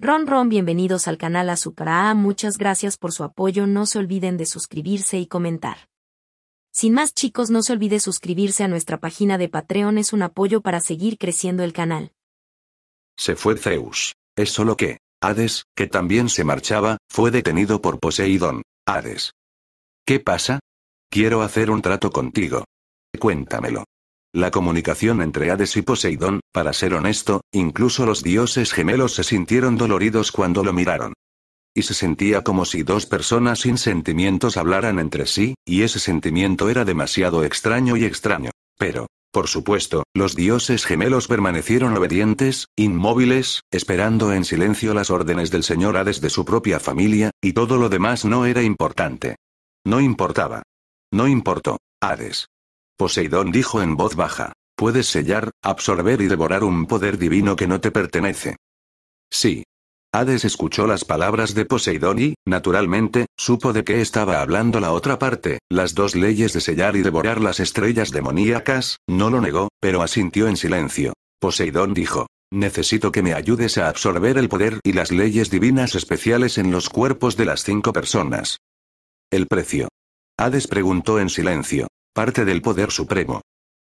Ron Ron bienvenidos al canal Azucra muchas gracias por su apoyo no se olviden de suscribirse y comentar. Sin más chicos no se olvide suscribirse a nuestra página de Patreon es un apoyo para seguir creciendo el canal. Se fue Zeus. Es solo que, Hades, que también se marchaba, fue detenido por Poseidón. Hades. ¿Qué pasa? Quiero hacer un trato contigo. Cuéntamelo. La comunicación entre Hades y Poseidón, para ser honesto, incluso los dioses gemelos se sintieron doloridos cuando lo miraron. Y se sentía como si dos personas sin sentimientos hablaran entre sí, y ese sentimiento era demasiado extraño y extraño. Pero, por supuesto, los dioses gemelos permanecieron obedientes, inmóviles, esperando en silencio las órdenes del señor Hades de su propia familia, y todo lo demás no era importante. No importaba. No importó. Hades, Poseidón dijo en voz baja. Puedes sellar, absorber y devorar un poder divino que no te pertenece. Sí. Hades escuchó las palabras de Poseidón y, naturalmente, supo de qué estaba hablando la otra parte, las dos leyes de sellar y devorar las estrellas demoníacas, no lo negó, pero asintió en silencio. Poseidón dijo, Necesito que me ayudes a absorber el poder y las leyes divinas especiales en los cuerpos de las cinco personas. El precio. Hades preguntó en silencio parte del poder supremo.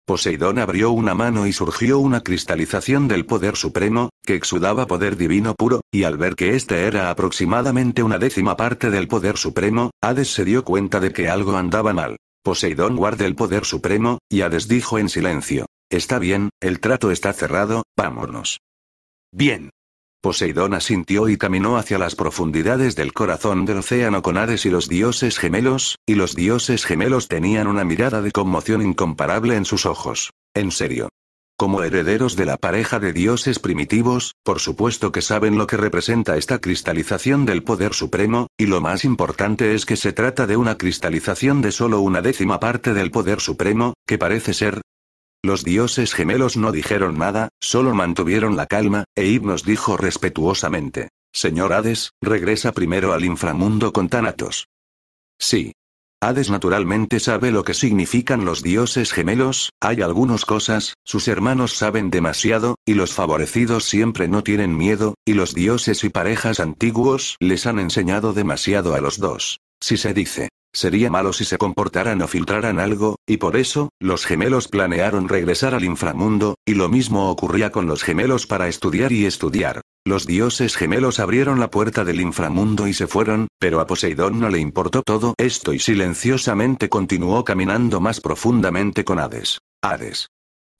Poseidón abrió una mano y surgió una cristalización del poder supremo, que exudaba poder divino puro, y al ver que este era aproximadamente una décima parte del poder supremo, Hades se dio cuenta de que algo andaba mal. Poseidón guarda el poder supremo, y Hades dijo en silencio. Está bien, el trato está cerrado, vámonos. Bien, Poseidón asintió y caminó hacia las profundidades del corazón del océano con Ares y los dioses gemelos, y los dioses gemelos tenían una mirada de conmoción incomparable en sus ojos. En serio. Como herederos de la pareja de dioses primitivos, por supuesto que saben lo que representa esta cristalización del poder supremo, y lo más importante es que se trata de una cristalización de solo una décima parte del poder supremo, que parece ser, los dioses gemelos no dijeron nada, solo mantuvieron la calma, e Ib nos dijo respetuosamente. Señor Hades, regresa primero al inframundo con Thanatos. Sí. Hades naturalmente sabe lo que significan los dioses gemelos, hay algunas cosas, sus hermanos saben demasiado, y los favorecidos siempre no tienen miedo, y los dioses y parejas antiguos les han enseñado demasiado a los dos. Si se dice, Sería malo si se comportaran o filtraran algo, y por eso, los gemelos planearon regresar al inframundo, y lo mismo ocurría con los gemelos para estudiar y estudiar. Los dioses gemelos abrieron la puerta del inframundo y se fueron, pero a Poseidón no le importó todo esto y silenciosamente continuó caminando más profundamente con Hades. Hades.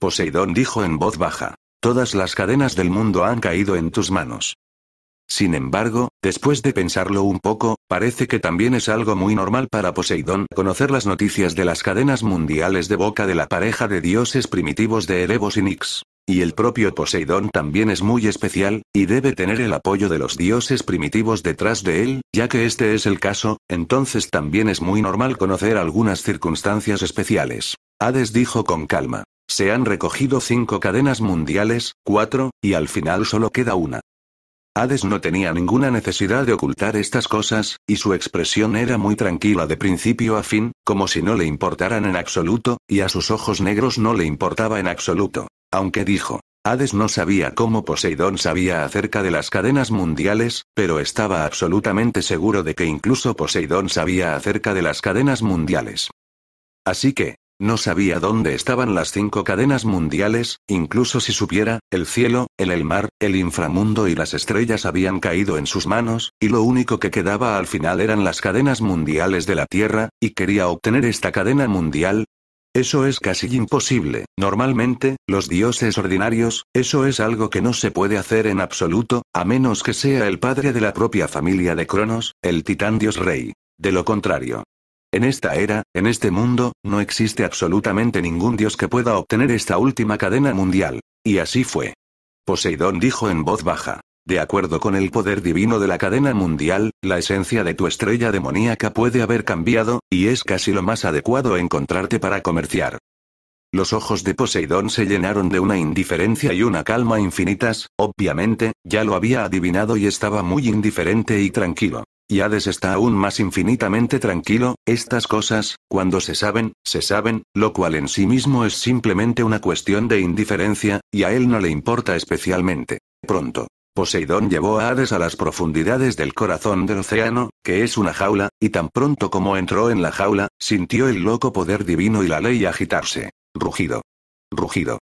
Poseidón dijo en voz baja. Todas las cadenas del mundo han caído en tus manos. Sin embargo, después de pensarlo un poco, parece que también es algo muy normal para Poseidón conocer las noticias de las cadenas mundiales de boca de la pareja de dioses primitivos de Erebos y Nix. Y el propio Poseidón también es muy especial, y debe tener el apoyo de los dioses primitivos detrás de él, ya que este es el caso, entonces también es muy normal conocer algunas circunstancias especiales. Hades dijo con calma. Se han recogido cinco cadenas mundiales, cuatro, y al final solo queda una. Hades no tenía ninguna necesidad de ocultar estas cosas, y su expresión era muy tranquila de principio a fin, como si no le importaran en absoluto, y a sus ojos negros no le importaba en absoluto. Aunque dijo, Hades no sabía cómo Poseidón sabía acerca de las cadenas mundiales, pero estaba absolutamente seguro de que incluso Poseidón sabía acerca de las cadenas mundiales. Así que, no sabía dónde estaban las cinco cadenas mundiales, incluso si supiera, el cielo, el, el mar, el inframundo y las estrellas habían caído en sus manos, y lo único que quedaba al final eran las cadenas mundiales de la Tierra, y quería obtener esta cadena mundial, eso es casi imposible. Normalmente, los dioses ordinarios, eso es algo que no se puede hacer en absoluto, a menos que sea el padre de la propia familia de Cronos, el titán dios rey. De lo contrario, en esta era, en este mundo, no existe absolutamente ningún dios que pueda obtener esta última cadena mundial. Y así fue. Poseidón dijo en voz baja. De acuerdo con el poder divino de la cadena mundial, la esencia de tu estrella demoníaca puede haber cambiado, y es casi lo más adecuado encontrarte para comerciar. Los ojos de Poseidón se llenaron de una indiferencia y una calma infinitas, obviamente, ya lo había adivinado y estaba muy indiferente y tranquilo y Hades está aún más infinitamente tranquilo, estas cosas, cuando se saben, se saben, lo cual en sí mismo es simplemente una cuestión de indiferencia, y a él no le importa especialmente. Pronto. Poseidón llevó a Hades a las profundidades del corazón del océano, que es una jaula, y tan pronto como entró en la jaula, sintió el loco poder divino y la ley agitarse. Rugido. Rugido.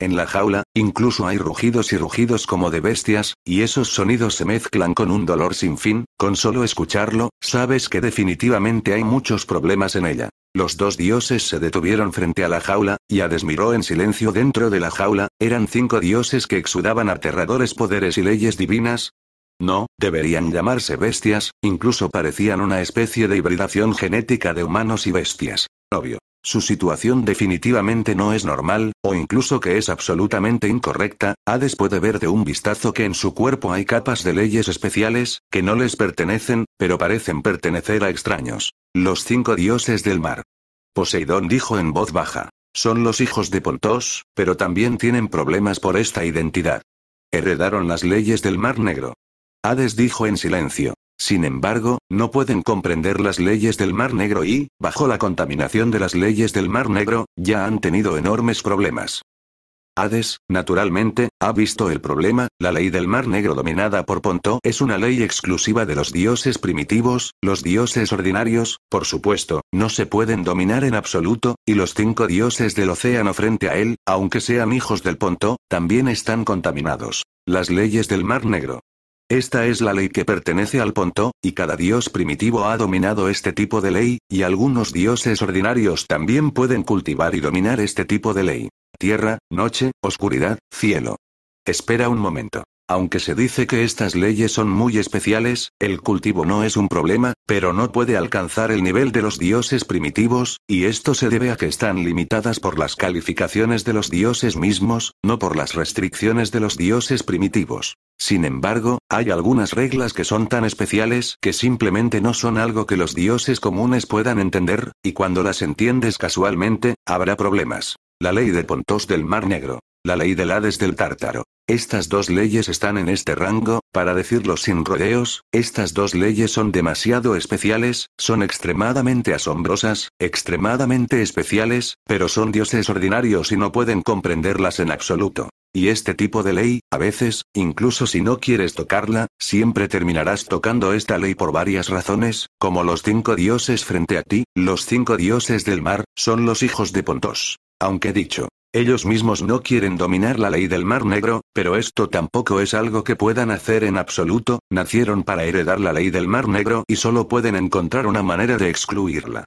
En la jaula, incluso hay rugidos y rugidos como de bestias, y esos sonidos se mezclan con un dolor sin fin, con solo escucharlo, sabes que definitivamente hay muchos problemas en ella. Los dos dioses se detuvieron frente a la jaula, y a miró en silencio dentro de la jaula, eran cinco dioses que exudaban aterradores poderes y leyes divinas, no, deberían llamarse bestias, incluso parecían una especie de hibridación genética de humanos y bestias. Obvio. Su situación definitivamente no es normal, o incluso que es absolutamente incorrecta, Hades puede ver de un vistazo que en su cuerpo hay capas de leyes especiales, que no les pertenecen, pero parecen pertenecer a extraños. Los cinco dioses del mar. Poseidón dijo en voz baja. Son los hijos de Pontos, pero también tienen problemas por esta identidad. Heredaron las leyes del Mar Negro. Hades dijo en silencio. Sin embargo, no pueden comprender las leyes del Mar Negro y, bajo la contaminación de las leyes del Mar Negro, ya han tenido enormes problemas. Hades, naturalmente, ha visto el problema, la ley del Mar Negro dominada por Ponto es una ley exclusiva de los dioses primitivos, los dioses ordinarios, por supuesto, no se pueden dominar en absoluto, y los cinco dioses del océano frente a él, aunque sean hijos del Ponto, también están contaminados. Las leyes del Mar Negro, esta es la ley que pertenece al Ponto, y cada dios primitivo ha dominado este tipo de ley, y algunos dioses ordinarios también pueden cultivar y dominar este tipo de ley. Tierra, noche, oscuridad, cielo. Espera un momento. Aunque se dice que estas leyes son muy especiales, el cultivo no es un problema, pero no puede alcanzar el nivel de los dioses primitivos, y esto se debe a que están limitadas por las calificaciones de los dioses mismos, no por las restricciones de los dioses primitivos. Sin embargo, hay algunas reglas que son tan especiales que simplemente no son algo que los dioses comunes puedan entender, y cuando las entiendes casualmente, habrá problemas. La ley de Pontos del Mar Negro. La ley del Hades del Tártaro. Estas dos leyes están en este rango, para decirlo sin rodeos, estas dos leyes son demasiado especiales, son extremadamente asombrosas, extremadamente especiales, pero son dioses ordinarios y no pueden comprenderlas en absoluto. Y este tipo de ley, a veces, incluso si no quieres tocarla, siempre terminarás tocando esta ley por varias razones, como los cinco dioses frente a ti, los cinco dioses del mar, son los hijos de Pontos. Aunque dicho, ellos mismos no quieren dominar la ley del Mar Negro, pero esto tampoco es algo que puedan hacer en absoluto, nacieron para heredar la ley del Mar Negro y solo pueden encontrar una manera de excluirla.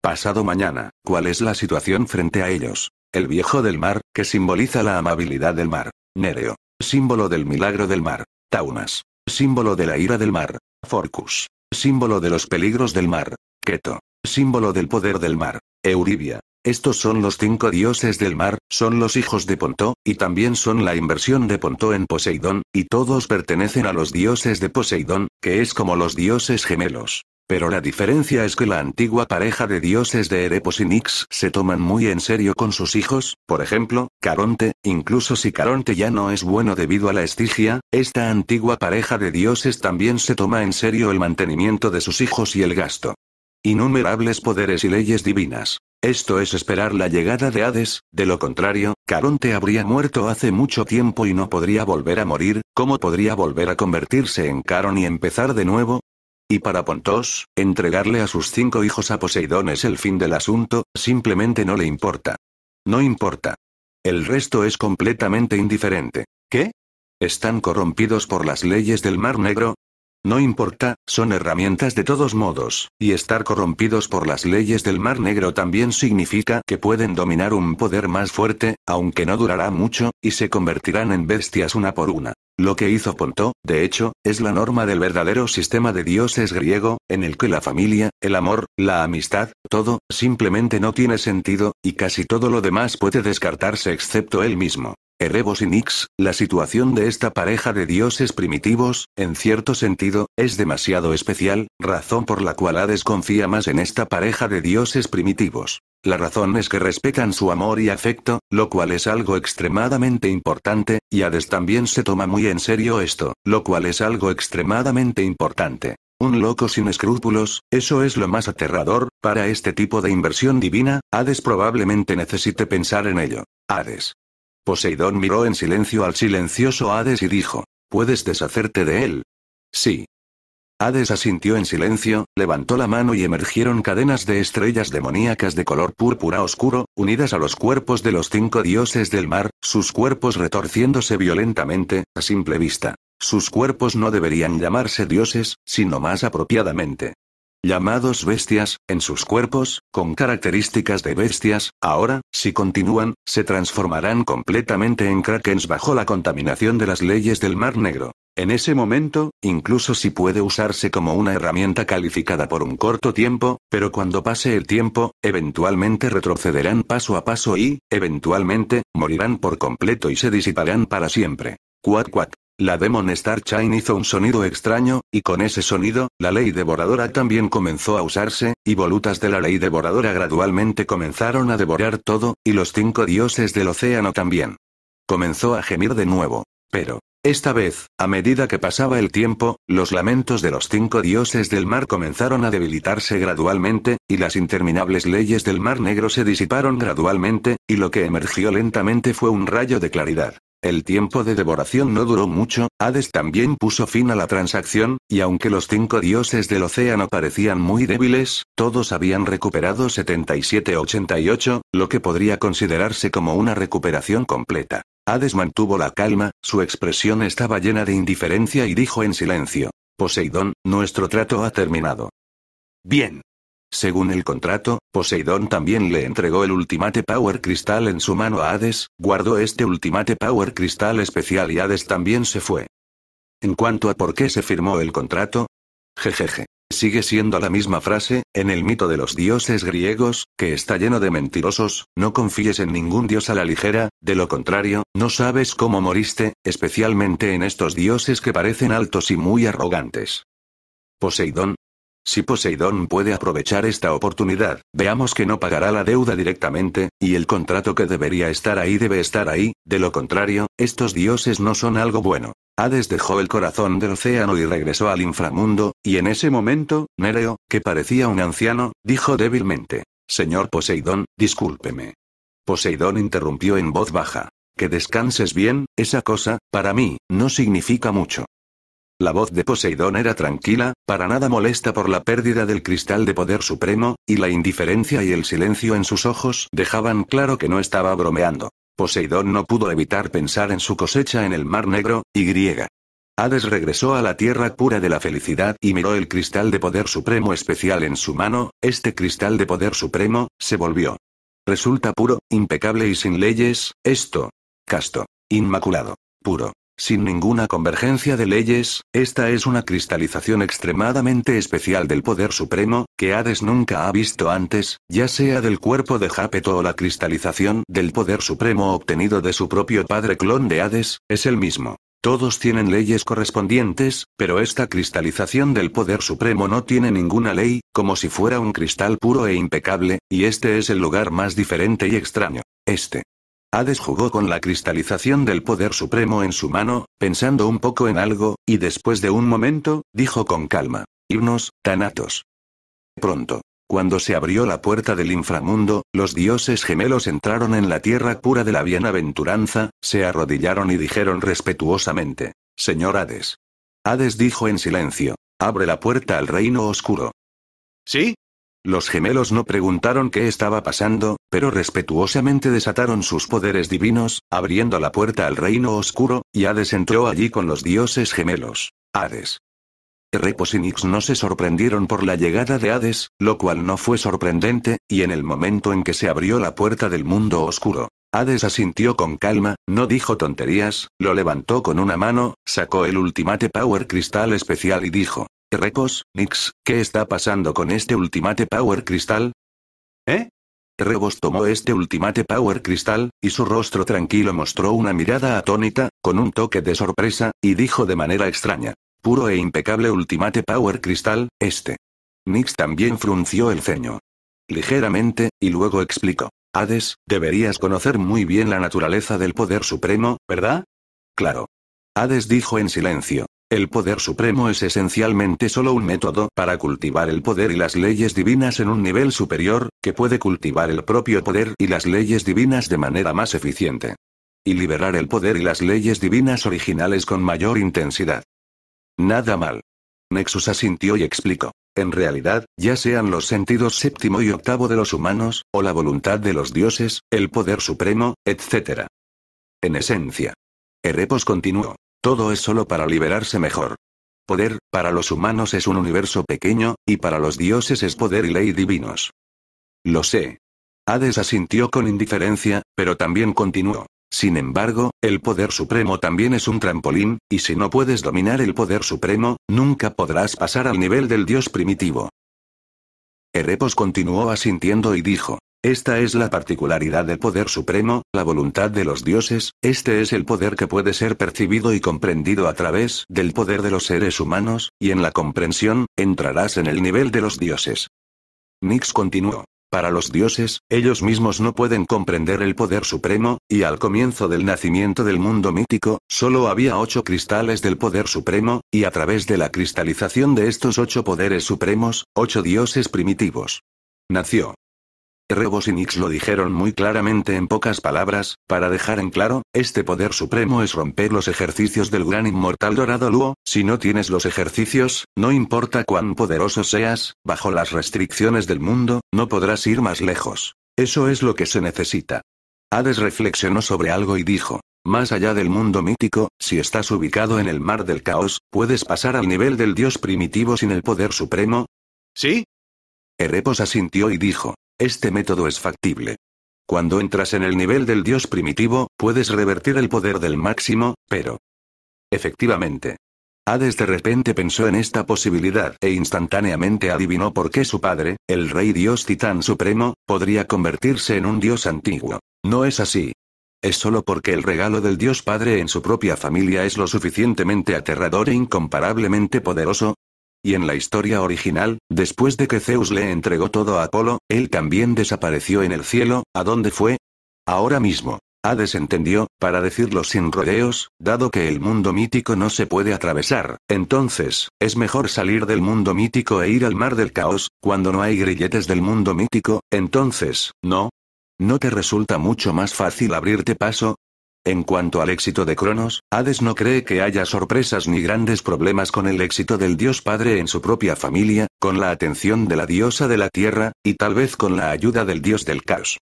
Pasado mañana, ¿cuál es la situación frente a ellos? El viejo del mar, que simboliza la amabilidad del mar. Nereo, símbolo del milagro del mar. Taunas, símbolo de la ira del mar. Forcus, símbolo de los peligros del mar. Keto, símbolo del poder del mar. Euribia, estos son los cinco dioses del mar, son los hijos de Pontó, y también son la inversión de Ponto en Poseidón, y todos pertenecen a los dioses de Poseidón, que es como los dioses gemelos. Pero la diferencia es que la antigua pareja de dioses de Erepos y Nix se toman muy en serio con sus hijos, por ejemplo, Caronte, incluso si Caronte ya no es bueno debido a la estigia, esta antigua pareja de dioses también se toma en serio el mantenimiento de sus hijos y el gasto. Innumerables poderes y leyes divinas. Esto es esperar la llegada de Hades, de lo contrario, Caronte habría muerto hace mucho tiempo y no podría volver a morir, ¿cómo podría volver a convertirse en Caron y empezar de nuevo? Y para Pontos, entregarle a sus cinco hijos a Poseidón es el fin del asunto, simplemente no le importa. No importa. El resto es completamente indiferente. ¿Qué? ¿Están corrompidos por las leyes del Mar Negro? No importa, son herramientas de todos modos, y estar corrompidos por las leyes del Mar Negro también significa que pueden dominar un poder más fuerte, aunque no durará mucho, y se convertirán en bestias una por una. Lo que hizo Ponto, de hecho, es la norma del verdadero sistema de dioses griego, en el que la familia, el amor, la amistad, todo, simplemente no tiene sentido, y casi todo lo demás puede descartarse excepto él mismo. Erebos y Nix, la situación de esta pareja de dioses primitivos, en cierto sentido, es demasiado especial, razón por la cual Hades confía más en esta pareja de dioses primitivos. La razón es que respetan su amor y afecto, lo cual es algo extremadamente importante, y Hades también se toma muy en serio esto, lo cual es algo extremadamente importante. Un loco sin escrúpulos, eso es lo más aterrador, para este tipo de inversión divina, Hades probablemente necesite pensar en ello. Hades. Poseidón miró en silencio al silencioso Hades y dijo, ¿puedes deshacerte de él? Sí. Hades asintió en silencio, levantó la mano y emergieron cadenas de estrellas demoníacas de color púrpura oscuro, unidas a los cuerpos de los cinco dioses del mar, sus cuerpos retorciéndose violentamente, a simple vista. Sus cuerpos no deberían llamarse dioses, sino más apropiadamente, llamados bestias, en sus cuerpos, con características de bestias, ahora, si continúan, se transformarán completamente en krakens bajo la contaminación de las leyes del Mar Negro. En ese momento, incluso si puede usarse como una herramienta calificada por un corto tiempo, pero cuando pase el tiempo, eventualmente retrocederán paso a paso y, eventualmente, morirán por completo y se disiparán para siempre. quat la Demon Star Chain hizo un sonido extraño, y con ese sonido, la ley devoradora también comenzó a usarse, y volutas de la ley devoradora gradualmente comenzaron a devorar todo, y los cinco dioses del océano también. Comenzó a gemir de nuevo. Pero, esta vez, a medida que pasaba el tiempo, los lamentos de los cinco dioses del mar comenzaron a debilitarse gradualmente, y las interminables leyes del mar negro se disiparon gradualmente, y lo que emergió lentamente fue un rayo de claridad. El tiempo de devoración no duró mucho, Hades también puso fin a la transacción, y aunque los cinco dioses del océano parecían muy débiles, todos habían recuperado 77-88, lo que podría considerarse como una recuperación completa. Hades mantuvo la calma, su expresión estaba llena de indiferencia y dijo en silencio, Poseidón, nuestro trato ha terminado. Bien. Según el contrato, Poseidón también le entregó el Ultimate Power Crystal en su mano a Hades, guardó este Ultimate Power Crystal especial y Hades también se fue. En cuanto a por qué se firmó el contrato, jejeje. Sigue siendo la misma frase, en el mito de los dioses griegos, que está lleno de mentirosos, no confíes en ningún dios a la ligera, de lo contrario, no sabes cómo moriste, especialmente en estos dioses que parecen altos y muy arrogantes. Poseidón, si Poseidón puede aprovechar esta oportunidad, veamos que no pagará la deuda directamente, y el contrato que debería estar ahí debe estar ahí, de lo contrario, estos dioses no son algo bueno. Hades dejó el corazón del océano y regresó al inframundo, y en ese momento, Nereo, que parecía un anciano, dijo débilmente, Señor Poseidón, discúlpeme. Poseidón interrumpió en voz baja. Que descanses bien, esa cosa, para mí, no significa mucho. La voz de Poseidón era tranquila, para nada molesta por la pérdida del cristal de poder supremo, y la indiferencia y el silencio en sus ojos dejaban claro que no estaba bromeando. Poseidón no pudo evitar pensar en su cosecha en el Mar Negro, y griega. Hades regresó a la tierra pura de la felicidad y miró el cristal de poder supremo especial en su mano, este cristal de poder supremo, se volvió. Resulta puro, impecable y sin leyes, esto. Casto. Inmaculado. Puro. Sin ninguna convergencia de leyes, esta es una cristalización extremadamente especial del poder supremo, que Hades nunca ha visto antes, ya sea del cuerpo de Japeto o la cristalización del poder supremo obtenido de su propio padre clon de Hades, es el mismo. Todos tienen leyes correspondientes, pero esta cristalización del poder supremo no tiene ninguna ley, como si fuera un cristal puro e impecable, y este es el lugar más diferente y extraño. Este Hades jugó con la cristalización del poder supremo en su mano, pensando un poco en algo, y después de un momento, dijo con calma. Irnos, tanatos". Pronto. Cuando se abrió la puerta del inframundo, los dioses gemelos entraron en la tierra pura de la bienaventuranza, se arrodillaron y dijeron respetuosamente. Señor Hades. Hades dijo en silencio. Abre la puerta al reino oscuro. ¿Sí? Los gemelos no preguntaron qué estaba pasando, pero respetuosamente desataron sus poderes divinos, abriendo la puerta al reino oscuro, y Hades entró allí con los dioses gemelos. Hades. Repos y Nix no se sorprendieron por la llegada de Hades, lo cual no fue sorprendente, y en el momento en que se abrió la puerta del mundo oscuro, Hades asintió con calma, no dijo tonterías, lo levantó con una mano, sacó el ultimate power cristal especial y dijo, Repos, Nix, ¿qué está pasando con este Ultimate Power Crystal? ¿Eh? Rebos tomó este Ultimate Power Crystal, y su rostro tranquilo mostró una mirada atónita, con un toque de sorpresa, y dijo de manera extraña. Puro e impecable Ultimate Power Crystal, este. Nix también frunció el ceño. Ligeramente, y luego explicó. Hades, deberías conocer muy bien la naturaleza del poder supremo, ¿verdad? Claro. Hades dijo en silencio. El poder supremo es esencialmente solo un método para cultivar el poder y las leyes divinas en un nivel superior, que puede cultivar el propio poder y las leyes divinas de manera más eficiente. Y liberar el poder y las leyes divinas originales con mayor intensidad. Nada mal. Nexus asintió y explicó. En realidad, ya sean los sentidos séptimo y octavo de los humanos, o la voluntad de los dioses, el poder supremo, etc. En esencia. Erepos continuó. Todo es solo para liberarse mejor. Poder, para los humanos es un universo pequeño, y para los dioses es poder y ley divinos. Lo sé. Hades asintió con indiferencia, pero también continuó. Sin embargo, el poder supremo también es un trampolín, y si no puedes dominar el poder supremo, nunca podrás pasar al nivel del dios primitivo. Erepos continuó asintiendo y dijo, esta es la particularidad del poder supremo, la voluntad de los dioses, este es el poder que puede ser percibido y comprendido a través del poder de los seres humanos, y en la comprensión, entrarás en el nivel de los dioses. Nix continuó. Para los dioses, ellos mismos no pueden comprender el poder supremo, y al comienzo del nacimiento del mundo mítico, solo había ocho cristales del poder supremo, y a través de la cristalización de estos ocho poderes supremos, ocho dioses primitivos. Nació, Rebos y Nix lo dijeron muy claramente en pocas palabras, para dejar en claro, este poder supremo es romper los ejercicios del gran inmortal dorado Luo, si no tienes los ejercicios, no importa cuán poderoso seas, bajo las restricciones del mundo, no podrás ir más lejos. Eso es lo que se necesita. Hades reflexionó sobre algo y dijo, más allá del mundo mítico, si estás ubicado en el mar del caos, ¿puedes pasar al nivel del dios primitivo sin el poder supremo? ¿Sí? Erepos asintió y dijo, este método es factible. Cuando entras en el nivel del dios primitivo, puedes revertir el poder del máximo, pero... Efectivamente. Hades de repente pensó en esta posibilidad e instantáneamente adivinó por qué su padre, el rey dios titán supremo, podría convertirse en un dios antiguo. No es así. Es solo porque el regalo del dios padre en su propia familia es lo suficientemente aterrador e incomparablemente poderoso, y en la historia original, después de que Zeus le entregó todo a Apolo, él también desapareció en el cielo, ¿a dónde fue? Ahora mismo. Hades entendió, para decirlo sin rodeos, dado que el mundo mítico no se puede atravesar, entonces, es mejor salir del mundo mítico e ir al mar del caos, cuando no hay grilletes del mundo mítico, entonces, ¿no? ¿No te resulta mucho más fácil abrirte paso? En cuanto al éxito de Cronos, Hades no cree que haya sorpresas ni grandes problemas con el éxito del dios padre en su propia familia, con la atención de la diosa de la tierra, y tal vez con la ayuda del dios del caos.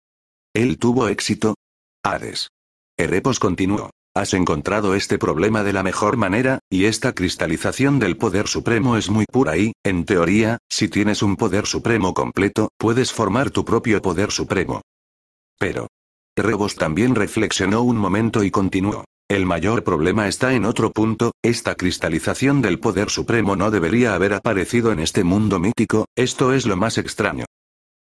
Él tuvo éxito. Hades. Erepos continuó. Has encontrado este problema de la mejor manera, y esta cristalización del poder supremo es muy pura y, en teoría, si tienes un poder supremo completo, puedes formar tu propio poder supremo. Pero, Rebos también reflexionó un momento y continuó. El mayor problema está en otro punto, esta cristalización del poder supremo no debería haber aparecido en este mundo mítico, esto es lo más extraño.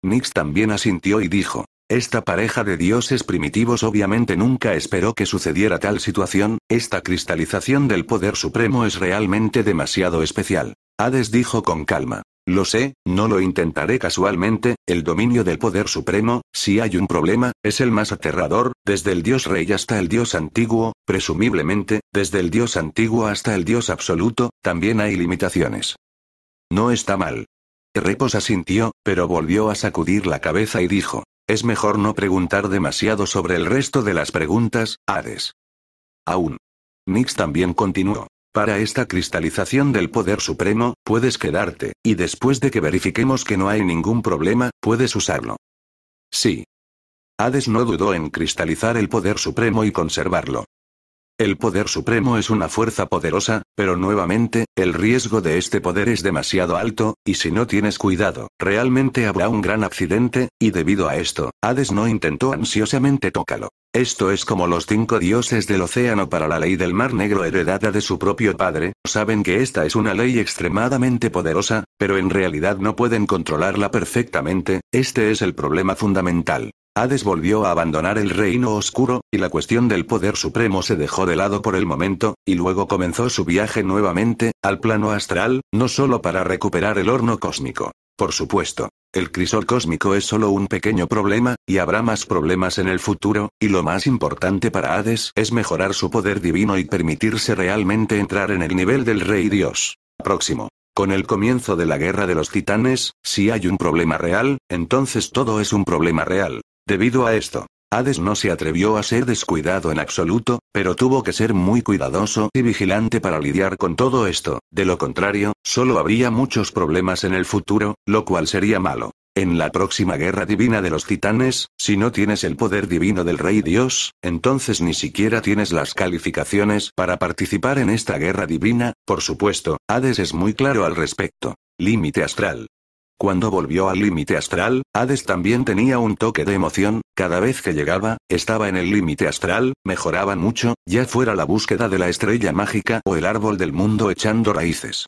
Nix también asintió y dijo, esta pareja de dioses primitivos obviamente nunca esperó que sucediera tal situación, esta cristalización del poder supremo es realmente demasiado especial. Hades dijo con calma, lo sé, no lo intentaré casualmente, el dominio del poder supremo, si hay un problema, es el más aterrador, desde el dios rey hasta el dios antiguo, presumiblemente, desde el dios antiguo hasta el dios absoluto, también hay limitaciones. No está mal. Repos asintió, pero volvió a sacudir la cabeza y dijo, es mejor no preguntar demasiado sobre el resto de las preguntas, Hades. Aún. Nix también continuó. Para esta cristalización del poder supremo, puedes quedarte, y después de que verifiquemos que no hay ningún problema, puedes usarlo. Sí. Hades no dudó en cristalizar el poder supremo y conservarlo. El poder supremo es una fuerza poderosa, pero nuevamente, el riesgo de este poder es demasiado alto, y si no tienes cuidado, realmente habrá un gran accidente, y debido a esto, Hades no intentó ansiosamente tócalo. Esto es como los cinco dioses del océano para la ley del Mar Negro heredada de su propio padre, saben que esta es una ley extremadamente poderosa, pero en realidad no pueden controlarla perfectamente, este es el problema fundamental. Hades volvió a abandonar el reino oscuro, y la cuestión del poder supremo se dejó de lado por el momento, y luego comenzó su viaje nuevamente, al plano astral, no solo para recuperar el horno cósmico. Por supuesto, el crisol cósmico es solo un pequeño problema, y habrá más problemas en el futuro, y lo más importante para Hades es mejorar su poder divino y permitirse realmente entrar en el nivel del Rey Dios. Próximo. Con el comienzo de la Guerra de los Titanes, si hay un problema real, entonces todo es un problema real. Debido a esto, Hades no se atrevió a ser descuidado en absoluto, pero tuvo que ser muy cuidadoso y vigilante para lidiar con todo esto, de lo contrario, solo habría muchos problemas en el futuro, lo cual sería malo. En la próxima guerra divina de los titanes, si no tienes el poder divino del rey Dios, entonces ni siquiera tienes las calificaciones para participar en esta guerra divina, por supuesto, Hades es muy claro al respecto. Límite astral. Cuando volvió al límite astral, Hades también tenía un toque de emoción, cada vez que llegaba, estaba en el límite astral, mejoraba mucho, ya fuera la búsqueda de la estrella mágica o el árbol del mundo echando raíces.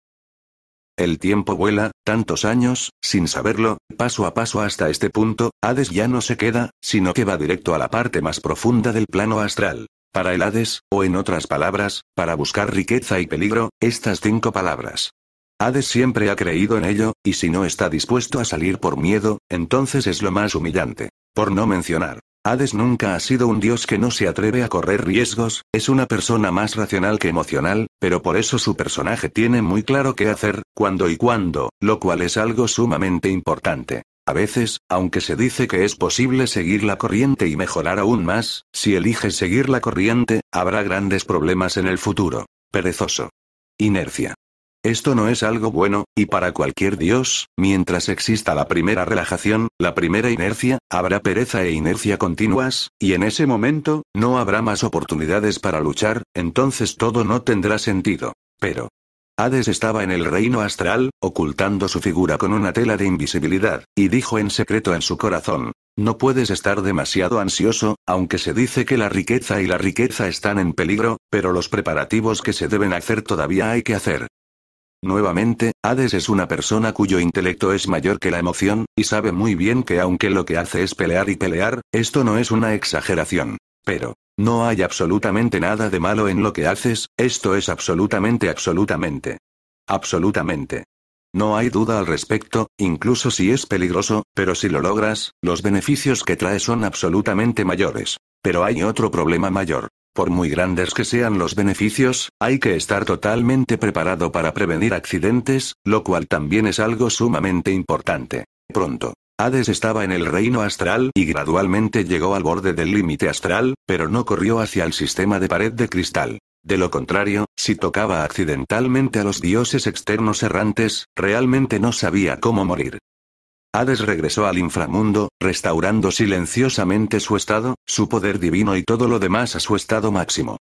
El tiempo vuela, tantos años, sin saberlo, paso a paso hasta este punto, Hades ya no se queda, sino que va directo a la parte más profunda del plano astral. Para el Hades, o en otras palabras, para buscar riqueza y peligro, estas cinco palabras. Hades siempre ha creído en ello, y si no está dispuesto a salir por miedo, entonces es lo más humillante. Por no mencionar, Hades nunca ha sido un dios que no se atreve a correr riesgos, es una persona más racional que emocional, pero por eso su personaje tiene muy claro qué hacer, cuándo y cuándo, lo cual es algo sumamente importante. A veces, aunque se dice que es posible seguir la corriente y mejorar aún más, si eliges seguir la corriente, habrá grandes problemas en el futuro. Perezoso. Inercia. Esto no es algo bueno, y para cualquier dios, mientras exista la primera relajación, la primera inercia, habrá pereza e inercia continuas, y en ese momento, no habrá más oportunidades para luchar, entonces todo no tendrá sentido. Pero... Hades estaba en el reino astral, ocultando su figura con una tela de invisibilidad, y dijo en secreto en su corazón, no puedes estar demasiado ansioso, aunque se dice que la riqueza y la riqueza están en peligro, pero los preparativos que se deben hacer todavía hay que hacer. Nuevamente, Hades es una persona cuyo intelecto es mayor que la emoción, y sabe muy bien que aunque lo que hace es pelear y pelear, esto no es una exageración. Pero, no hay absolutamente nada de malo en lo que haces, esto es absolutamente absolutamente. Absolutamente. No hay duda al respecto, incluso si es peligroso, pero si lo logras, los beneficios que trae son absolutamente mayores. Pero hay otro problema mayor. Por muy grandes que sean los beneficios, hay que estar totalmente preparado para prevenir accidentes, lo cual también es algo sumamente importante. Pronto. Hades estaba en el reino astral y gradualmente llegó al borde del límite astral, pero no corrió hacia el sistema de pared de cristal. De lo contrario, si tocaba accidentalmente a los dioses externos errantes, realmente no sabía cómo morir. Hades regresó al inframundo, restaurando silenciosamente su estado, su poder divino y todo lo demás a su estado máximo.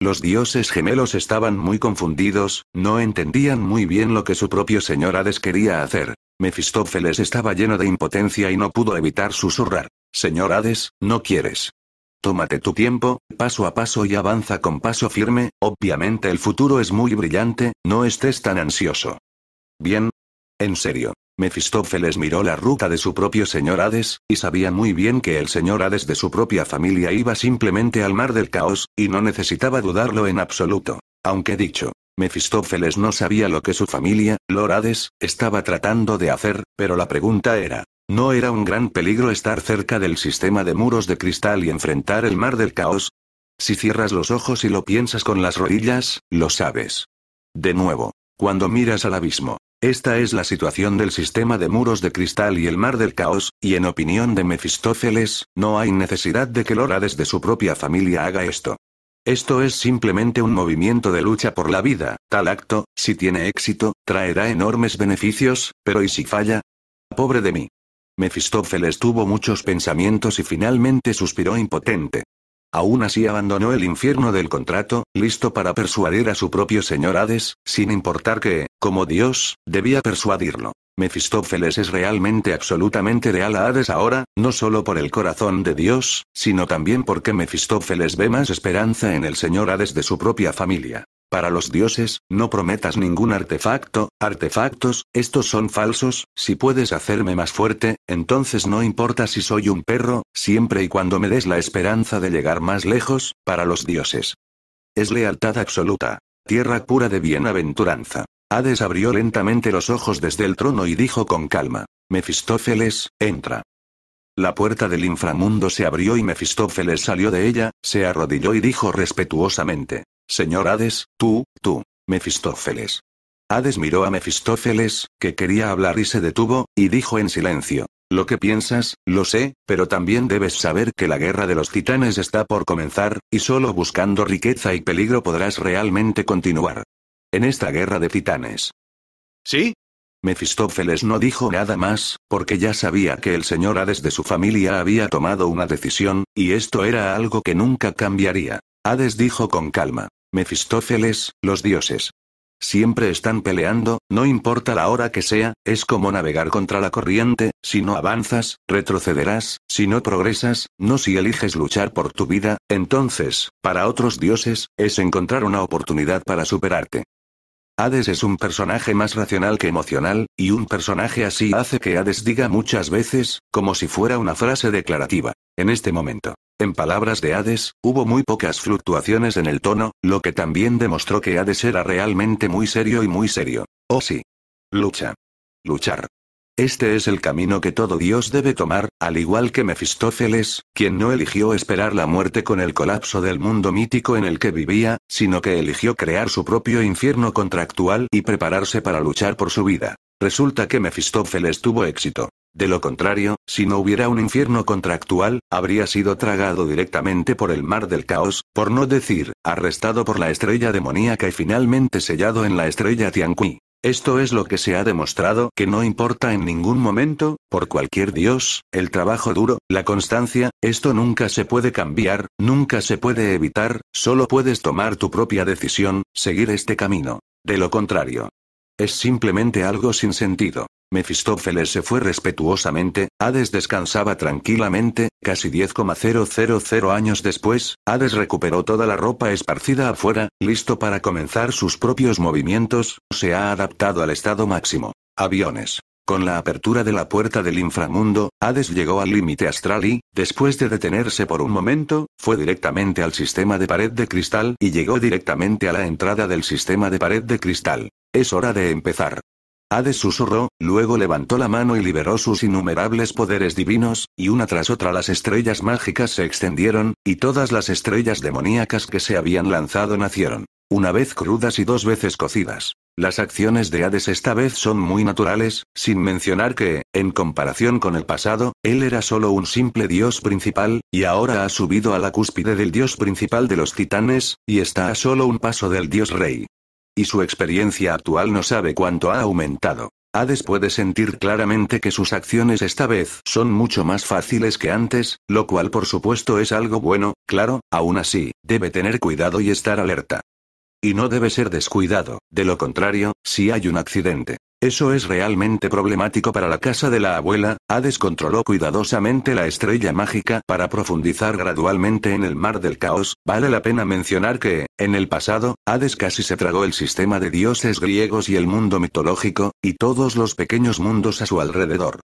Los dioses gemelos estaban muy confundidos, no entendían muy bien lo que su propio señor Hades quería hacer. Mefistófeles estaba lleno de impotencia y no pudo evitar susurrar. Señor Hades, no quieres. Tómate tu tiempo, paso a paso y avanza con paso firme, obviamente el futuro es muy brillante, no estés tan ansioso. Bien. En serio. Mefistófeles miró la ruta de su propio señor Hades, y sabía muy bien que el señor Hades de su propia familia iba simplemente al mar del caos, y no necesitaba dudarlo en absoluto. Aunque dicho, Mefistófeles no sabía lo que su familia, Lord Hades, estaba tratando de hacer, pero la pregunta era, ¿no era un gran peligro estar cerca del sistema de muros de cristal y enfrentar el mar del caos? Si cierras los ojos y lo piensas con las rodillas, lo sabes. De nuevo, cuando miras al abismo, esta es la situación del sistema de muros de cristal y el mar del caos, y en opinión de Mefistófeles, no hay necesidad de que Lora desde su propia familia haga esto. Esto es simplemente un movimiento de lucha por la vida, tal acto, si tiene éxito, traerá enormes beneficios, pero ¿y si falla? Pobre de mí. Mefistófeles tuvo muchos pensamientos y finalmente suspiró impotente. Aún así abandonó el infierno del contrato, listo para persuadir a su propio señor Hades, sin importar que, como Dios, debía persuadirlo. Mefistófeles es realmente absolutamente real a Hades ahora, no solo por el corazón de Dios, sino también porque Mefistófeles ve más esperanza en el señor Hades de su propia familia. Para los dioses, no prometas ningún artefacto, artefactos, estos son falsos, si puedes hacerme más fuerte, entonces no importa si soy un perro, siempre y cuando me des la esperanza de llegar más lejos, para los dioses. Es lealtad absoluta. Tierra pura de bienaventuranza. Hades abrió lentamente los ojos desde el trono y dijo con calma. Mefistófeles, entra. La puerta del inframundo se abrió y Mefistófeles salió de ella, se arrodilló y dijo respetuosamente. Señor Hades, tú, tú, Mefistófeles. Hades miró a Mefistófeles, que quería hablar y se detuvo, y dijo en silencio. Lo que piensas, lo sé, pero también debes saber que la guerra de los titanes está por comenzar, y solo buscando riqueza y peligro podrás realmente continuar. En esta guerra de titanes. ¿Sí? Mefistófeles no dijo nada más, porque ya sabía que el señor Hades de su familia había tomado una decisión, y esto era algo que nunca cambiaría. Hades dijo con calma. Mefistófeles, los dioses. Siempre están peleando, no importa la hora que sea, es como navegar contra la corriente, si no avanzas, retrocederás, si no progresas, no si eliges luchar por tu vida, entonces, para otros dioses, es encontrar una oportunidad para superarte. Hades es un personaje más racional que emocional, y un personaje así hace que Hades diga muchas veces, como si fuera una frase declarativa. En este momento, en palabras de Hades, hubo muy pocas fluctuaciones en el tono, lo que también demostró que Hades era realmente muy serio y muy serio. Oh sí. Lucha. Luchar. Este es el camino que todo dios debe tomar, al igual que Mefistófeles, quien no eligió esperar la muerte con el colapso del mundo mítico en el que vivía, sino que eligió crear su propio infierno contractual y prepararse para luchar por su vida. Resulta que Mefistófeles tuvo éxito. De lo contrario, si no hubiera un infierno contractual, habría sido tragado directamente por el mar del caos, por no decir, arrestado por la estrella demoníaca y finalmente sellado en la estrella Tianqi. Esto es lo que se ha demostrado, que no importa en ningún momento, por cualquier Dios, el trabajo duro, la constancia, esto nunca se puede cambiar, nunca se puede evitar, solo puedes tomar tu propia decisión, seguir este camino. De lo contrario. Es simplemente algo sin sentido. Mefistófeles se fue respetuosamente, Hades descansaba tranquilamente, casi 10,000 años después, Hades recuperó toda la ropa esparcida afuera, listo para comenzar sus propios movimientos, se ha adaptado al estado máximo. Aviones. Con la apertura de la puerta del inframundo, Hades llegó al límite astral y, después de detenerse por un momento, fue directamente al sistema de pared de cristal y llegó directamente a la entrada del sistema de pared de cristal. Es hora de empezar. Hades susurró, luego levantó la mano y liberó sus innumerables poderes divinos, y una tras otra las estrellas mágicas se extendieron, y todas las estrellas demoníacas que se habían lanzado nacieron. Una vez crudas y dos veces cocidas. Las acciones de Hades esta vez son muy naturales, sin mencionar que, en comparación con el pasado, él era solo un simple dios principal, y ahora ha subido a la cúspide del dios principal de los titanes, y está a solo un paso del dios rey. Y su experiencia actual no sabe cuánto ha aumentado. Hades puede sentir claramente que sus acciones esta vez son mucho más fáciles que antes, lo cual por supuesto es algo bueno, claro, aún así, debe tener cuidado y estar alerta. Y no debe ser descuidado, de lo contrario, si hay un accidente, eso es realmente problemático para la casa de la abuela, Hades controló cuidadosamente la estrella mágica para profundizar gradualmente en el mar del caos, vale la pena mencionar que, en el pasado, Hades casi se tragó el sistema de dioses griegos y el mundo mitológico, y todos los pequeños mundos a su alrededor.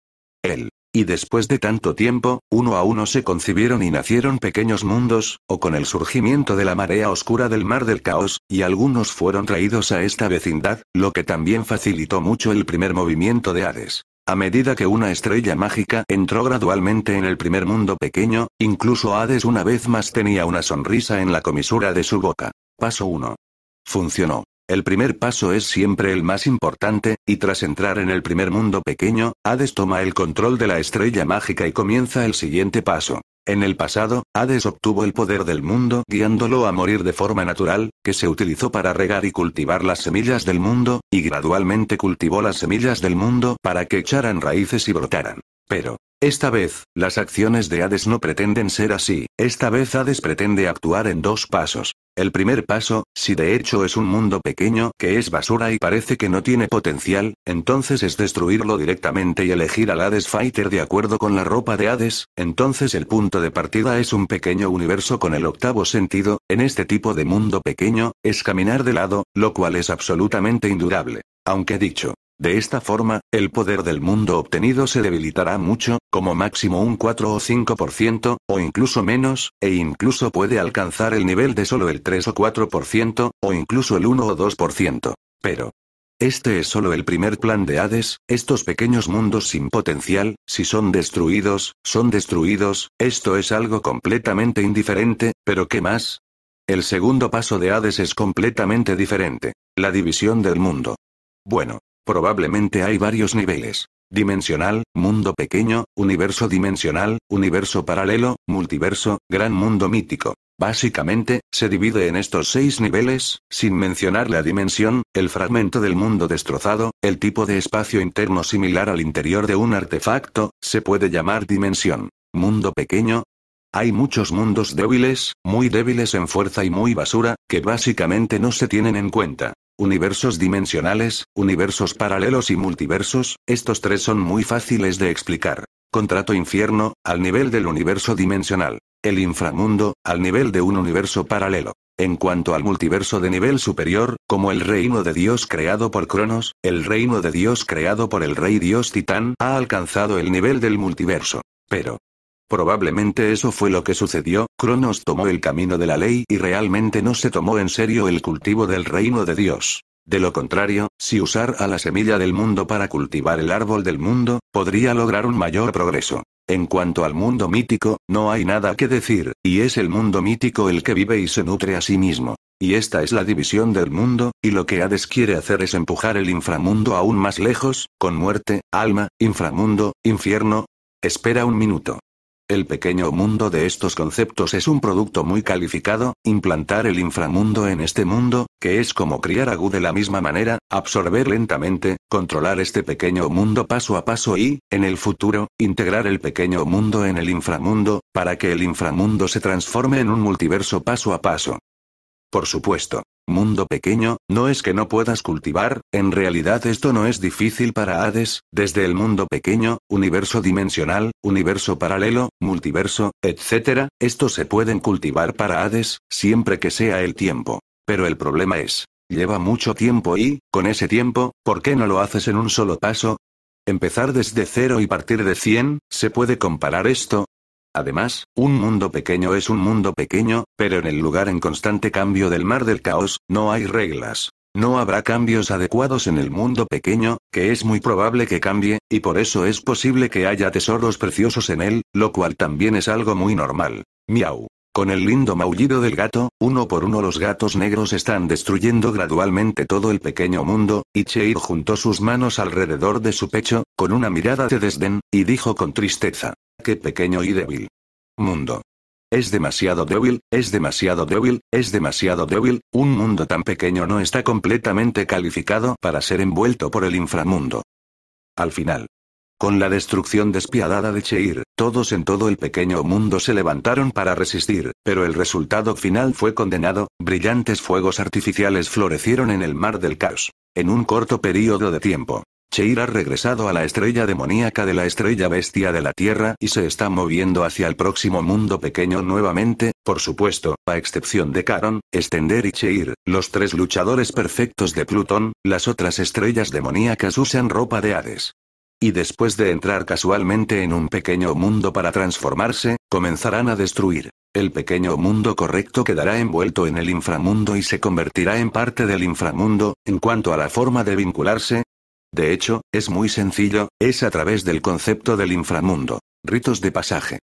Él y después de tanto tiempo, uno a uno se concibieron y nacieron pequeños mundos, o con el surgimiento de la marea oscura del mar del caos, y algunos fueron traídos a esta vecindad, lo que también facilitó mucho el primer movimiento de Hades. A medida que una estrella mágica entró gradualmente en el primer mundo pequeño, incluso Hades una vez más tenía una sonrisa en la comisura de su boca. Paso 1. Funcionó. El primer paso es siempre el más importante, y tras entrar en el primer mundo pequeño, Hades toma el control de la estrella mágica y comienza el siguiente paso. En el pasado, Hades obtuvo el poder del mundo guiándolo a morir de forma natural, que se utilizó para regar y cultivar las semillas del mundo, y gradualmente cultivó las semillas del mundo para que echaran raíces y brotaran. Pero, esta vez, las acciones de Hades no pretenden ser así, esta vez Hades pretende actuar en dos pasos. El primer paso, si de hecho es un mundo pequeño que es basura y parece que no tiene potencial, entonces es destruirlo directamente y elegir al Hades Fighter de acuerdo con la ropa de Hades, entonces el punto de partida es un pequeño universo con el octavo sentido, en este tipo de mundo pequeño, es caminar de lado, lo cual es absolutamente indurable. Aunque dicho, de esta forma, el poder del mundo obtenido se debilitará mucho, como máximo un 4 o 5%, o incluso menos, e incluso puede alcanzar el nivel de solo el 3 o 4%, o incluso el 1 o 2%. Pero, este es solo el primer plan de Hades, estos pequeños mundos sin potencial, si son destruidos, son destruidos, esto es algo completamente indiferente, pero ¿qué más? El segundo paso de Hades es completamente diferente, la división del mundo. Bueno, Probablemente hay varios niveles. Dimensional, mundo pequeño, universo dimensional, universo paralelo, multiverso, gran mundo mítico. Básicamente, se divide en estos seis niveles, sin mencionar la dimensión, el fragmento del mundo destrozado, el tipo de espacio interno similar al interior de un artefacto, se puede llamar dimensión. Mundo pequeño. Hay muchos mundos débiles, muy débiles en fuerza y muy basura, que básicamente no se tienen en cuenta. Universos dimensionales, universos paralelos y multiversos, estos tres son muy fáciles de explicar. Contrato infierno, al nivel del universo dimensional. El inframundo, al nivel de un universo paralelo. En cuanto al multiverso de nivel superior, como el reino de Dios creado por Cronos, el reino de Dios creado por el rey Dios Titán ha alcanzado el nivel del multiverso. Pero, Probablemente eso fue lo que sucedió, Cronos tomó el camino de la ley y realmente no se tomó en serio el cultivo del reino de Dios. De lo contrario, si usar a la semilla del mundo para cultivar el árbol del mundo, podría lograr un mayor progreso. En cuanto al mundo mítico, no hay nada que decir, y es el mundo mítico el que vive y se nutre a sí mismo. Y esta es la división del mundo, y lo que Hades quiere hacer es empujar el inframundo aún más lejos, con muerte, alma, inframundo, infierno. Espera un minuto. El pequeño mundo de estos conceptos es un producto muy calificado, implantar el inframundo en este mundo, que es como criar a de la misma manera, absorber lentamente, controlar este pequeño mundo paso a paso y, en el futuro, integrar el pequeño mundo en el inframundo, para que el inframundo se transforme en un multiverso paso a paso. Por supuesto, Mundo pequeño, no es que no puedas cultivar, en realidad esto no es difícil para Hades, desde el mundo pequeño, universo dimensional, universo paralelo, multiverso, etc., estos se pueden cultivar para Hades, siempre que sea el tiempo. Pero el problema es, lleva mucho tiempo y, con ese tiempo, ¿por qué no lo haces en un solo paso? Empezar desde cero y partir de 100, ¿se puede comparar esto? Además, un mundo pequeño es un mundo pequeño, pero en el lugar en constante cambio del mar del caos, no hay reglas. No habrá cambios adecuados en el mundo pequeño, que es muy probable que cambie, y por eso es posible que haya tesoros preciosos en él, lo cual también es algo muy normal. Miau. Con el lindo maullido del gato, uno por uno los gatos negros están destruyendo gradualmente todo el pequeño mundo, y Cheir juntó sus manos alrededor de su pecho, con una mirada de desdén, y dijo con tristeza, qué pequeño y débil. Mundo. Es demasiado débil, es demasiado débil, es demasiado débil, un mundo tan pequeño no está completamente calificado para ser envuelto por el inframundo. Al final. Con la destrucción despiadada de Cheir, todos en todo el pequeño mundo se levantaron para resistir, pero el resultado final fue condenado, brillantes fuegos artificiales florecieron en el mar del caos. En un corto periodo de tiempo, Cheir ha regresado a la estrella demoníaca de la estrella bestia de la Tierra y se está moviendo hacia el próximo mundo pequeño nuevamente, por supuesto, a excepción de Caron, Stender y Cheir, los tres luchadores perfectos de Plutón, las otras estrellas demoníacas usan ropa de Hades. Y después de entrar casualmente en un pequeño mundo para transformarse, comenzarán a destruir. El pequeño mundo correcto quedará envuelto en el inframundo y se convertirá en parte del inframundo, en cuanto a la forma de vincularse, de hecho, es muy sencillo, es a través del concepto del inframundo. Ritos de pasaje.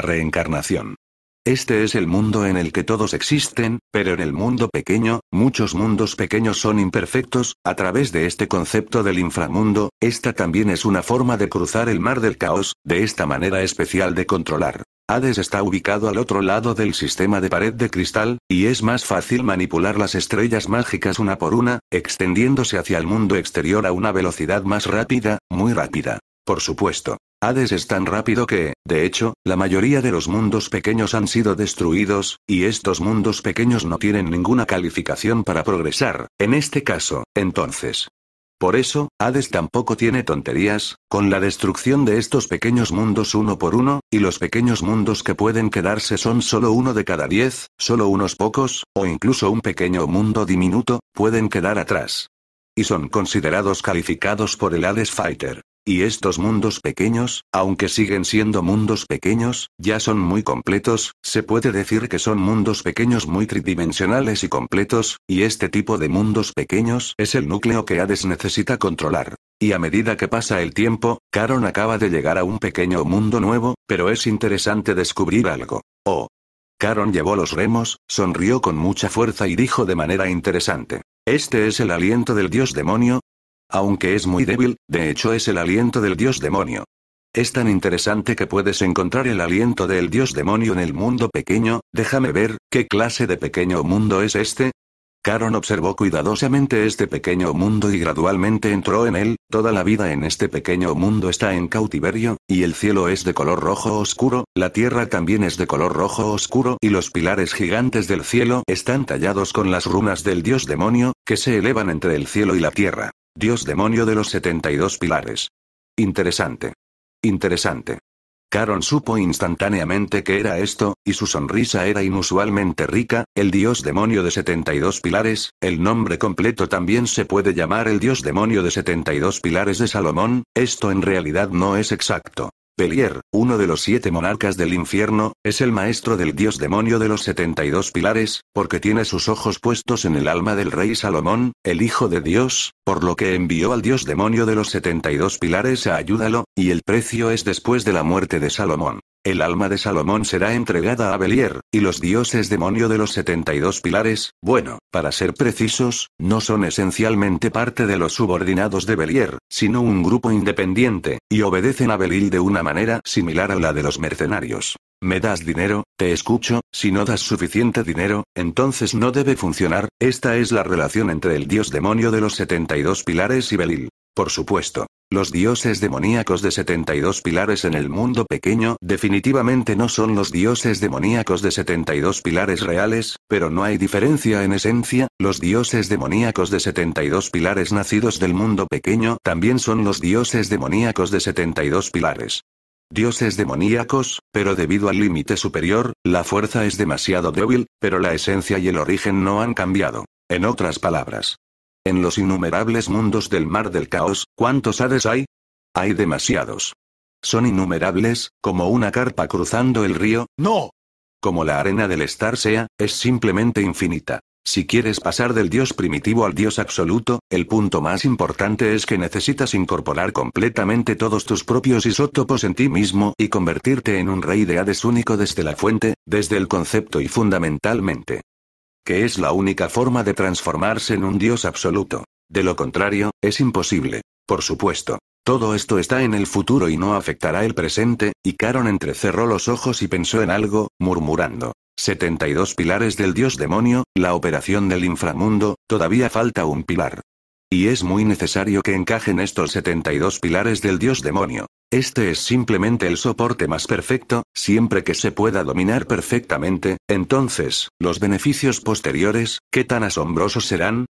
Reencarnación. Este es el mundo en el que todos existen, pero en el mundo pequeño, muchos mundos pequeños son imperfectos, a través de este concepto del inframundo, esta también es una forma de cruzar el mar del caos, de esta manera especial de controlar Hades está ubicado al otro lado del sistema de pared de cristal, y es más fácil manipular las estrellas mágicas una por una, extendiéndose hacia el mundo exterior a una velocidad más rápida, muy rápida. Por supuesto. Hades es tan rápido que, de hecho, la mayoría de los mundos pequeños han sido destruidos, y estos mundos pequeños no tienen ninguna calificación para progresar, en este caso, entonces, por eso, Hades tampoco tiene tonterías, con la destrucción de estos pequeños mundos uno por uno, y los pequeños mundos que pueden quedarse son solo uno de cada diez, solo unos pocos, o incluso un pequeño mundo diminuto, pueden quedar atrás. Y son considerados calificados por el Hades Fighter. Y estos mundos pequeños, aunque siguen siendo mundos pequeños, ya son muy completos, se puede decir que son mundos pequeños muy tridimensionales y completos, y este tipo de mundos pequeños es el núcleo que Hades necesita controlar. Y a medida que pasa el tiempo, Caron acaba de llegar a un pequeño mundo nuevo, pero es interesante descubrir algo. Oh. Caron llevó los remos, sonrió con mucha fuerza y dijo de manera interesante. Este es el aliento del dios demonio, aunque es muy débil, de hecho es el aliento del dios demonio. Es tan interesante que puedes encontrar el aliento del dios demonio en el mundo pequeño, déjame ver, ¿qué clase de pequeño mundo es este? Caron observó cuidadosamente este pequeño mundo y gradualmente entró en él, toda la vida en este pequeño mundo está en cautiverio, y el cielo es de color rojo oscuro, la tierra también es de color rojo oscuro y los pilares gigantes del cielo están tallados con las runas del dios demonio, que se elevan entre el cielo y la tierra. Dios demonio de los 72 pilares. Interesante. Interesante. Caron supo instantáneamente que era esto, y su sonrisa era inusualmente rica, el dios demonio de 72 pilares, el nombre completo también se puede llamar el dios demonio de 72 pilares de Salomón, esto en realidad no es exacto. Pelier, uno de los siete monarcas del infierno, es el maestro del dios demonio de los 72 pilares, porque tiene sus ojos puestos en el alma del rey Salomón, el hijo de Dios, por lo que envió al dios demonio de los 72 pilares a ayúdalo, y el precio es después de la muerte de Salomón. El alma de Salomón será entregada a Belier, y los dioses demonio de los 72 pilares, bueno, para ser precisos, no son esencialmente parte de los subordinados de Belier, sino un grupo independiente, y obedecen a Belil de una manera similar a la de los mercenarios. Me das dinero, te escucho, si no das suficiente dinero, entonces no debe funcionar, esta es la relación entre el dios demonio de los 72 pilares y Belil. Por supuesto, los dioses demoníacos de 72 pilares en el mundo pequeño definitivamente no son los dioses demoníacos de 72 pilares reales, pero no hay diferencia en esencia, los dioses demoníacos de 72 pilares nacidos del mundo pequeño también son los dioses demoníacos de 72 pilares. Dioses demoníacos, pero debido al límite superior, la fuerza es demasiado débil, pero la esencia y el origen no han cambiado. En otras palabras, en los innumerables mundos del mar del caos, ¿cuántos Hades hay? Hay demasiados. Son innumerables, como una carpa cruzando el río, ¡no! Como la arena del estar sea, es simplemente infinita. Si quieres pasar del Dios primitivo al Dios absoluto, el punto más importante es que necesitas incorporar completamente todos tus propios isótopos en ti mismo y convertirte en un rey de Hades único desde la fuente, desde el concepto y fundamentalmente, que es la única forma de transformarse en un dios absoluto. De lo contrario, es imposible. Por supuesto. Todo esto está en el futuro y no afectará el presente, y Caron entrecerró los ojos y pensó en algo, murmurando. 72 pilares del dios demonio, la operación del inframundo, todavía falta un pilar. Y es muy necesario que encajen estos 72 pilares del dios demonio. Este es simplemente el soporte más perfecto, siempre que se pueda dominar perfectamente, entonces, los beneficios posteriores, ¿qué tan asombrosos serán?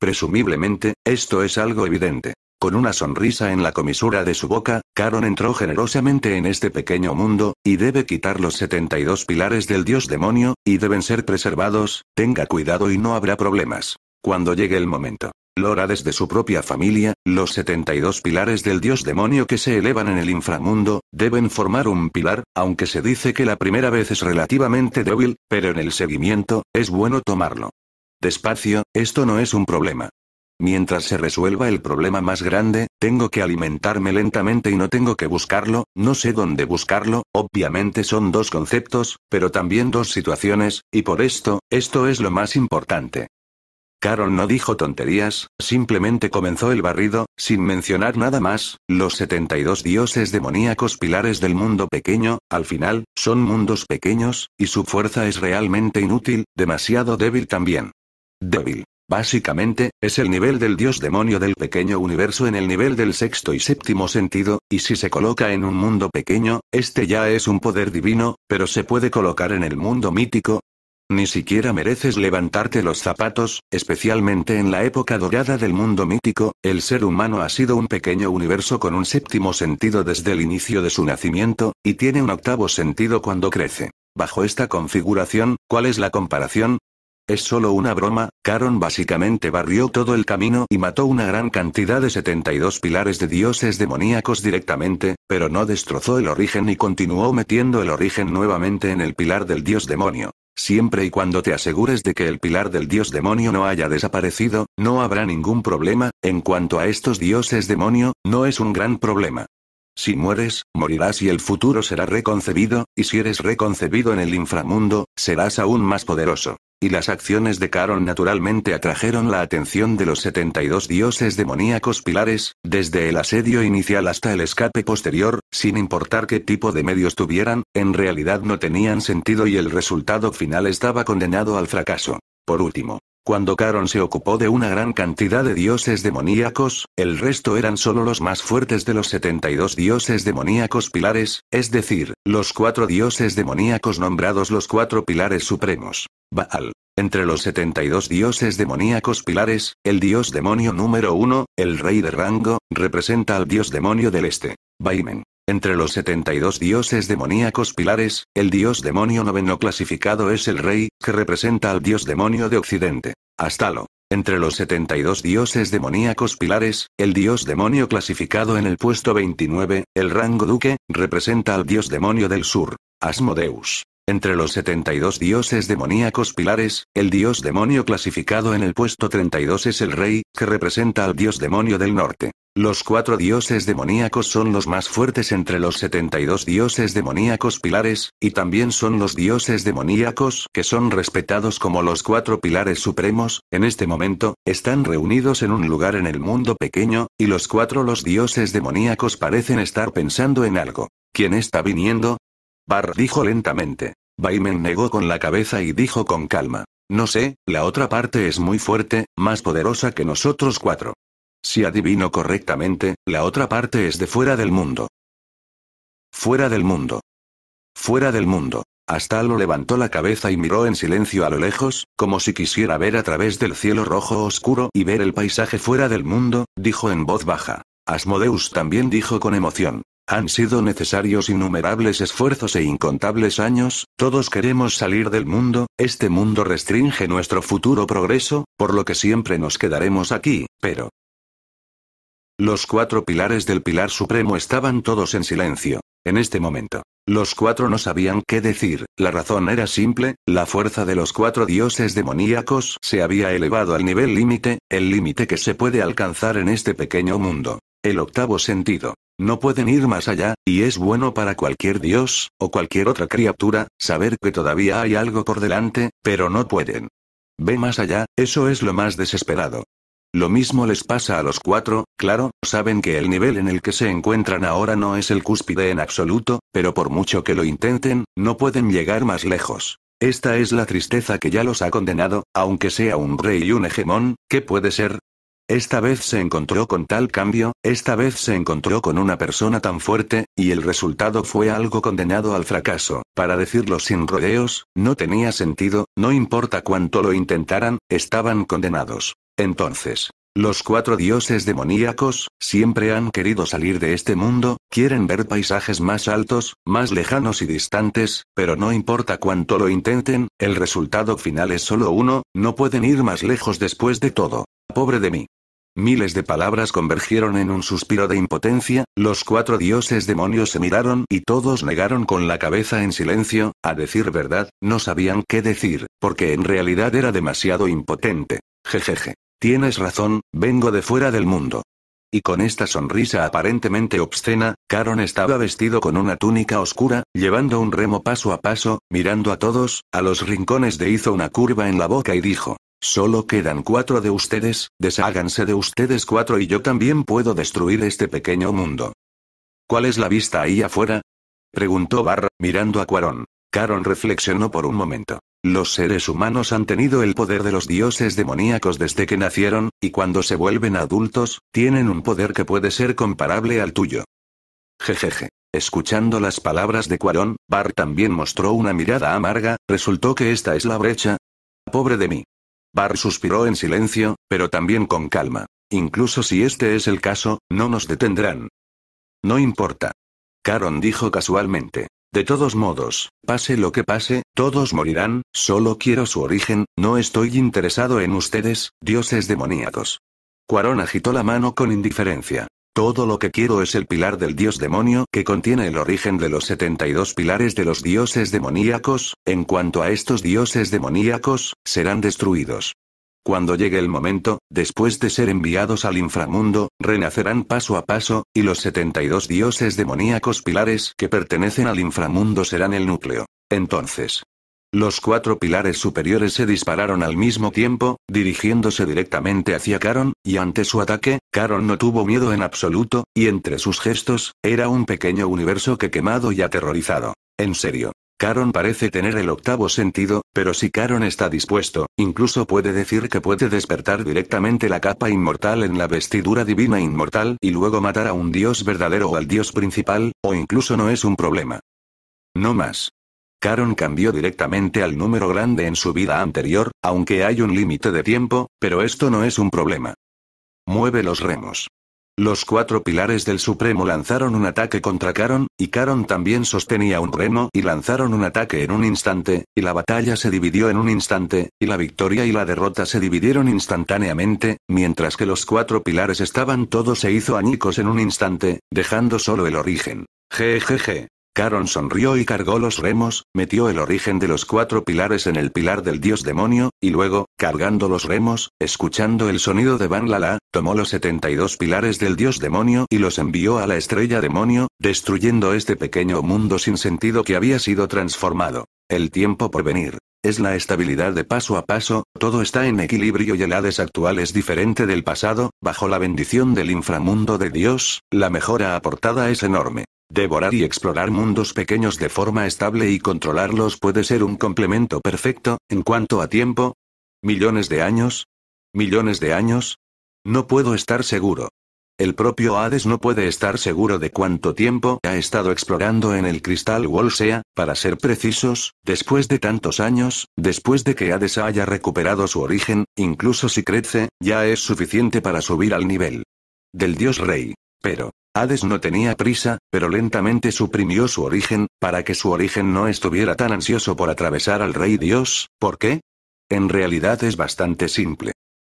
Presumiblemente, esto es algo evidente. Con una sonrisa en la comisura de su boca, Caron entró generosamente en este pequeño mundo, y debe quitar los 72 pilares del dios demonio, y deben ser preservados, tenga cuidado y no habrá problemas. Cuando llegue el momento. Lora desde su propia familia, los 72 pilares del dios demonio que se elevan en el inframundo, deben formar un pilar, aunque se dice que la primera vez es relativamente débil, pero en el seguimiento, es bueno tomarlo. Despacio, esto no es un problema. Mientras se resuelva el problema más grande, tengo que alimentarme lentamente y no tengo que buscarlo, no sé dónde buscarlo, obviamente son dos conceptos, pero también dos situaciones, y por esto, esto es lo más importante. Carol no dijo tonterías, simplemente comenzó el barrido, sin mencionar nada más, los 72 dioses demoníacos pilares del mundo pequeño, al final, son mundos pequeños, y su fuerza es realmente inútil, demasiado débil también. Débil. Básicamente, es el nivel del dios demonio del pequeño universo en el nivel del sexto y séptimo sentido, y si se coloca en un mundo pequeño, este ya es un poder divino, pero se puede colocar en el mundo mítico, ni siquiera mereces levantarte los zapatos, especialmente en la época dorada del mundo mítico, el ser humano ha sido un pequeño universo con un séptimo sentido desde el inicio de su nacimiento, y tiene un octavo sentido cuando crece. Bajo esta configuración, ¿cuál es la comparación? Es solo una broma, Caron básicamente barrió todo el camino y mató una gran cantidad de 72 pilares de dioses demoníacos directamente, pero no destrozó el origen y continuó metiendo el origen nuevamente en el pilar del dios demonio. Siempre y cuando te asegures de que el pilar del dios demonio no haya desaparecido, no habrá ningún problema, en cuanto a estos dioses demonio, no es un gran problema. Si mueres, morirás y el futuro será reconcebido, y si eres reconcebido en el inframundo, serás aún más poderoso. Y las acciones de Caron naturalmente atrajeron la atención de los 72 dioses demoníacos pilares, desde el asedio inicial hasta el escape posterior, sin importar qué tipo de medios tuvieran, en realidad no tenían sentido y el resultado final estaba condenado al fracaso. Por último, cuando Caron se ocupó de una gran cantidad de dioses demoníacos, el resto eran solo los más fuertes de los 72 dioses demoníacos pilares, es decir, los cuatro dioses demoníacos nombrados los cuatro pilares supremos. Baal. Entre los 72 dioses demoníacos pilares, el dios demonio número uno, el rey de rango, representa al dios demonio del este. Baimen. Entre los 72 dioses demoníacos pilares, el dios demonio noveno clasificado es el rey, que representa al dios demonio de Occidente. Astalo. Entre los 72 dioses demoníacos pilares, el dios demonio clasificado en el puesto 29, el rango duque, representa al dios demonio del sur. Asmodeus. Entre los 72 dioses demoníacos pilares, el dios demonio clasificado en el puesto 32 es el rey, que representa al dios demonio del norte. Los cuatro dioses demoníacos son los más fuertes entre los 72 dioses demoníacos pilares, y también son los dioses demoníacos que son respetados como los cuatro pilares supremos, en este momento, están reunidos en un lugar en el mundo pequeño, y los cuatro los dioses demoníacos parecen estar pensando en algo. ¿Quién está viniendo? Bar dijo lentamente. Baimen negó con la cabeza y dijo con calma. No sé, la otra parte es muy fuerte, más poderosa que nosotros cuatro. Si adivino correctamente, la otra parte es de fuera del mundo. Fuera del mundo. Fuera del mundo. Hasta lo levantó la cabeza y miró en silencio a lo lejos, como si quisiera ver a través del cielo rojo oscuro y ver el paisaje fuera del mundo, dijo en voz baja. Asmodeus también dijo con emoción. Han sido necesarios innumerables esfuerzos e incontables años, todos queremos salir del mundo, este mundo restringe nuestro futuro progreso, por lo que siempre nos quedaremos aquí, pero... Los cuatro pilares del pilar supremo estaban todos en silencio. En este momento. Los cuatro no sabían qué decir, la razón era simple, la fuerza de los cuatro dioses demoníacos se había elevado al nivel límite, el límite que se puede alcanzar en este pequeño mundo. El octavo sentido. No pueden ir más allá, y es bueno para cualquier dios, o cualquier otra criatura, saber que todavía hay algo por delante, pero no pueden. Ve más allá, eso es lo más desesperado. Lo mismo les pasa a los cuatro, claro, saben que el nivel en el que se encuentran ahora no es el cúspide en absoluto, pero por mucho que lo intenten, no pueden llegar más lejos. Esta es la tristeza que ya los ha condenado, aunque sea un rey y un hegemón, ¿qué puede ser? Esta vez se encontró con tal cambio, esta vez se encontró con una persona tan fuerte, y el resultado fue algo condenado al fracaso. Para decirlo sin rodeos, no tenía sentido, no importa cuánto lo intentaran, estaban condenados. Entonces, los cuatro dioses demoníacos, siempre han querido salir de este mundo, quieren ver paisajes más altos, más lejanos y distantes, pero no importa cuánto lo intenten, el resultado final es solo uno, no pueden ir más lejos después de todo. Pobre de mí. Miles de palabras convergieron en un suspiro de impotencia, los cuatro dioses demonios se miraron y todos negaron con la cabeza en silencio, a decir verdad, no sabían qué decir, porque en realidad era demasiado impotente. Jejeje. Tienes razón, vengo de fuera del mundo. Y con esta sonrisa aparentemente obscena, Caron estaba vestido con una túnica oscura, llevando un remo paso a paso, mirando a todos, a los rincones de hizo una curva en la boca y dijo, Solo quedan cuatro de ustedes, desháganse de ustedes cuatro y yo también puedo destruir este pequeño mundo. ¿Cuál es la vista ahí afuera? Preguntó barr mirando a Cuarón. Caron reflexionó por un momento. Los seres humanos han tenido el poder de los dioses demoníacos desde que nacieron, y cuando se vuelven adultos, tienen un poder que puede ser comparable al tuyo. Jejeje. Escuchando las palabras de Cuarón, Bar también mostró una mirada amarga, resultó que esta es la brecha. Pobre de mí. Barr suspiró en silencio, pero también con calma. Incluso si este es el caso, no nos detendrán. No importa. Caron dijo casualmente. De todos modos, pase lo que pase, todos morirán, solo quiero su origen, no estoy interesado en ustedes, dioses demoníacos. Cuarón agitó la mano con indiferencia. Todo lo que quiero es el pilar del dios demonio que contiene el origen de los 72 pilares de los dioses demoníacos, en cuanto a estos dioses demoníacos, serán destruidos. Cuando llegue el momento, después de ser enviados al inframundo, renacerán paso a paso, y los 72 dioses demoníacos pilares que pertenecen al inframundo serán el núcleo. Entonces, los cuatro pilares superiores se dispararon al mismo tiempo, dirigiéndose directamente hacia Karon, y ante su ataque, Caron no tuvo miedo en absoluto, y entre sus gestos, era un pequeño universo que quemado y aterrorizado. En serio. Karon parece tener el octavo sentido, pero si Karon está dispuesto, incluso puede decir que puede despertar directamente la capa inmortal en la vestidura divina inmortal y luego matar a un dios verdadero o al dios principal, o incluso no es un problema. No más. Caron cambió directamente al número grande en su vida anterior, aunque hay un límite de tiempo, pero esto no es un problema. Mueve los remos. Los cuatro pilares del Supremo lanzaron un ataque contra Karon, y Caron también sostenía un remo y lanzaron un ataque en un instante, y la batalla se dividió en un instante, y la victoria y la derrota se dividieron instantáneamente, mientras que los cuatro pilares estaban todos se hizo añicos en un instante, dejando solo el origen. Jejeje. Garon sonrió y cargó los remos, metió el origen de los cuatro pilares en el pilar del dios demonio, y luego, cargando los remos, escuchando el sonido de Van Lala, tomó los 72 pilares del dios demonio y los envió a la estrella demonio, destruyendo este pequeño mundo sin sentido que había sido transformado. El tiempo por venir. Es la estabilidad de paso a paso, todo está en equilibrio y el Hades actual es diferente del pasado, bajo la bendición del inframundo de Dios, la mejora aportada es enorme. Devorar y explorar mundos pequeños de forma estable y controlarlos puede ser un complemento perfecto, en cuanto a tiempo. ¿Millones de años? ¿Millones de años? No puedo estar seguro. El propio Hades no puede estar seguro de cuánto tiempo ha estado explorando en el cristal Sea, para ser precisos, después de tantos años, después de que Hades haya recuperado su origen, incluso si crece, ya es suficiente para subir al nivel del dios rey. Pero, Hades no tenía prisa, pero lentamente suprimió su origen, para que su origen no estuviera tan ansioso por atravesar al rey Dios, ¿por qué? En realidad es bastante simple.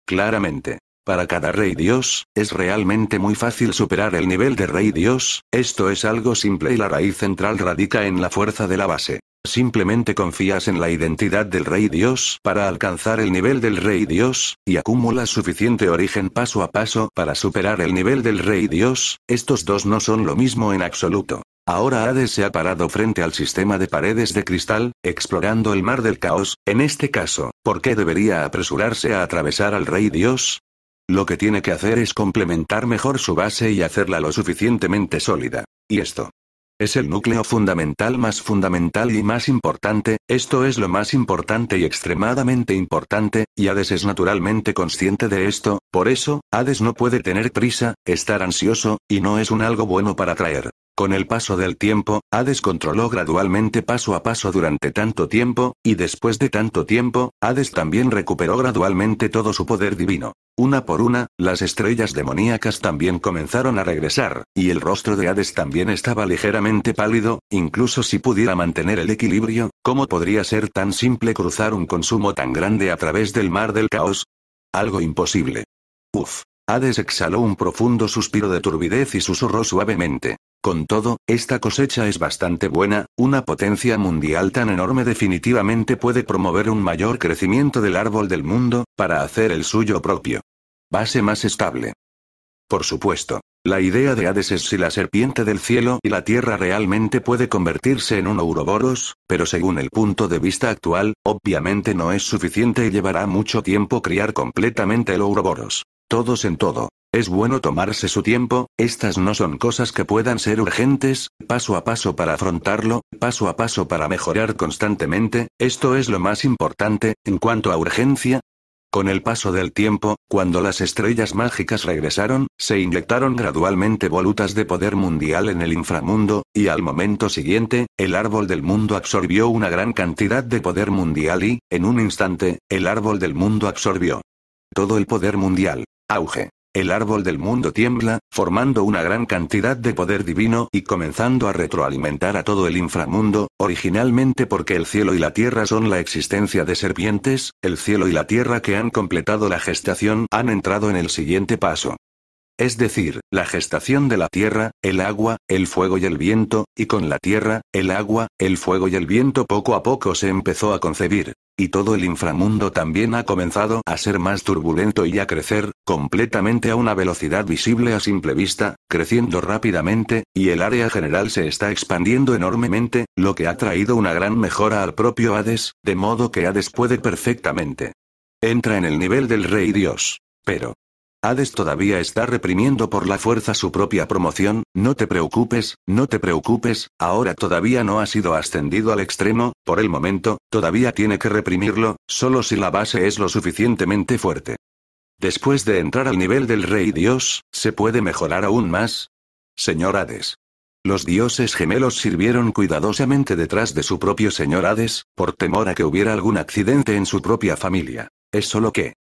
Claramente. Para cada rey Dios, es realmente muy fácil superar el nivel de rey Dios, esto es algo simple y la raíz central radica en la fuerza de la base. Simplemente confías en la identidad del Rey Dios para alcanzar el nivel del Rey Dios, y acumulas suficiente origen paso a paso para superar el nivel del Rey Dios, estos dos no son lo mismo en absoluto. Ahora Hades se ha parado frente al sistema de paredes de cristal, explorando el mar del caos, en este caso, ¿por qué debería apresurarse a atravesar al Rey Dios? Lo que tiene que hacer es complementar mejor su base y hacerla lo suficientemente sólida. Y esto, es el núcleo fundamental más fundamental y más importante, esto es lo más importante y extremadamente importante, y Hades es naturalmente consciente de esto, por eso, Hades no puede tener prisa, estar ansioso, y no es un algo bueno para traer. Con el paso del tiempo, Hades controló gradualmente paso a paso durante tanto tiempo, y después de tanto tiempo, Hades también recuperó gradualmente todo su poder divino. Una por una, las estrellas demoníacas también comenzaron a regresar, y el rostro de Hades también estaba ligeramente pálido, incluso si pudiera mantener el equilibrio, ¿cómo podría ser tan simple cruzar un consumo tan grande a través del mar del caos? Algo imposible. Uf. Hades exhaló un profundo suspiro de turbidez y susurró suavemente. Con todo, esta cosecha es bastante buena, una potencia mundial tan enorme definitivamente puede promover un mayor crecimiento del árbol del mundo, para hacer el suyo propio. Base más estable. Por supuesto. La idea de Hades es si la serpiente del cielo y la tierra realmente puede convertirse en un ouroboros, pero según el punto de vista actual, obviamente no es suficiente y llevará mucho tiempo criar completamente el ouroboros. Todos en todo. Es bueno tomarse su tiempo, estas no son cosas que puedan ser urgentes, paso a paso para afrontarlo, paso a paso para mejorar constantemente, esto es lo más importante, en cuanto a urgencia. Con el paso del tiempo, cuando las estrellas mágicas regresaron, se inyectaron gradualmente volutas de poder mundial en el inframundo, y al momento siguiente, el árbol del mundo absorbió una gran cantidad de poder mundial y, en un instante, el árbol del mundo absorbió todo el poder mundial. Auge. El árbol del mundo tiembla, formando una gran cantidad de poder divino y comenzando a retroalimentar a todo el inframundo, originalmente porque el cielo y la tierra son la existencia de serpientes, el cielo y la tierra que han completado la gestación han entrado en el siguiente paso. Es decir, la gestación de la tierra, el agua, el fuego y el viento, y con la tierra, el agua, el fuego y el viento poco a poco se empezó a concebir. Y todo el inframundo también ha comenzado a ser más turbulento y a crecer, completamente a una velocidad visible a simple vista, creciendo rápidamente, y el área general se está expandiendo enormemente, lo que ha traído una gran mejora al propio Hades, de modo que Hades puede perfectamente. Entra en el nivel del Rey Dios. Pero, Hades todavía está reprimiendo por la fuerza su propia promoción, no te preocupes, no te preocupes, ahora todavía no ha sido ascendido al extremo, por el momento, todavía tiene que reprimirlo, solo si la base es lo suficientemente fuerte. Después de entrar al nivel del rey dios, ¿se puede mejorar aún más? Señor Hades. Los dioses gemelos sirvieron cuidadosamente detrás de su propio señor Hades, por temor a que hubiera algún accidente en su propia familia. Es solo que.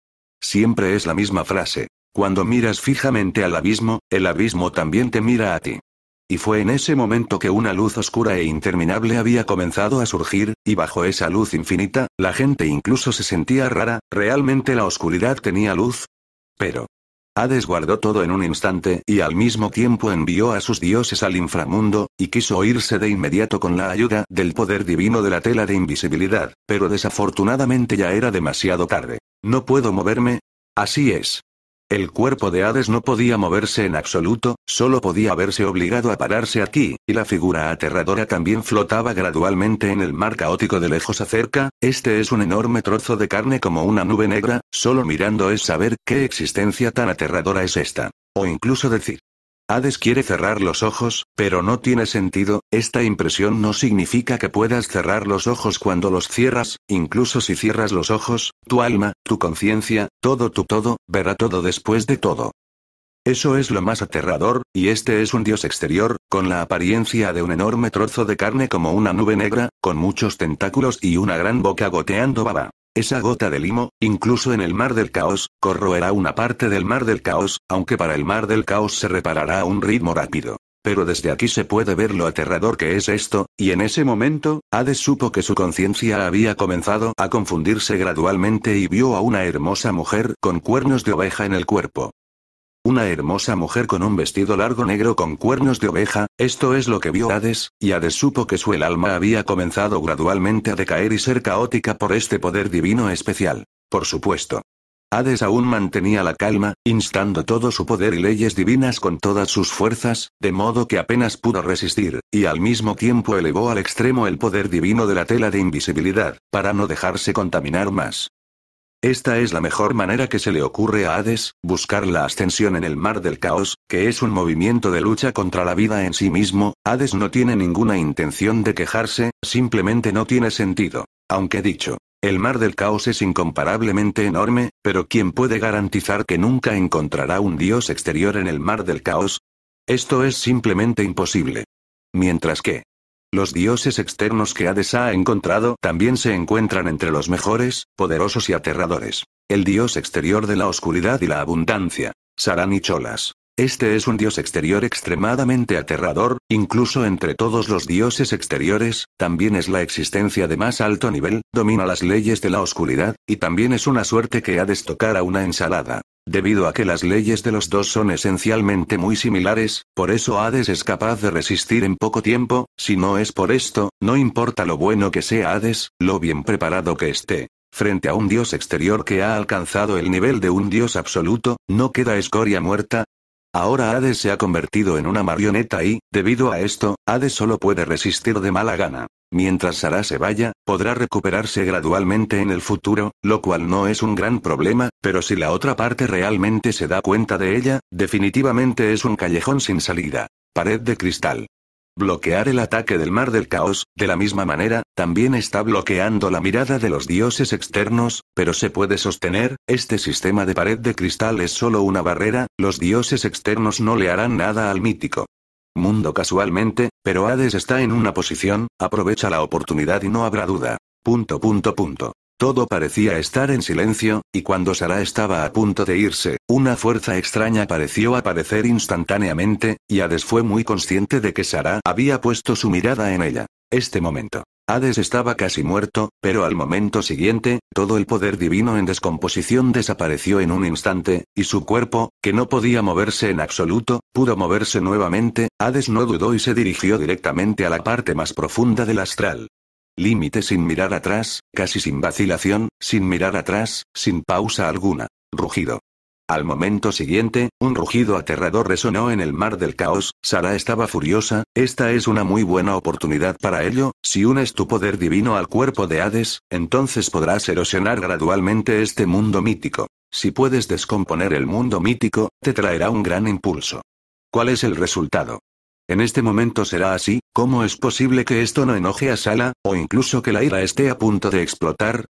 Siempre es la misma frase. Cuando miras fijamente al abismo, el abismo también te mira a ti. Y fue en ese momento que una luz oscura e interminable había comenzado a surgir, y bajo esa luz infinita, la gente incluso se sentía rara, realmente la oscuridad tenía luz. Pero, Hades guardó todo en un instante y al mismo tiempo envió a sus dioses al inframundo, y quiso irse de inmediato con la ayuda del poder divino de la tela de invisibilidad, pero desafortunadamente ya era demasiado tarde. No puedo moverme. Así es. El cuerpo de Hades no podía moverse en absoluto, solo podía verse obligado a pararse aquí, y la figura aterradora también flotaba gradualmente en el mar caótico de lejos a cerca, este es un enorme trozo de carne como una nube negra, solo mirando es saber qué existencia tan aterradora es esta. O incluso decir, Hades quiere cerrar los ojos, pero no tiene sentido, esta impresión no significa que puedas cerrar los ojos cuando los cierras, incluso si cierras los ojos, tu alma, tu conciencia, todo tu todo, verá todo después de todo. Eso es lo más aterrador, y este es un dios exterior, con la apariencia de un enorme trozo de carne como una nube negra, con muchos tentáculos y una gran boca goteando baba. Esa gota de limo, incluso en el mar del caos, corroerá una parte del mar del caos, aunque para el mar del caos se reparará a un ritmo rápido. Pero desde aquí se puede ver lo aterrador que es esto, y en ese momento, Hades supo que su conciencia había comenzado a confundirse gradualmente y vio a una hermosa mujer con cuernos de oveja en el cuerpo. Una hermosa mujer con un vestido largo negro con cuernos de oveja, esto es lo que vio Hades, y Hades supo que su el alma había comenzado gradualmente a decaer y ser caótica por este poder divino especial. Por supuesto. Hades aún mantenía la calma, instando todo su poder y leyes divinas con todas sus fuerzas, de modo que apenas pudo resistir, y al mismo tiempo elevó al extremo el poder divino de la tela de invisibilidad, para no dejarse contaminar más. Esta es la mejor manera que se le ocurre a Hades, buscar la ascensión en el mar del caos, que es un movimiento de lucha contra la vida en sí mismo, Hades no tiene ninguna intención de quejarse, simplemente no tiene sentido. Aunque dicho, el mar del caos es incomparablemente enorme, pero ¿quién puede garantizar que nunca encontrará un dios exterior en el mar del caos? Esto es simplemente imposible. Mientras que, los dioses externos que Hades ha encontrado también se encuentran entre los mejores, poderosos y aterradores. El dios exterior de la oscuridad y la abundancia. Saranicholas. Cholas. Este es un dios exterior extremadamente aterrador, incluso entre todos los dioses exteriores, también es la existencia de más alto nivel, domina las leyes de la oscuridad, y también es una suerte que Hades de a una ensalada. Debido a que las leyes de los dos son esencialmente muy similares, por eso Hades es capaz de resistir en poco tiempo, si no es por esto, no importa lo bueno que sea Hades, lo bien preparado que esté. Frente a un dios exterior que ha alcanzado el nivel de un dios absoluto, no queda escoria muerta, Ahora Hades se ha convertido en una marioneta y, debido a esto, Hades solo puede resistir de mala gana. Mientras Sara se vaya, podrá recuperarse gradualmente en el futuro, lo cual no es un gran problema, pero si la otra parte realmente se da cuenta de ella, definitivamente es un callejón sin salida. Pared de cristal. Bloquear el ataque del mar del caos, de la misma manera, también está bloqueando la mirada de los dioses externos, pero se puede sostener, este sistema de pared de cristal es solo una barrera, los dioses externos no le harán nada al mítico. Mundo casualmente, pero Hades está en una posición, aprovecha la oportunidad y no habrá duda. Punto punto punto. Todo parecía estar en silencio, y cuando Sara estaba a punto de irse, una fuerza extraña pareció aparecer instantáneamente, y Hades fue muy consciente de que Sara había puesto su mirada en ella. Este momento. Hades estaba casi muerto, pero al momento siguiente, todo el poder divino en descomposición desapareció en un instante, y su cuerpo, que no podía moverse en absoluto, pudo moverse nuevamente, Hades no dudó y se dirigió directamente a la parte más profunda del astral. Límite sin mirar atrás, casi sin vacilación, sin mirar atrás, sin pausa alguna. Rugido. Al momento siguiente, un rugido aterrador resonó en el mar del caos, Sara estaba furiosa, esta es una muy buena oportunidad para ello, si unes tu poder divino al cuerpo de Hades, entonces podrás erosionar gradualmente este mundo mítico. Si puedes descomponer el mundo mítico, te traerá un gran impulso. ¿Cuál es el resultado? En este momento será así, ¿cómo es posible que esto no enoje a Sala, o incluso que la ira esté a punto de explotar?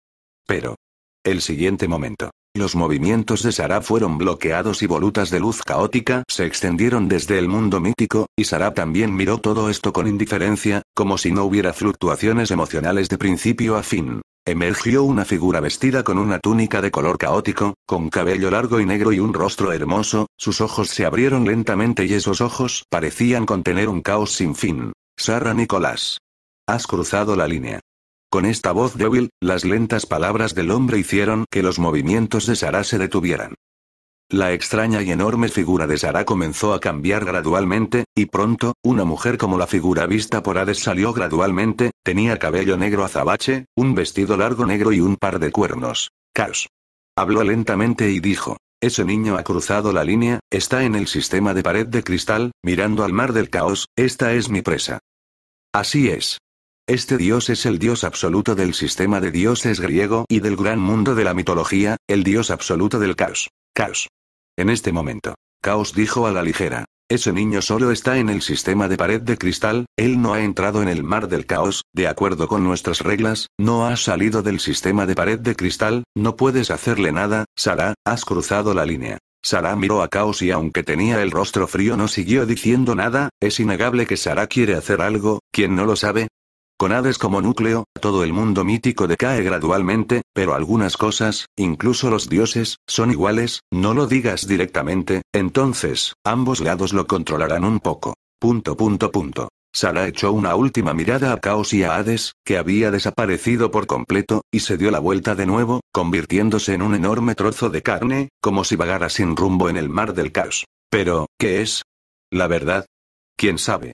Pero, el siguiente momento. Los movimientos de Sara fueron bloqueados y volutas de luz caótica se extendieron desde el mundo mítico, y Sara también miró todo esto con indiferencia, como si no hubiera fluctuaciones emocionales de principio a fin. Emergió una figura vestida con una túnica de color caótico, con cabello largo y negro y un rostro hermoso, sus ojos se abrieron lentamente y esos ojos parecían contener un caos sin fin. Sara Nicolás. Has cruzado la línea. Con esta voz débil, las lentas palabras del hombre hicieron que los movimientos de Sara se detuvieran. La extraña y enorme figura de Sara comenzó a cambiar gradualmente, y pronto, una mujer como la figura vista por Hades salió gradualmente, tenía cabello negro azabache, un vestido largo negro y un par de cuernos. Caos. Habló lentamente y dijo, ese niño ha cruzado la línea, está en el sistema de pared de cristal, mirando al mar del caos, esta es mi presa. Así es. Este dios es el dios absoluto del sistema de dioses griego y del gran mundo de la mitología, el dios absoluto del caos. Caos. En este momento. Caos dijo a la ligera. Ese niño solo está en el sistema de pared de cristal, él no ha entrado en el mar del caos, de acuerdo con nuestras reglas, no ha salido del sistema de pared de cristal, no puedes hacerle nada, Sara, has cruzado la línea. Sara miró a Caos y aunque tenía el rostro frío no siguió diciendo nada, es innegable que Sara quiere hacer algo, quien no lo sabe, con Hades como núcleo, todo el mundo mítico decae gradualmente, pero algunas cosas, incluso los dioses, son iguales, no lo digas directamente, entonces, ambos lados lo controlarán un poco. Punto punto punto. Sara echó una última mirada a Caos y a Hades, que había desaparecido por completo, y se dio la vuelta de nuevo, convirtiéndose en un enorme trozo de carne, como si vagara sin rumbo en el mar del caos. Pero, ¿qué es? La verdad. ¿Quién sabe?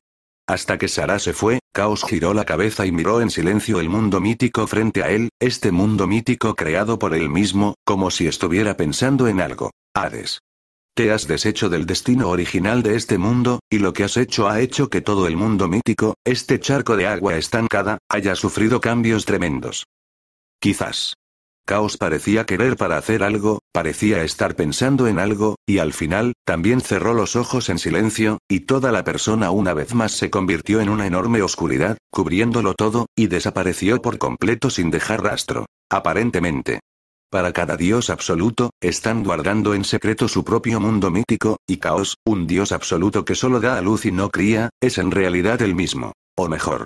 Hasta que Sara se fue, Caos giró la cabeza y miró en silencio el mundo mítico frente a él, este mundo mítico creado por él mismo, como si estuviera pensando en algo. Hades. Te has deshecho del destino original de este mundo, y lo que has hecho ha hecho que todo el mundo mítico, este charco de agua estancada, haya sufrido cambios tremendos. Quizás. Caos parecía querer para hacer algo, parecía estar pensando en algo, y al final, también cerró los ojos en silencio, y toda la persona una vez más se convirtió en una enorme oscuridad, cubriéndolo todo, y desapareció por completo sin dejar rastro. Aparentemente. Para cada dios absoluto, están guardando en secreto su propio mundo mítico, y Caos, un dios absoluto que solo da a luz y no cría, es en realidad el mismo. O mejor,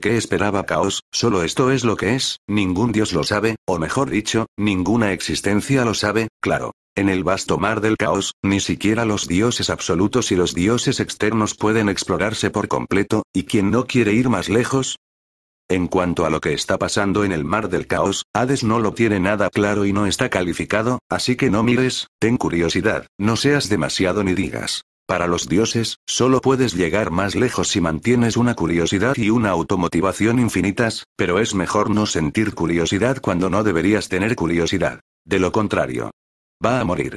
¿Qué esperaba caos? Solo esto es lo que es, ningún dios lo sabe, o mejor dicho, ninguna existencia lo sabe, claro. En el vasto mar del caos, ni siquiera los dioses absolutos y los dioses externos pueden explorarse por completo, y quien no quiere ir más lejos, en cuanto a lo que está pasando en el mar del caos, Hades no lo tiene nada claro y no está calificado, así que no mires, ten curiosidad, no seas demasiado ni digas, para los dioses, solo puedes llegar más lejos si mantienes una curiosidad y una automotivación infinitas, pero es mejor no sentir curiosidad cuando no deberías tener curiosidad. De lo contrario, va a morir.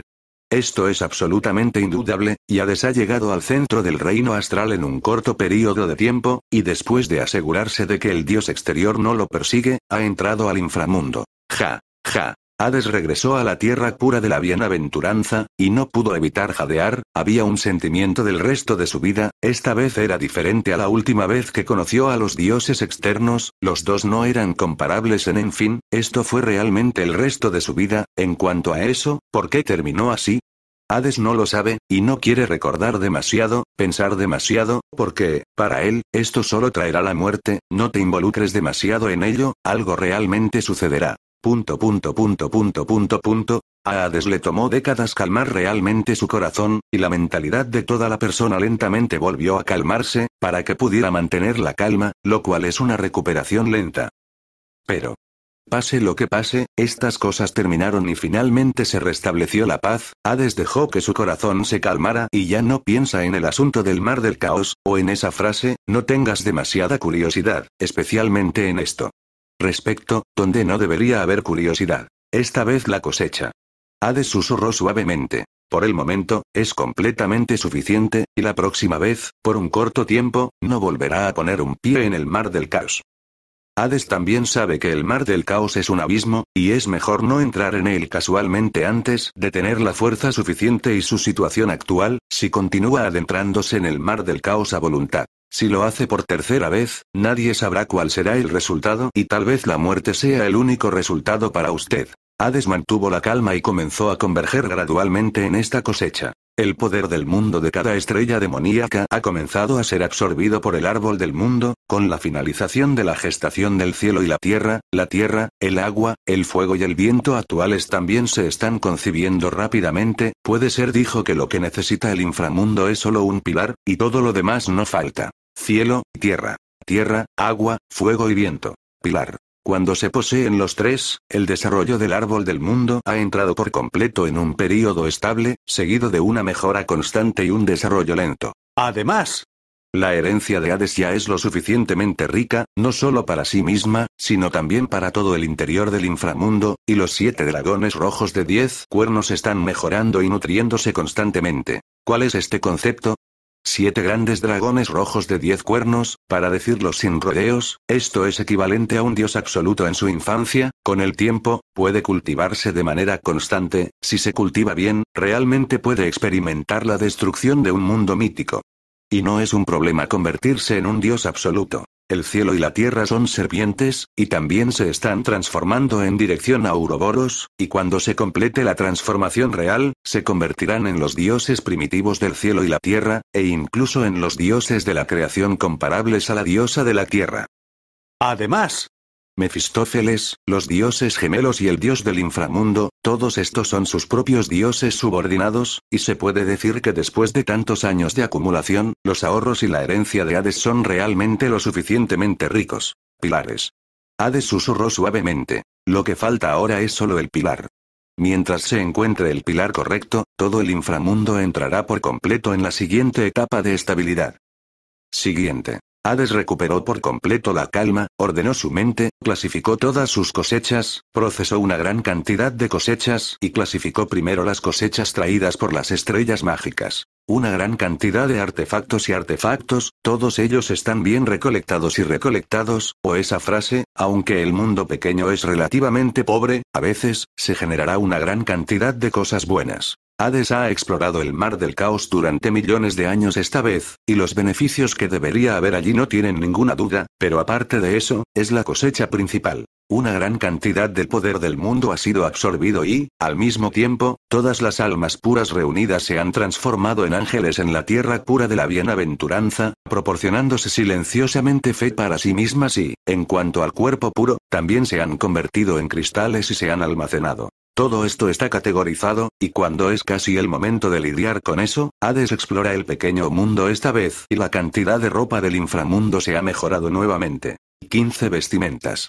Esto es absolutamente indudable, Yades ha llegado al centro del reino astral en un corto periodo de tiempo, y después de asegurarse de que el dios exterior no lo persigue, ha entrado al inframundo. Ja, ja, Hades regresó a la tierra pura de la bienaventuranza, y no pudo evitar jadear, había un sentimiento del resto de su vida, esta vez era diferente a la última vez que conoció a los dioses externos, los dos no eran comparables en en fin, esto fue realmente el resto de su vida, en cuanto a eso, ¿por qué terminó así? Hades no lo sabe, y no quiere recordar demasiado, pensar demasiado, porque, para él, esto solo traerá la muerte, no te involucres demasiado en ello, algo realmente sucederá. Punto punto punto punto punto punto. A Hades le tomó décadas calmar realmente su corazón, y la mentalidad de toda la persona lentamente volvió a calmarse, para que pudiera mantener la calma, lo cual es una recuperación lenta. Pero, Pase lo que pase, estas cosas terminaron y finalmente se restableció la paz, Hades dejó que su corazón se calmara y ya no piensa en el asunto del mar del caos, o en esa frase, no tengas demasiada curiosidad, especialmente en esto. Respecto, donde no debería haber curiosidad. Esta vez la cosecha. Hades susurró suavemente. Por el momento, es completamente suficiente, y la próxima vez, por un corto tiempo, no volverá a poner un pie en el mar del caos. Hades también sabe que el mar del caos es un abismo, y es mejor no entrar en él casualmente antes de tener la fuerza suficiente y su situación actual, si continúa adentrándose en el mar del caos a voluntad. Si lo hace por tercera vez, nadie sabrá cuál será el resultado y tal vez la muerte sea el único resultado para usted. Hades mantuvo la calma y comenzó a converger gradualmente en esta cosecha. El poder del mundo de cada estrella demoníaca ha comenzado a ser absorbido por el árbol del mundo, con la finalización de la gestación del cielo y la tierra, la tierra, el agua, el fuego y el viento actuales también se están concibiendo rápidamente, puede ser dijo que lo que necesita el inframundo es solo un pilar, y todo lo demás no falta. Cielo, tierra. Tierra, agua, fuego y viento. Pilar. Cuando se poseen los tres, el desarrollo del árbol del mundo ha entrado por completo en un período estable, seguido de una mejora constante y un desarrollo lento. Además, la herencia de Hades ya es lo suficientemente rica, no solo para sí misma, sino también para todo el interior del inframundo, y los siete dragones rojos de diez cuernos están mejorando y nutriéndose constantemente. ¿Cuál es este concepto? Siete grandes dragones rojos de diez cuernos, para decirlo sin rodeos, esto es equivalente a un dios absoluto en su infancia, con el tiempo, puede cultivarse de manera constante, si se cultiva bien, realmente puede experimentar la destrucción de un mundo mítico. Y no es un problema convertirse en un dios absoluto. El cielo y la tierra son serpientes, y también se están transformando en dirección a Uroboros, y cuando se complete la transformación real, se convertirán en los dioses primitivos del cielo y la tierra, e incluso en los dioses de la creación comparables a la diosa de la tierra. Además, Mefistófeles, los dioses gemelos y el dios del inframundo, todos estos son sus propios dioses subordinados, y se puede decir que después de tantos años de acumulación, los ahorros y la herencia de Hades son realmente lo suficientemente ricos. Pilares. Hades susurró suavemente. Lo que falta ahora es solo el pilar. Mientras se encuentre el pilar correcto, todo el inframundo entrará por completo en la siguiente etapa de estabilidad. Siguiente. Hades recuperó por completo la calma, ordenó su mente, clasificó todas sus cosechas, procesó una gran cantidad de cosechas y clasificó primero las cosechas traídas por las estrellas mágicas. Una gran cantidad de artefactos y artefactos, todos ellos están bien recolectados y recolectados, o esa frase, aunque el mundo pequeño es relativamente pobre, a veces, se generará una gran cantidad de cosas buenas. Hades ha explorado el mar del caos durante millones de años esta vez, y los beneficios que debería haber allí no tienen ninguna duda, pero aparte de eso, es la cosecha principal. Una gran cantidad del poder del mundo ha sido absorbido y, al mismo tiempo, todas las almas puras reunidas se han transformado en ángeles en la tierra pura de la bienaventuranza, proporcionándose silenciosamente fe para sí mismas y, en cuanto al cuerpo puro, también se han convertido en cristales y se han almacenado. Todo esto está categorizado, y cuando es casi el momento de lidiar con eso, Hades explora el pequeño mundo esta vez y la cantidad de ropa del inframundo se ha mejorado nuevamente. 15 vestimentas.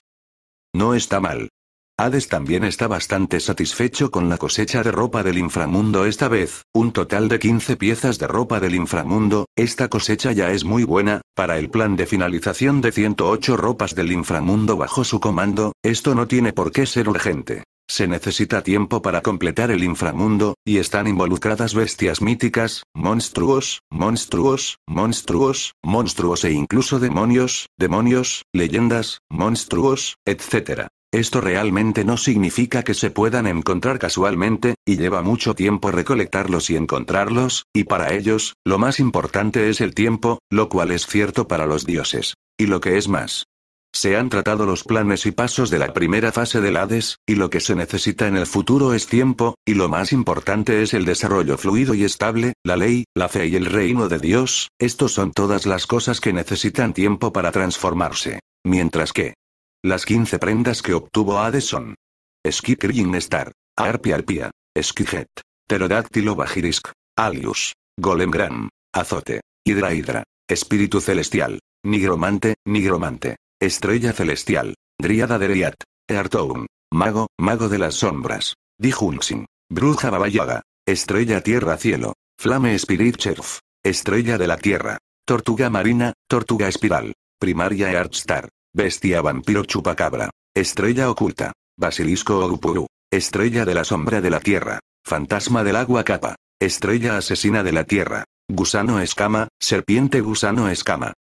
No está mal. Hades también está bastante satisfecho con la cosecha de ropa del inframundo esta vez, un total de 15 piezas de ropa del inframundo, esta cosecha ya es muy buena, para el plan de finalización de 108 ropas del inframundo bajo su comando, esto no tiene por qué ser urgente. Se necesita tiempo para completar el inframundo, y están involucradas bestias míticas, monstruos, monstruos, monstruos, monstruos e incluso demonios, demonios, leyendas, monstruos, etc. Esto realmente no significa que se puedan encontrar casualmente, y lleva mucho tiempo recolectarlos y encontrarlos, y para ellos, lo más importante es el tiempo, lo cual es cierto para los dioses. Y lo que es más, se han tratado los planes y pasos de la primera fase del Hades, y lo que se necesita en el futuro es tiempo, y lo más importante es el desarrollo fluido y estable, la ley, la fe y el reino de Dios, estos son todas las cosas que necesitan tiempo para transformarse. Mientras que, las 15 prendas que obtuvo Hades son Skikrin Star, Arpia, Skijet, Terodáctilo, Bajirisk, Alius, Golemgram, Azote, Hidra Espíritu Celestial, Nigromante, Nigromante, Estrella celestial. Driada de Riat. Eartoum. Mago, mago de las sombras. Dijunxin. Bruja Babayaga. Estrella tierra-cielo. Flame Spirit Chef. Estrella de la tierra. Tortuga marina, tortuga espiral. Primaria Star. Bestia vampiro chupacabra. Estrella oculta. Basilisco Ogupuru. Estrella de la sombra de la tierra. Fantasma del agua capa. Estrella asesina de la tierra. Gusano escama, serpiente gusano escama.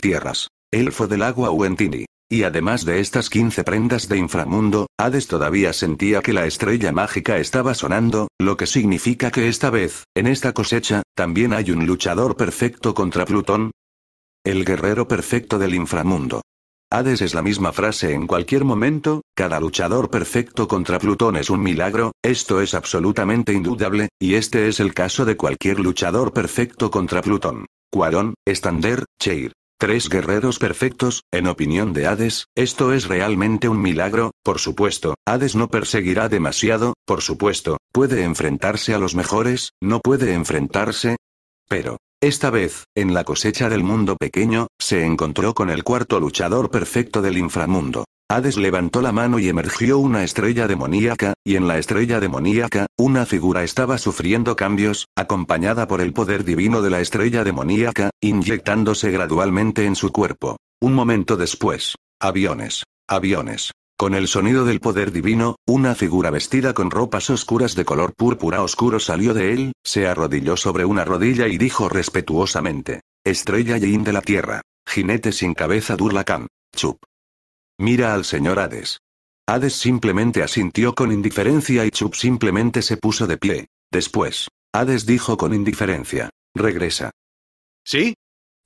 Tierras elfo del agua Uentini. Y además de estas 15 prendas de inframundo, Hades todavía sentía que la estrella mágica estaba sonando, lo que significa que esta vez, en esta cosecha, también hay un luchador perfecto contra Plutón. El guerrero perfecto del inframundo. Hades es la misma frase en cualquier momento, cada luchador perfecto contra Plutón es un milagro, esto es absolutamente indudable, y este es el caso de cualquier luchador perfecto contra Plutón. Cuarón, Estander, Cheir, Tres guerreros perfectos, en opinión de Hades, esto es realmente un milagro, por supuesto, Hades no perseguirá demasiado, por supuesto, puede enfrentarse a los mejores, no puede enfrentarse. Pero, esta vez, en la cosecha del mundo pequeño, se encontró con el cuarto luchador perfecto del inframundo. Hades levantó la mano y emergió una estrella demoníaca, y en la estrella demoníaca, una figura estaba sufriendo cambios, acompañada por el poder divino de la estrella demoníaca, inyectándose gradualmente en su cuerpo. Un momento después. Aviones. Aviones. Con el sonido del poder divino, una figura vestida con ropas oscuras de color púrpura oscuro salió de él, se arrodilló sobre una rodilla y dijo respetuosamente. Estrella Yin de la Tierra. Jinete sin cabeza durlakam Chup. Mira al señor Hades. Hades simplemente asintió con indiferencia y Chub simplemente se puso de pie. Después, Hades dijo con indiferencia. Regresa. ¿Sí?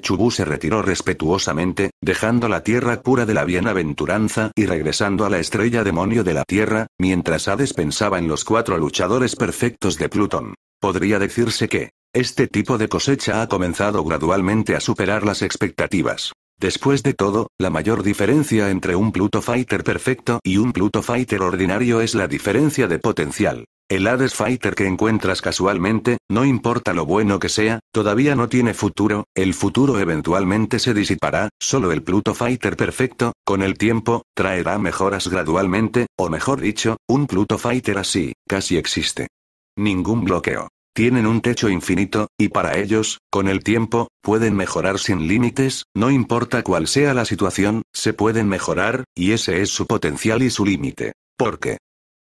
Chubu se retiró respetuosamente, dejando la tierra pura de la bienaventuranza y regresando a la estrella demonio de la tierra, mientras Hades pensaba en los cuatro luchadores perfectos de Plutón. Podría decirse que, este tipo de cosecha ha comenzado gradualmente a superar las expectativas. Después de todo, la mayor diferencia entre un Pluto Fighter perfecto y un Pluto Fighter ordinario es la diferencia de potencial. El Hades Fighter que encuentras casualmente, no importa lo bueno que sea, todavía no tiene futuro, el futuro eventualmente se disipará, solo el Pluto Fighter perfecto, con el tiempo, traerá mejoras gradualmente, o mejor dicho, un Pluto Fighter así, casi existe. Ningún bloqueo. Tienen un techo infinito, y para ellos, con el tiempo, pueden mejorar sin límites, no importa cuál sea la situación, se pueden mejorar, y ese es su potencial y su límite. ¿Por qué?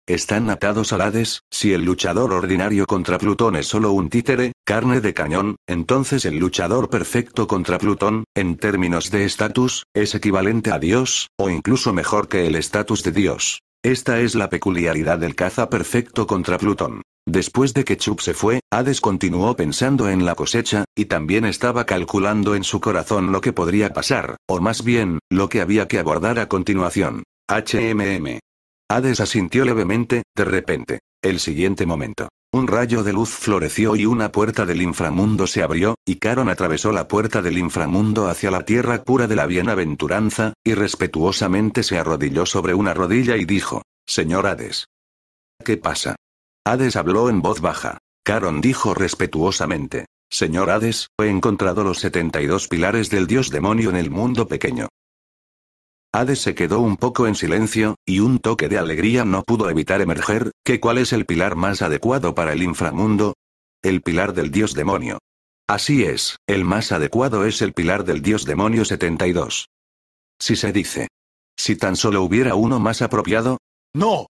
Están atados a Hades, si el luchador ordinario contra Plutón es solo un títere, carne de cañón, entonces el luchador perfecto contra Plutón, en términos de estatus, es equivalente a Dios, o incluso mejor que el estatus de Dios. Esta es la peculiaridad del caza perfecto contra Plutón. Después de que Chup se fue, Hades continuó pensando en la cosecha, y también estaba calculando en su corazón lo que podría pasar, o más bien, lo que había que abordar a continuación. HMM. Hades asintió levemente, de repente. El siguiente momento. Un rayo de luz floreció y una puerta del inframundo se abrió, y Caron atravesó la puerta del inframundo hacia la tierra pura de la bienaventuranza, y respetuosamente se arrodilló sobre una rodilla y dijo, Señor Hades. ¿Qué pasa? Hades habló en voz baja. Caron dijo respetuosamente. Señor Hades, he encontrado los 72 pilares del dios demonio en el mundo pequeño. Hades se quedó un poco en silencio, y un toque de alegría no pudo evitar emerger, que cuál es el pilar más adecuado para el inframundo? El pilar del dios demonio. Así es, el más adecuado es el pilar del dios demonio 72. Si se dice. Si tan solo hubiera uno más apropiado. No,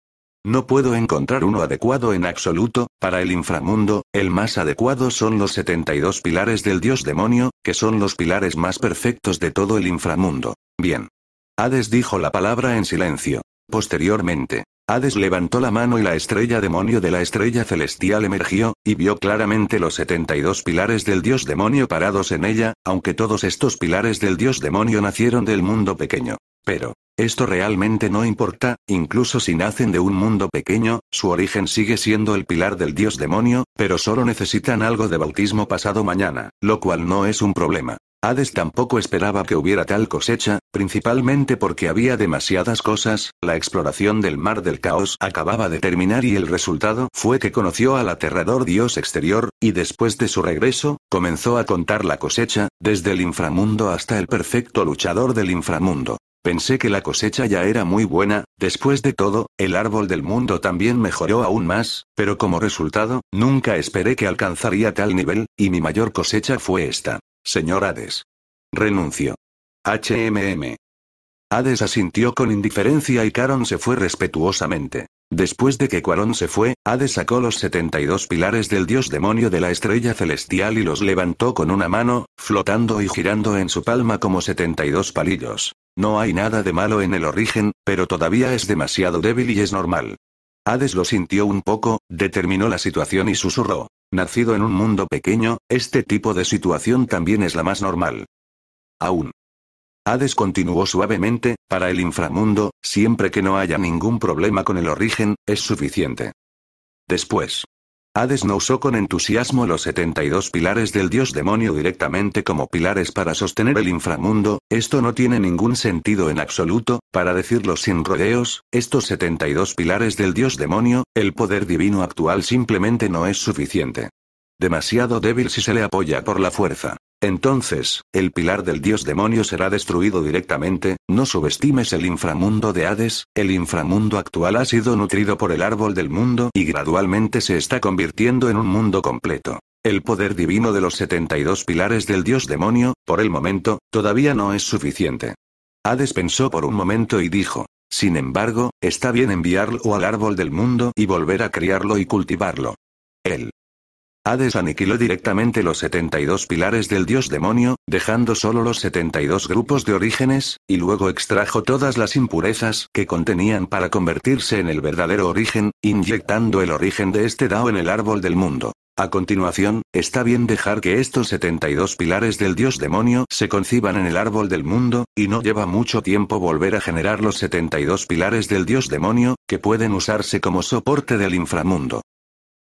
no puedo encontrar uno adecuado en absoluto, para el inframundo, el más adecuado son los 72 pilares del dios demonio, que son los pilares más perfectos de todo el inframundo. Bien. Hades dijo la palabra en silencio. Posteriormente, Hades levantó la mano y la estrella demonio de la estrella celestial emergió, y vio claramente los 72 pilares del dios demonio parados en ella, aunque todos estos pilares del dios demonio nacieron del mundo pequeño. Pero, esto realmente no importa, incluso si nacen de un mundo pequeño, su origen sigue siendo el pilar del dios demonio, pero solo necesitan algo de bautismo pasado mañana, lo cual no es un problema. Hades tampoco esperaba que hubiera tal cosecha, principalmente porque había demasiadas cosas, la exploración del mar del caos acababa de terminar y el resultado fue que conoció al aterrador dios exterior, y después de su regreso, comenzó a contar la cosecha, desde el inframundo hasta el perfecto luchador del inframundo. Pensé que la cosecha ya era muy buena, después de todo, el árbol del mundo también mejoró aún más, pero como resultado, nunca esperé que alcanzaría tal nivel, y mi mayor cosecha fue esta. Señor Hades. Renuncio. HMM. Hades asintió con indiferencia y Caron se fue respetuosamente. Después de que Cuarón se fue, Hades sacó los 72 pilares del dios demonio de la estrella celestial y los levantó con una mano, flotando y girando en su palma como 72 palillos. No hay nada de malo en el origen, pero todavía es demasiado débil y es normal. Hades lo sintió un poco, determinó la situación y susurró. Nacido en un mundo pequeño, este tipo de situación también es la más normal. Aún. Hades continuó suavemente, para el inframundo, siempre que no haya ningún problema con el origen, es suficiente. Después. Hades no usó con entusiasmo los 72 pilares del dios demonio directamente como pilares para sostener el inframundo, esto no tiene ningún sentido en absoluto, para decirlo sin rodeos, estos 72 pilares del dios demonio, el poder divino actual simplemente no es suficiente. Demasiado débil si se le apoya por la fuerza. Entonces, el pilar del dios demonio será destruido directamente, no subestimes el inframundo de Hades, el inframundo actual ha sido nutrido por el árbol del mundo y gradualmente se está convirtiendo en un mundo completo. El poder divino de los 72 pilares del dios demonio, por el momento, todavía no es suficiente. Hades pensó por un momento y dijo, sin embargo, está bien enviarlo al árbol del mundo y volver a criarlo y cultivarlo. Él Hades aniquiló directamente los 72 pilares del dios demonio, dejando solo los 72 grupos de orígenes, y luego extrajo todas las impurezas que contenían para convertirse en el verdadero origen, inyectando el origen de este Dao en el árbol del mundo. A continuación, está bien dejar que estos 72 pilares del dios demonio se conciban en el árbol del mundo, y no lleva mucho tiempo volver a generar los 72 pilares del dios demonio, que pueden usarse como soporte del inframundo.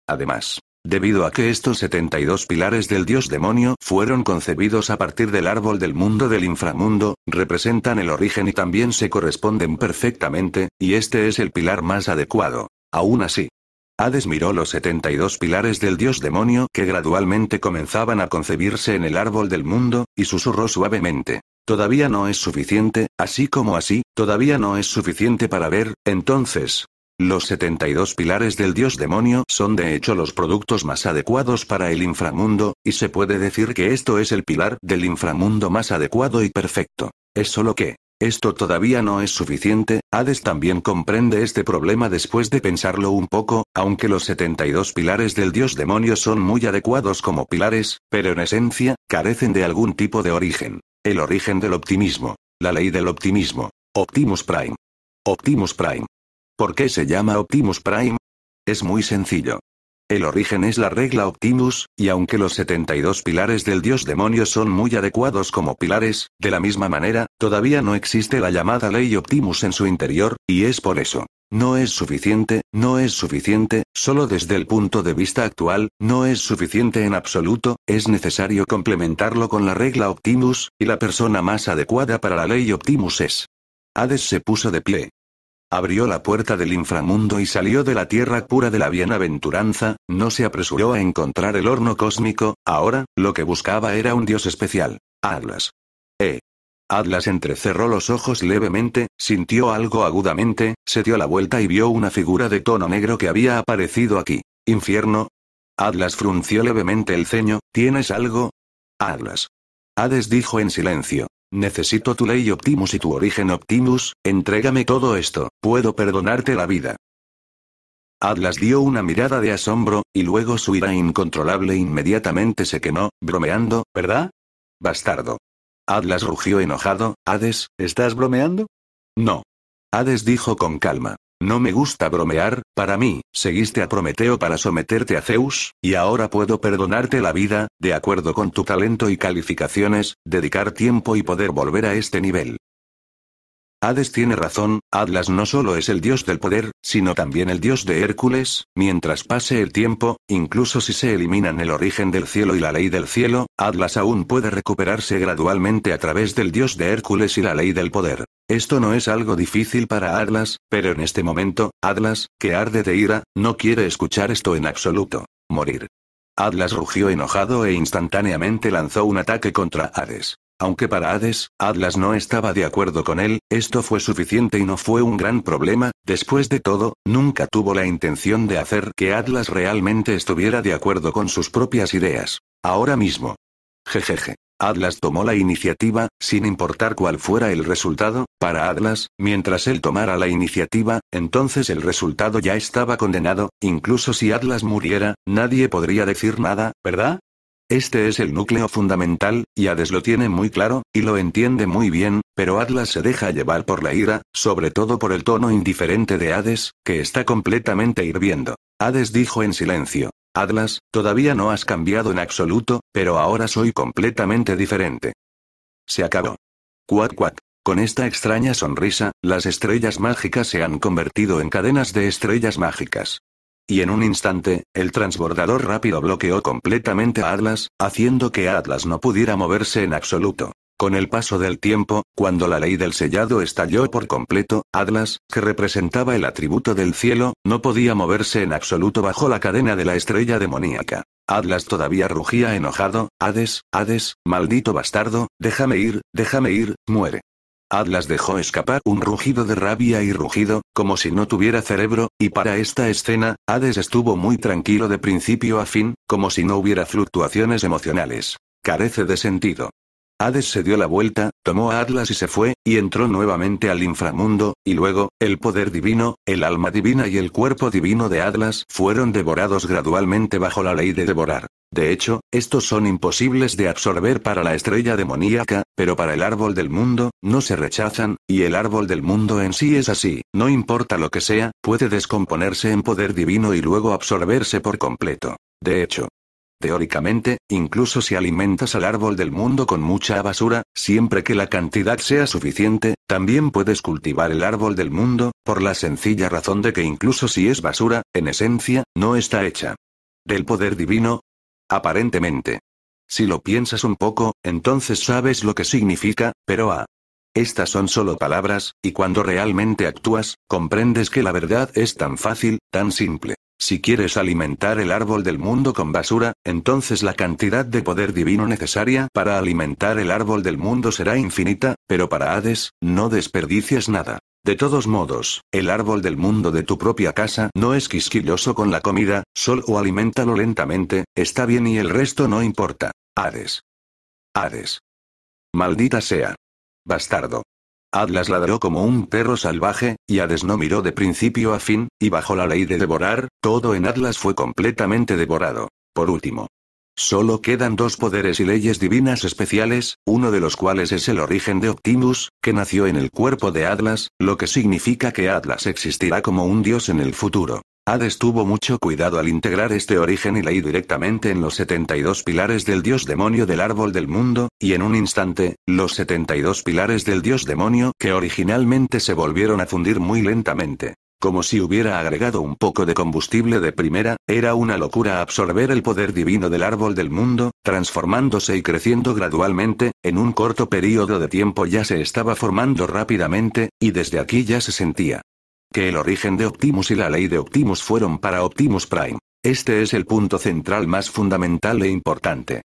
Además, debido a que estos 72 pilares del dios demonio fueron concebidos a partir del árbol del mundo del inframundo, representan el origen y también se corresponden perfectamente, y este es el pilar más adecuado. Aún así, Hades miró los 72 pilares del dios demonio que gradualmente comenzaban a concebirse en el árbol del mundo, y susurró suavemente. Todavía no es suficiente, así como así, todavía no es suficiente para ver, entonces, los 72 pilares del dios demonio son de hecho los productos más adecuados para el inframundo, y se puede decir que esto es el pilar del inframundo más adecuado y perfecto. Es solo que, esto todavía no es suficiente, Hades también comprende este problema después de pensarlo un poco, aunque los 72 pilares del dios demonio son muy adecuados como pilares, pero en esencia, carecen de algún tipo de origen. El origen del optimismo. La ley del optimismo. Optimus Prime. Optimus Prime. ¿Por qué se llama Optimus Prime? Es muy sencillo. El origen es la regla Optimus, y aunque los 72 pilares del dios demonio son muy adecuados como pilares, de la misma manera, todavía no existe la llamada ley Optimus en su interior, y es por eso. No es suficiente, no es suficiente, solo desde el punto de vista actual, no es suficiente en absoluto, es necesario complementarlo con la regla Optimus, y la persona más adecuada para la ley Optimus es. Hades se puso de pie. Abrió la puerta del inframundo y salió de la tierra pura de la bienaventuranza, no se apresuró a encontrar el horno cósmico, ahora, lo que buscaba era un dios especial. Atlas. Eh. Atlas entrecerró los ojos levemente, sintió algo agudamente, se dio la vuelta y vio una figura de tono negro que había aparecido aquí. ¿Infierno? Atlas frunció levemente el ceño, ¿tienes algo? Atlas. Hades dijo en silencio. Necesito tu ley Optimus y tu origen Optimus, entrégame todo esto, puedo perdonarte la vida. Atlas dio una mirada de asombro, y luego su ira incontrolable inmediatamente se quemó, bromeando, ¿verdad? Bastardo. Atlas rugió enojado, Hades, ¿estás bromeando? No. Hades dijo con calma, no me gusta bromear, para mí, seguiste a Prometeo para someterte a Zeus, y ahora puedo perdonarte la vida, de acuerdo con tu talento y calificaciones, dedicar tiempo y poder volver a este nivel. Hades tiene razón, Atlas no solo es el dios del poder, sino también el dios de Hércules, mientras pase el tiempo, incluso si se eliminan el origen del cielo y la ley del cielo, Atlas aún puede recuperarse gradualmente a través del dios de Hércules y la ley del poder. Esto no es algo difícil para Atlas, pero en este momento, Atlas, que arde de ira, no quiere escuchar esto en absoluto. Morir. Atlas rugió enojado e instantáneamente lanzó un ataque contra Hades. Aunque para Hades, Atlas no estaba de acuerdo con él, esto fue suficiente y no fue un gran problema, después de todo, nunca tuvo la intención de hacer que Atlas realmente estuviera de acuerdo con sus propias ideas. Ahora mismo. Jejeje. Atlas tomó la iniciativa, sin importar cuál fuera el resultado, para Atlas, mientras él tomara la iniciativa, entonces el resultado ya estaba condenado, incluso si Atlas muriera, nadie podría decir nada, ¿verdad? Este es el núcleo fundamental, y Hades lo tiene muy claro, y lo entiende muy bien, pero Atlas se deja llevar por la ira, sobre todo por el tono indiferente de Hades, que está completamente hirviendo. Hades dijo en silencio. Atlas, todavía no has cambiado en absoluto, pero ahora soy completamente diferente. Se acabó. Cuac cuac. Con esta extraña sonrisa, las estrellas mágicas se han convertido en cadenas de estrellas mágicas. Y en un instante, el transbordador rápido bloqueó completamente a Atlas, haciendo que Atlas no pudiera moverse en absoluto. Con el paso del tiempo, cuando la ley del sellado estalló por completo, Atlas, que representaba el atributo del cielo, no podía moverse en absoluto bajo la cadena de la estrella demoníaca. Atlas todavía rugía enojado, Hades, Hades, maldito bastardo, déjame ir, déjame ir, muere. Atlas dejó escapar un rugido de rabia y rugido, como si no tuviera cerebro, y para esta escena, Hades estuvo muy tranquilo de principio a fin, como si no hubiera fluctuaciones emocionales. Carece de sentido. Hades se dio la vuelta, tomó a Atlas y se fue, y entró nuevamente al inframundo, y luego, el poder divino, el alma divina y el cuerpo divino de Atlas fueron devorados gradualmente bajo la ley de devorar. De hecho, estos son imposibles de absorber para la estrella demoníaca, pero para el árbol del mundo, no se rechazan, y el árbol del mundo en sí es así, no importa lo que sea, puede descomponerse en poder divino y luego absorberse por completo. De hecho, Teóricamente, incluso si alimentas al árbol del mundo con mucha basura, siempre que la cantidad sea suficiente, también puedes cultivar el árbol del mundo, por la sencilla razón de que incluso si es basura, en esencia, no está hecha. ¿Del poder divino? Aparentemente. Si lo piensas un poco, entonces sabes lo que significa, pero a. Ah, estas son solo palabras, y cuando realmente actúas, comprendes que la verdad es tan fácil, tan simple. Si quieres alimentar el árbol del mundo con basura, entonces la cantidad de poder divino necesaria para alimentar el árbol del mundo será infinita, pero para Hades, no desperdicies nada. De todos modos, el árbol del mundo de tu propia casa no es quisquilloso con la comida, solo alimentalo lentamente, está bien y el resto no importa. Hades. Hades. Maldita sea. Bastardo. Atlas ladró como un perro salvaje, y Hades no miró de principio a fin, y bajo la ley de devorar, todo en Atlas fue completamente devorado. Por último. Solo quedan dos poderes y leyes divinas especiales, uno de los cuales es el origen de Optimus, que nació en el cuerpo de Atlas, lo que significa que Atlas existirá como un dios en el futuro. Hades tuvo mucho cuidado al integrar este origen y leí directamente en los 72 pilares del dios demonio del árbol del mundo, y en un instante, los 72 pilares del dios demonio que originalmente se volvieron a fundir muy lentamente. Como si hubiera agregado un poco de combustible de primera, era una locura absorber el poder divino del árbol del mundo, transformándose y creciendo gradualmente, en un corto periodo de tiempo ya se estaba formando rápidamente, y desde aquí ya se sentía que el origen de Optimus y la ley de Optimus fueron para Optimus Prime. Este es el punto central más fundamental e importante.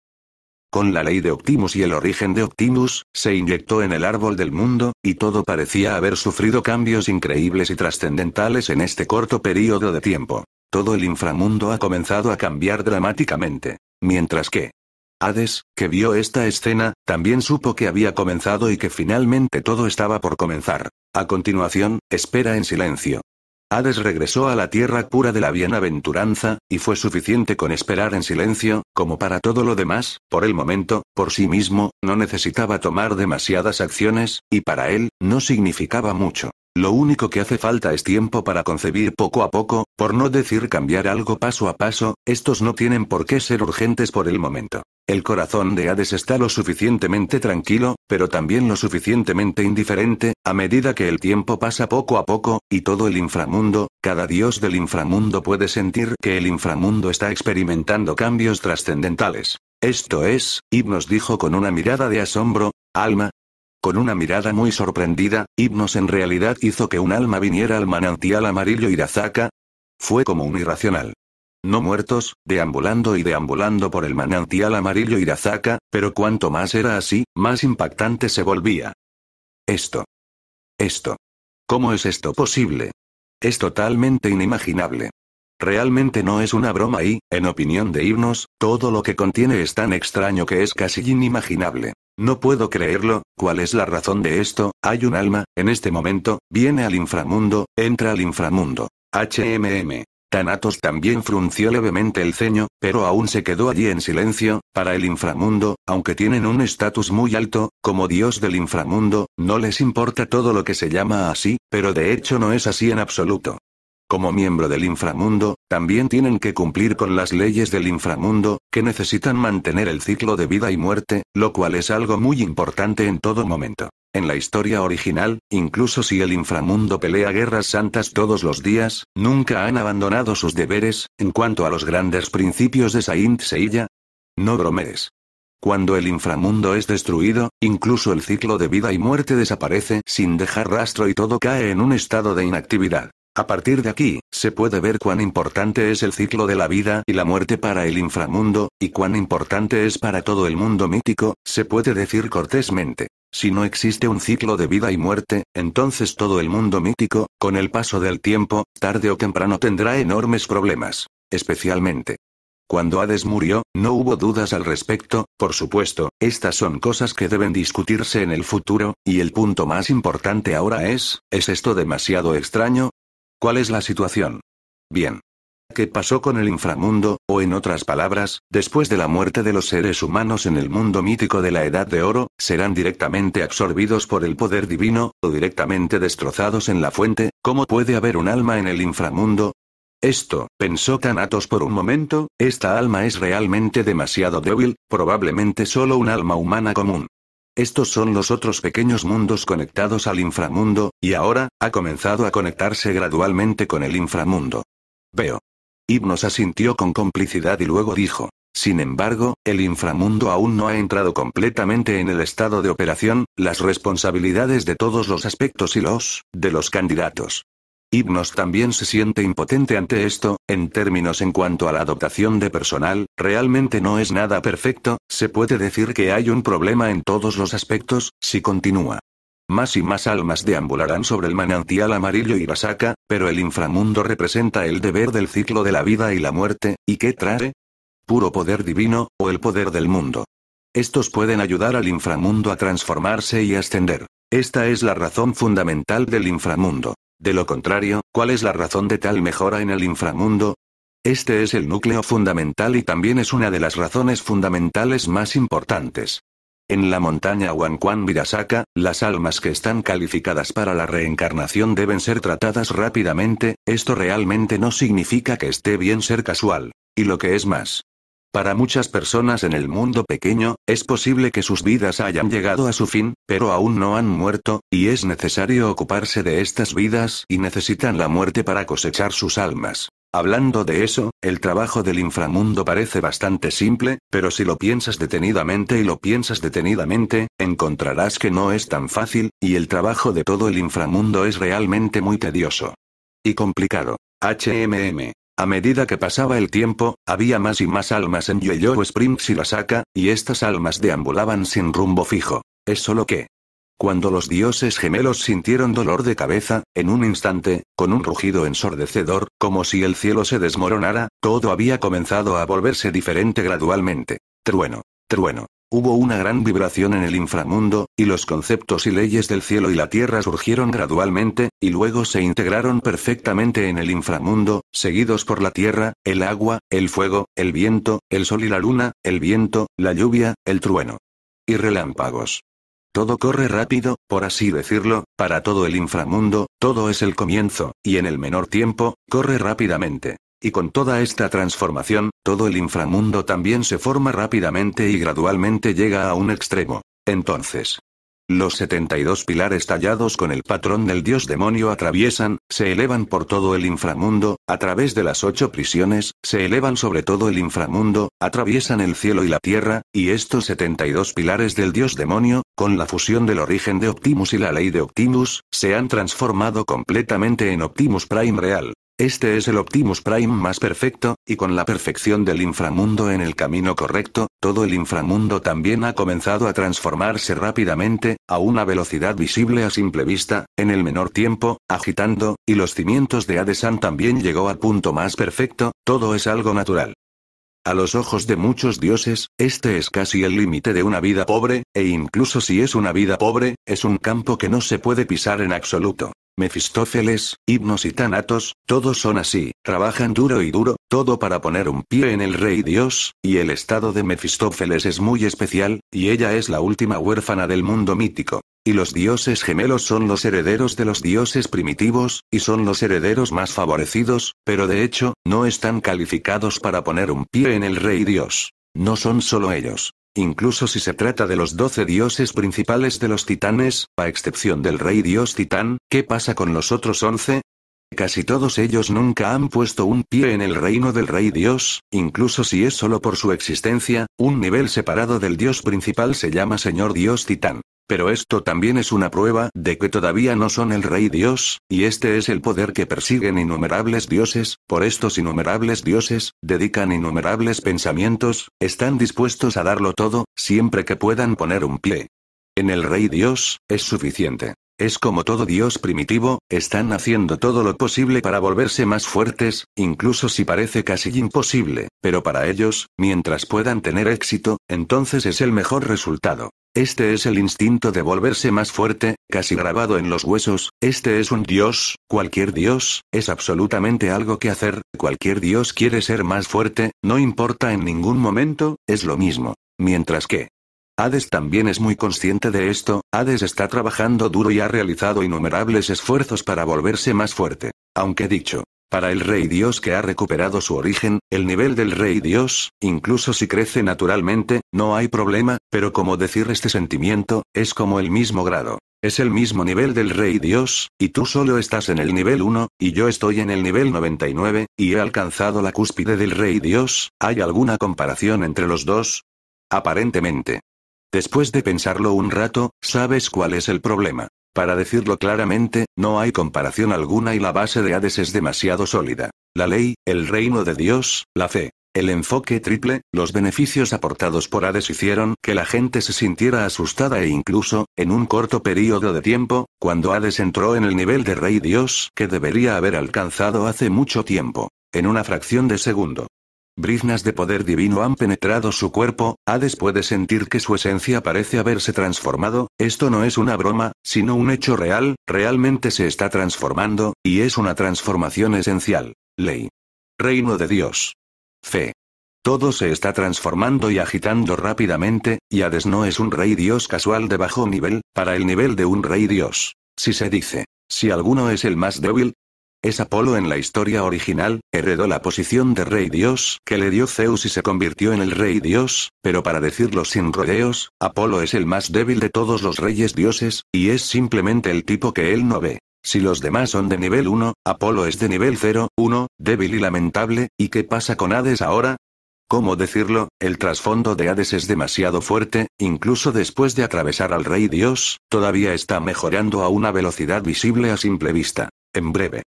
Con la ley de Optimus y el origen de Optimus, se inyectó en el árbol del mundo, y todo parecía haber sufrido cambios increíbles y trascendentales en este corto periodo de tiempo. Todo el inframundo ha comenzado a cambiar dramáticamente. Mientras que, Hades, que vio esta escena, también supo que había comenzado y que finalmente todo estaba por comenzar. A continuación, espera en silencio. Hades regresó a la tierra pura de la bienaventuranza, y fue suficiente con esperar en silencio, como para todo lo demás, por el momento, por sí mismo, no necesitaba tomar demasiadas acciones, y para él, no significaba mucho. Lo único que hace falta es tiempo para concebir poco a poco, por no decir cambiar algo paso a paso, estos no tienen por qué ser urgentes por el momento. El corazón de Hades está lo suficientemente tranquilo, pero también lo suficientemente indiferente, a medida que el tiempo pasa poco a poco, y todo el inframundo, cada dios del inframundo puede sentir que el inframundo está experimentando cambios trascendentales. Esto es, Ibnos dijo con una mirada de asombro, Alma, con una mirada muy sorprendida, Hipnos en realidad hizo que un alma viniera al manantial amarillo Irazaka. Fue como un irracional. No muertos, deambulando y deambulando por el manantial amarillo Irazaka, pero cuanto más era así, más impactante se volvía. Esto. Esto. ¿Cómo es esto posible? Es totalmente inimaginable. Realmente no es una broma y, en opinión de Himnos, todo lo que contiene es tan extraño que es casi inimaginable. No puedo creerlo, ¿cuál es la razón de esto? Hay un alma, en este momento, viene al inframundo, entra al inframundo. HMM. Tanatos también frunció levemente el ceño, pero aún se quedó allí en silencio, para el inframundo, aunque tienen un estatus muy alto, como dios del inframundo, no les importa todo lo que se llama así, pero de hecho no es así en absoluto como miembro del inframundo, también tienen que cumplir con las leyes del inframundo, que necesitan mantener el ciclo de vida y muerte, lo cual es algo muy importante en todo momento. En la historia original, incluso si el inframundo pelea guerras santas todos los días, nunca han abandonado sus deberes, en cuanto a los grandes principios de Saint Seiya. No bromees. Cuando el inframundo es destruido, incluso el ciclo de vida y muerte desaparece sin dejar rastro y todo cae en un estado de inactividad. A partir de aquí, se puede ver cuán importante es el ciclo de la vida y la muerte para el inframundo, y cuán importante es para todo el mundo mítico, se puede decir cortésmente. Si no existe un ciclo de vida y muerte, entonces todo el mundo mítico, con el paso del tiempo, tarde o temprano tendrá enormes problemas. Especialmente. Cuando Hades murió, no hubo dudas al respecto, por supuesto, estas son cosas que deben discutirse en el futuro, y el punto más importante ahora es, ¿es esto demasiado extraño? ¿Cuál es la situación? Bien. ¿Qué pasó con el inframundo, o en otras palabras, después de la muerte de los seres humanos en el mundo mítico de la Edad de Oro, serán directamente absorbidos por el poder divino, o directamente destrozados en la fuente? ¿Cómo puede haber un alma en el inframundo? Esto, pensó Thanatos por un momento, esta alma es realmente demasiado débil, probablemente solo un alma humana común. Estos son los otros pequeños mundos conectados al inframundo, y ahora, ha comenzado a conectarse gradualmente con el inframundo. Veo. Hipnos asintió con complicidad y luego dijo. Sin embargo, el inframundo aún no ha entrado completamente en el estado de operación, las responsabilidades de todos los aspectos y los, de los candidatos, Himnos también se siente impotente ante esto, en términos en cuanto a la adoptación de personal, realmente no es nada perfecto, se puede decir que hay un problema en todos los aspectos, si continúa. Más y más almas deambularán sobre el manantial amarillo y basaca, pero el inframundo representa el deber del ciclo de la vida y la muerte, ¿y qué trae? Puro poder divino, o el poder del mundo. Estos pueden ayudar al inframundo a transformarse y ascender. Esta es la razón fundamental del inframundo. De lo contrario, ¿cuál es la razón de tal mejora en el inframundo? Este es el núcleo fundamental y también es una de las razones fundamentales más importantes. En la montaña Wanquan Virasaka, las almas que están calificadas para la reencarnación deben ser tratadas rápidamente, esto realmente no significa que esté bien ser casual. Y lo que es más, para muchas personas en el mundo pequeño, es posible que sus vidas hayan llegado a su fin, pero aún no han muerto, y es necesario ocuparse de estas vidas y necesitan la muerte para cosechar sus almas. Hablando de eso, el trabajo del inframundo parece bastante simple, pero si lo piensas detenidamente y lo piensas detenidamente, encontrarás que no es tan fácil, y el trabajo de todo el inframundo es realmente muy tedioso. Y complicado. HMM. A medida que pasaba el tiempo, había más y más almas en spring Spring y Lasaka, y estas almas deambulaban sin rumbo fijo. Es solo que. Cuando los dioses gemelos sintieron dolor de cabeza, en un instante, con un rugido ensordecedor, como si el cielo se desmoronara, todo había comenzado a volverse diferente gradualmente. Trueno, trueno, Hubo una gran vibración en el inframundo, y los conceptos y leyes del cielo y la tierra surgieron gradualmente, y luego se integraron perfectamente en el inframundo, seguidos por la tierra, el agua, el fuego, el viento, el sol y la luna, el viento, la lluvia, el trueno. Y relámpagos. Todo corre rápido, por así decirlo, para todo el inframundo, todo es el comienzo, y en el menor tiempo, corre rápidamente. Y con toda esta transformación, todo el inframundo también se forma rápidamente y gradualmente llega a un extremo. Entonces, los 72 pilares tallados con el patrón del dios demonio atraviesan, se elevan por todo el inframundo, a través de las ocho prisiones, se elevan sobre todo el inframundo, atraviesan el cielo y la tierra, y estos 72 pilares del dios demonio, con la fusión del origen de Optimus y la ley de Optimus, se han transformado completamente en Optimus Prime real. Este es el Optimus Prime más perfecto, y con la perfección del inframundo en el camino correcto, todo el inframundo también ha comenzado a transformarse rápidamente, a una velocidad visible a simple vista, en el menor tiempo, agitando, y los cimientos de Adesan también llegó al punto más perfecto, todo es algo natural. A los ojos de muchos dioses, este es casi el límite de una vida pobre, e incluso si es una vida pobre, es un campo que no se puede pisar en absoluto. Mefistófeles, himnos y tanatos, todos son así, trabajan duro y duro, todo para poner un pie en el rey Dios, y el estado de Mefistófeles es muy especial, y ella es la última huérfana del mundo mítico. Y los dioses gemelos son los herederos de los dioses primitivos, y son los herederos más favorecidos, pero de hecho, no están calificados para poner un pie en el rey Dios. No son solo ellos. Incluso si se trata de los doce dioses principales de los titanes, a excepción del rey dios titán, ¿qué pasa con los otros once? Casi todos ellos nunca han puesto un pie en el reino del rey dios, incluso si es solo por su existencia, un nivel separado del dios principal se llama señor dios titán. Pero esto también es una prueba de que todavía no son el rey Dios, y este es el poder que persiguen innumerables dioses, por estos innumerables dioses, dedican innumerables pensamientos, están dispuestos a darlo todo, siempre que puedan poner un pie. En el rey Dios, es suficiente. Es como todo Dios primitivo, están haciendo todo lo posible para volverse más fuertes, incluso si parece casi imposible, pero para ellos, mientras puedan tener éxito, entonces es el mejor resultado. Este es el instinto de volverse más fuerte, casi grabado en los huesos, este es un dios, cualquier dios, es absolutamente algo que hacer, cualquier dios quiere ser más fuerte, no importa en ningún momento, es lo mismo. Mientras que... Hades también es muy consciente de esto, Hades está trabajando duro y ha realizado innumerables esfuerzos para volverse más fuerte. Aunque dicho, para el rey dios que ha recuperado su origen, el nivel del rey dios, incluso si crece naturalmente, no hay problema, pero como decir este sentimiento, es como el mismo grado. Es el mismo nivel del rey dios, y tú solo estás en el nivel 1, y yo estoy en el nivel 99, y he alcanzado la cúspide del rey dios, ¿hay alguna comparación entre los dos? Aparentemente. Después de pensarlo un rato, ¿sabes cuál es el problema? Para decirlo claramente, no hay comparación alguna y la base de Hades es demasiado sólida. La ley, el reino de Dios, la fe. El enfoque triple, los beneficios aportados por Hades hicieron que la gente se sintiera asustada e incluso, en un corto periodo de tiempo, cuando Hades entró en el nivel de Rey Dios que debería haber alcanzado hace mucho tiempo, en una fracción de segundo, Briznas de poder divino han penetrado su cuerpo, Hades puede sentir que su esencia parece haberse transformado, esto no es una broma, sino un hecho real, realmente se está transformando, y es una transformación esencial. Ley. Reino de Dios. Fe. Todo se está transformando y agitando rápidamente, y Hades no es un rey dios casual de bajo nivel, para el nivel de un rey dios. Si se dice, si alguno es el más débil, es Apolo en la historia original, heredó la posición de rey dios que le dio Zeus y se convirtió en el rey dios, pero para decirlo sin rodeos, Apolo es el más débil de todos los reyes dioses, y es simplemente el tipo que él no ve. Si los demás son de nivel 1, Apolo es de nivel 0, 1, débil y lamentable, ¿y qué pasa con Hades ahora? ¿Cómo decirlo? El trasfondo de Hades es demasiado fuerte, incluso después de atravesar al rey dios, todavía está mejorando a una velocidad visible a simple vista. En breve.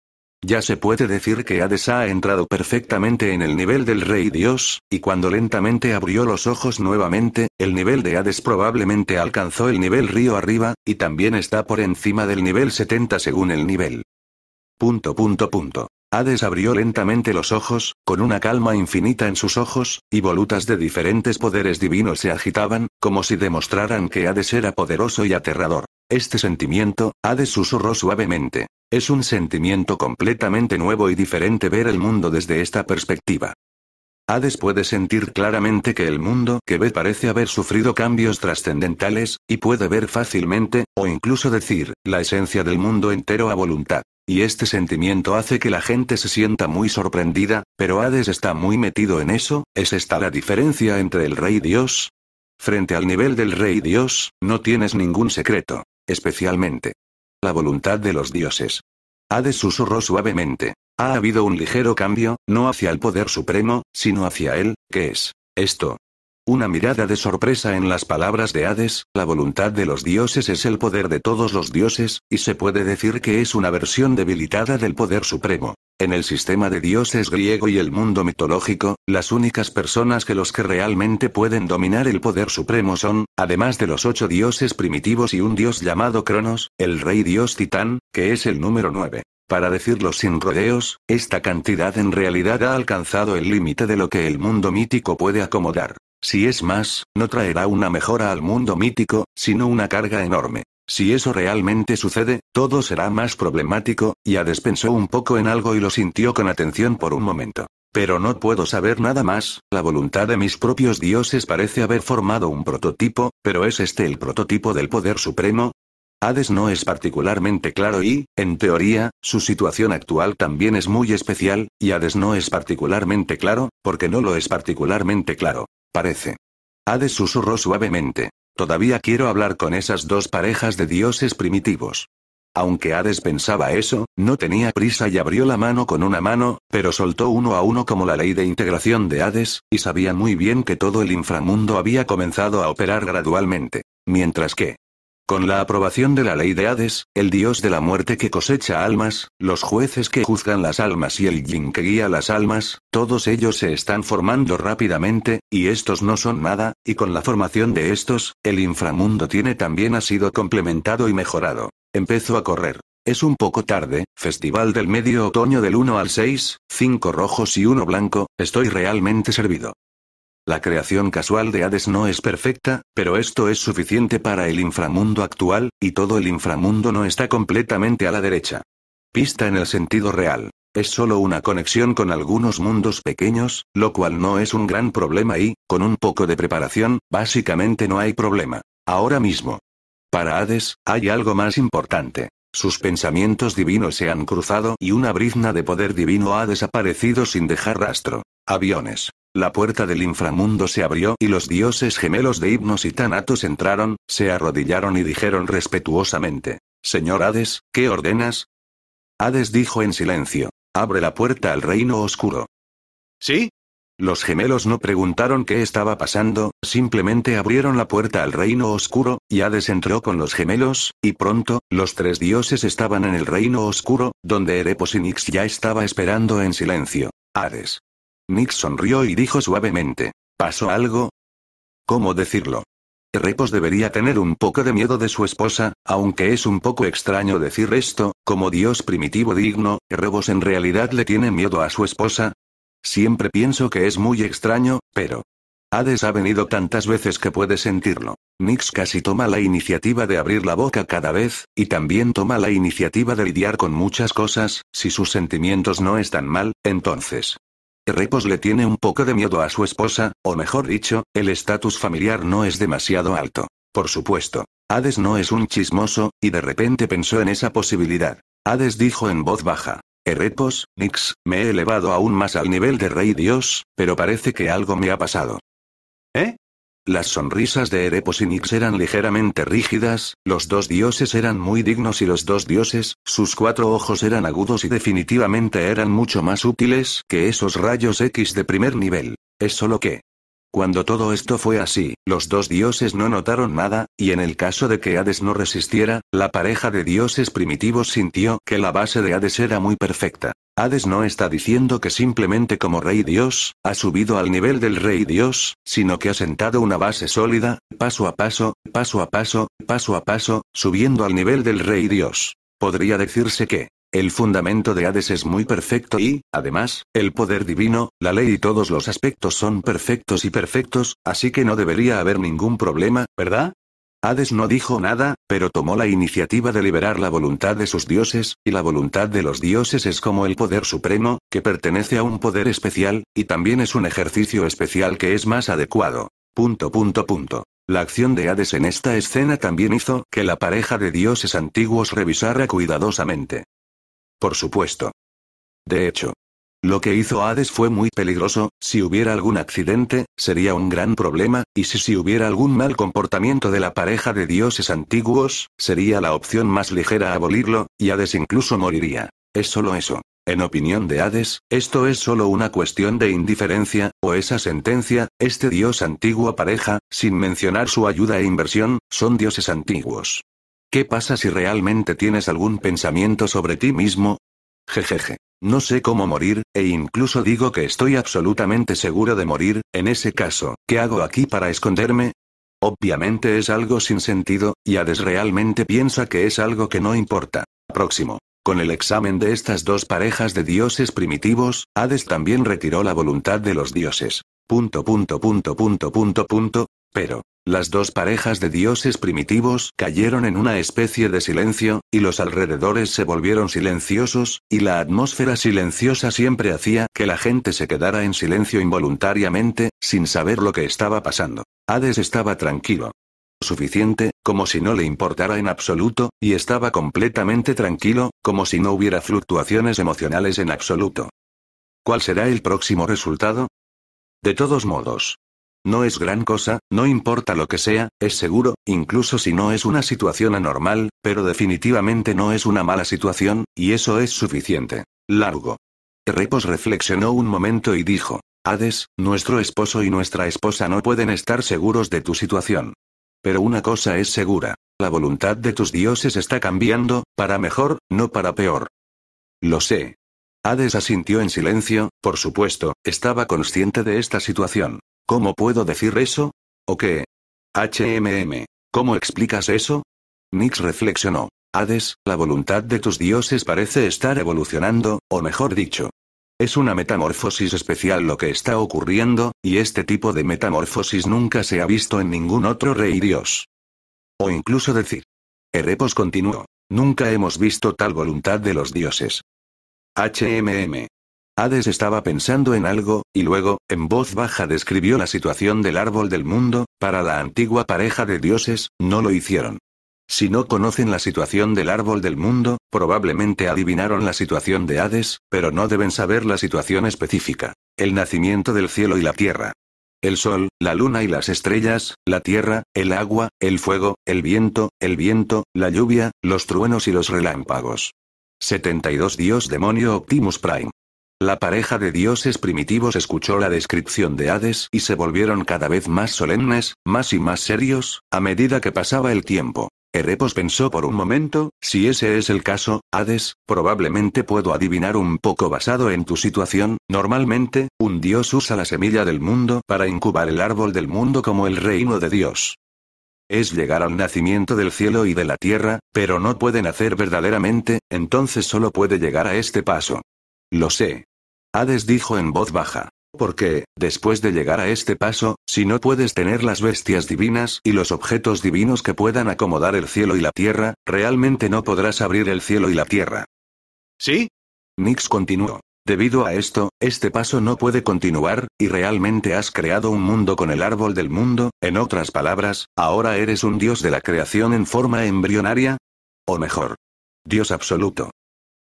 Ya se puede decir que Hades ha entrado perfectamente en el nivel del Rey Dios, y cuando lentamente abrió los ojos nuevamente, el nivel de Hades probablemente alcanzó el nivel río arriba, y también está por encima del nivel 70 según el nivel. Punto punto punto. Hades abrió lentamente los ojos, con una calma infinita en sus ojos, y volutas de diferentes poderes divinos se agitaban, como si demostraran que Hades era poderoso y aterrador. Este sentimiento, Hades susurró suavemente. Es un sentimiento completamente nuevo y diferente ver el mundo desde esta perspectiva. Hades puede sentir claramente que el mundo que ve parece haber sufrido cambios trascendentales, y puede ver fácilmente, o incluso decir, la esencia del mundo entero a voluntad. Y este sentimiento hace que la gente se sienta muy sorprendida, pero Hades está muy metido en eso, es esta la diferencia entre el rey Dios. Frente al nivel del rey Dios, no tienes ningún secreto, especialmente la voluntad de los dioses. Hades susurró suavemente. Ha habido un ligero cambio, no hacia el poder supremo, sino hacia él, que es esto. Una mirada de sorpresa en las palabras de Hades, la voluntad de los dioses es el poder de todos los dioses, y se puede decir que es una versión debilitada del poder supremo. En el sistema de dioses griego y el mundo mitológico, las únicas personas que los que realmente pueden dominar el poder supremo son, además de los ocho dioses primitivos y un dios llamado Cronos, el rey dios Titán, que es el número nueve. Para decirlo sin rodeos, esta cantidad en realidad ha alcanzado el límite de lo que el mundo mítico puede acomodar. Si es más, no traerá una mejora al mundo mítico, sino una carga enorme. Si eso realmente sucede, todo será más problemático, y Hades pensó un poco en algo y lo sintió con atención por un momento. Pero no puedo saber nada más, la voluntad de mis propios dioses parece haber formado un prototipo, pero ¿es este el prototipo del poder supremo? Hades no es particularmente claro y, en teoría, su situación actual también es muy especial, y Hades no es particularmente claro, porque no lo es particularmente claro. Parece. Hades susurró suavemente. Todavía quiero hablar con esas dos parejas de dioses primitivos. Aunque Hades pensaba eso, no tenía prisa y abrió la mano con una mano, pero soltó uno a uno como la ley de integración de Hades, y sabía muy bien que todo el inframundo había comenzado a operar gradualmente. Mientras que, con la aprobación de la ley de Hades, el dios de la muerte que cosecha almas, los jueces que juzgan las almas y el yin que guía las almas, todos ellos se están formando rápidamente, y estos no son nada, y con la formación de estos, el inframundo tiene también ha sido complementado y mejorado. Empezó a correr. Es un poco tarde, festival del medio otoño del 1 al 6, 5 rojos y 1 blanco, estoy realmente servido. La creación casual de Hades no es perfecta, pero esto es suficiente para el inframundo actual, y todo el inframundo no está completamente a la derecha. Pista en el sentido real. Es solo una conexión con algunos mundos pequeños, lo cual no es un gran problema y, con un poco de preparación, básicamente no hay problema. Ahora mismo. Para Hades, hay algo más importante. Sus pensamientos divinos se han cruzado y una brizna de poder divino ha desaparecido sin dejar rastro. Aviones. La puerta del inframundo se abrió y los dioses gemelos de Hipnos y Thanatos entraron, se arrodillaron y dijeron respetuosamente. Señor Hades, ¿qué ordenas? Hades dijo en silencio. Abre la puerta al reino oscuro. ¿Sí? Los gemelos no preguntaron qué estaba pasando, simplemente abrieron la puerta al reino oscuro, y Hades entró con los gemelos, y pronto, los tres dioses estaban en el reino oscuro, donde Ereposinix ya estaba esperando en silencio. Hades, Nick sonrió y dijo suavemente. ¿Pasó algo? ¿Cómo decirlo? Repos debería tener un poco de miedo de su esposa, aunque es un poco extraño decir esto, como dios primitivo digno, Repos en realidad le tiene miedo a su esposa. Siempre pienso que es muy extraño, pero... Hades ha venido tantas veces que puede sentirlo. Nix casi toma la iniciativa de abrir la boca cada vez, y también toma la iniciativa de lidiar con muchas cosas, si sus sentimientos no están mal, entonces, Repos le tiene un poco de miedo a su esposa, o mejor dicho, el estatus familiar no es demasiado alto. Por supuesto. Hades no es un chismoso, y de repente pensó en esa posibilidad. Hades dijo en voz baja. Erepos, Nix, me he elevado aún más al nivel de rey dios, pero parece que algo me ha pasado. ¿Eh? Las sonrisas de Erepos y Nix eran ligeramente rígidas, los dos dioses eran muy dignos y los dos dioses, sus cuatro ojos eran agudos y definitivamente eran mucho más útiles que esos rayos X de primer nivel. Es solo que, cuando todo esto fue así, los dos dioses no notaron nada, y en el caso de que Hades no resistiera, la pareja de dioses primitivos sintió que la base de Hades era muy perfecta. Hades no está diciendo que simplemente como rey dios, ha subido al nivel del rey dios, sino que ha sentado una base sólida, paso a paso, paso a paso, paso a paso, subiendo al nivel del rey dios. Podría decirse que, el fundamento de Hades es muy perfecto y, además, el poder divino, la ley y todos los aspectos son perfectos y perfectos, así que no debería haber ningún problema, ¿verdad? Hades no dijo nada, pero tomó la iniciativa de liberar la voluntad de sus dioses, y la voluntad de los dioses es como el poder supremo, que pertenece a un poder especial, y también es un ejercicio especial que es más adecuado. Punto punto punto. La acción de Hades en esta escena también hizo que la pareja de dioses antiguos revisara cuidadosamente. Por supuesto. De hecho, lo que hizo Hades fue muy peligroso, si hubiera algún accidente, sería un gran problema, y si, si hubiera algún mal comportamiento de la pareja de dioses antiguos, sería la opción más ligera abolirlo, y Hades incluso moriría. Es solo eso. En opinión de Hades, esto es solo una cuestión de indiferencia, o esa sentencia, este dios antiguo pareja, sin mencionar su ayuda e inversión, son dioses antiguos. ¿Qué pasa si realmente tienes algún pensamiento sobre ti mismo? Jejeje. No sé cómo morir, e incluso digo que estoy absolutamente seguro de morir, en ese caso, ¿qué hago aquí para esconderme? Obviamente es algo sin sentido, y Hades realmente piensa que es algo que no importa. Próximo. Con el examen de estas dos parejas de dioses primitivos, Hades también retiró la voluntad de los dioses. Punto punto punto punto punto punto. Pero, las dos parejas de dioses primitivos cayeron en una especie de silencio, y los alrededores se volvieron silenciosos, y la atmósfera silenciosa siempre hacía que la gente se quedara en silencio involuntariamente, sin saber lo que estaba pasando. Hades estaba tranquilo. Suficiente, como si no le importara en absoluto, y estaba completamente tranquilo, como si no hubiera fluctuaciones emocionales en absoluto. ¿Cuál será el próximo resultado? De todos modos, no es gran cosa, no importa lo que sea, es seguro, incluso si no es una situación anormal, pero definitivamente no es una mala situación, y eso es suficiente. Largo. Repos reflexionó un momento y dijo, Hades, nuestro esposo y nuestra esposa no pueden estar seguros de tu situación. Pero una cosa es segura, la voluntad de tus dioses está cambiando, para mejor, no para peor. Lo sé. Hades asintió en silencio, por supuesto, estaba consciente de esta situación. ¿Cómo puedo decir eso? ¿O qué? HMM. ¿Cómo explicas eso? Nix reflexionó. Hades, la voluntad de tus dioses parece estar evolucionando, o mejor dicho. Es una metamorfosis especial lo que está ocurriendo, y este tipo de metamorfosis nunca se ha visto en ningún otro rey dios. O incluso decir. Erepos continuó. Nunca hemos visto tal voluntad de los dioses. HMM. Hades estaba pensando en algo, y luego, en voz baja describió la situación del árbol del mundo, para la antigua pareja de dioses, no lo hicieron. Si no conocen la situación del árbol del mundo, probablemente adivinaron la situación de Hades, pero no deben saber la situación específica. El nacimiento del cielo y la tierra. El sol, la luna y las estrellas, la tierra, el agua, el fuego, el viento, el viento, la lluvia, los truenos y los relámpagos. 72 Dios Demonio Optimus Prime. La pareja de dioses primitivos escuchó la descripción de Hades y se volvieron cada vez más solemnes, más y más serios, a medida que pasaba el tiempo. Erepos pensó por un momento, si ese es el caso, Hades, probablemente puedo adivinar un poco basado en tu situación, normalmente, un dios usa la semilla del mundo para incubar el árbol del mundo como el reino de Dios. Es llegar al nacimiento del cielo y de la tierra, pero no puede nacer verdaderamente, entonces solo puede llegar a este paso. Lo sé, Hades dijo en voz baja. Porque, después de llegar a este paso, si no puedes tener las bestias divinas y los objetos divinos que puedan acomodar el cielo y la tierra, realmente no podrás abrir el cielo y la tierra. ¿Sí? Nix continuó. Debido a esto, este paso no puede continuar, y realmente has creado un mundo con el árbol del mundo, en otras palabras, ahora eres un dios de la creación en forma embrionaria. O mejor, Dios absoluto.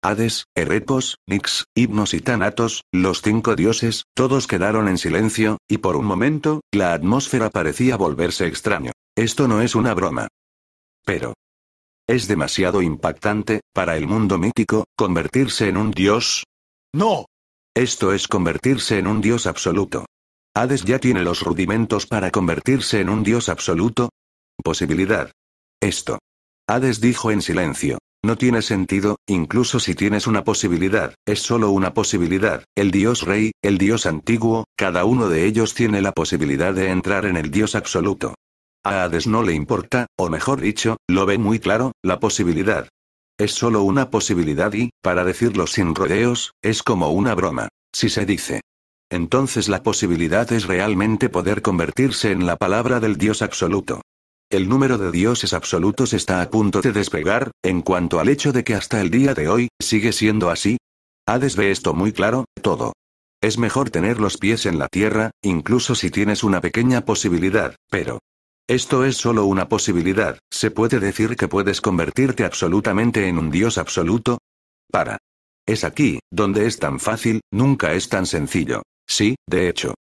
Hades, Erepos, Nix, Himnos y Thanatos, los cinco dioses, todos quedaron en silencio, y por un momento, la atmósfera parecía volverse extraño. Esto no es una broma. Pero. Es demasiado impactante, para el mundo mítico, convertirse en un dios. ¡No! Esto es convertirse en un dios absoluto. Hades ya tiene los rudimentos para convertirse en un dios absoluto. Posibilidad. Esto. Hades dijo en silencio, no tiene sentido, incluso si tienes una posibilidad, es solo una posibilidad, el dios rey, el dios antiguo, cada uno de ellos tiene la posibilidad de entrar en el dios absoluto. A Hades no le importa, o mejor dicho, lo ve muy claro, la posibilidad. Es solo una posibilidad y, para decirlo sin rodeos, es como una broma, si se dice. Entonces la posibilidad es realmente poder convertirse en la palabra del Dios absoluto el número de dioses absolutos está a punto de despegar, en cuanto al hecho de que hasta el día de hoy, sigue siendo así. Hades ve esto muy claro, todo. Es mejor tener los pies en la tierra, incluso si tienes una pequeña posibilidad, pero... Esto es solo una posibilidad, ¿se puede decir que puedes convertirte absolutamente en un dios absoluto? Para. Es aquí, donde es tan fácil, nunca es tan sencillo. Sí, de hecho.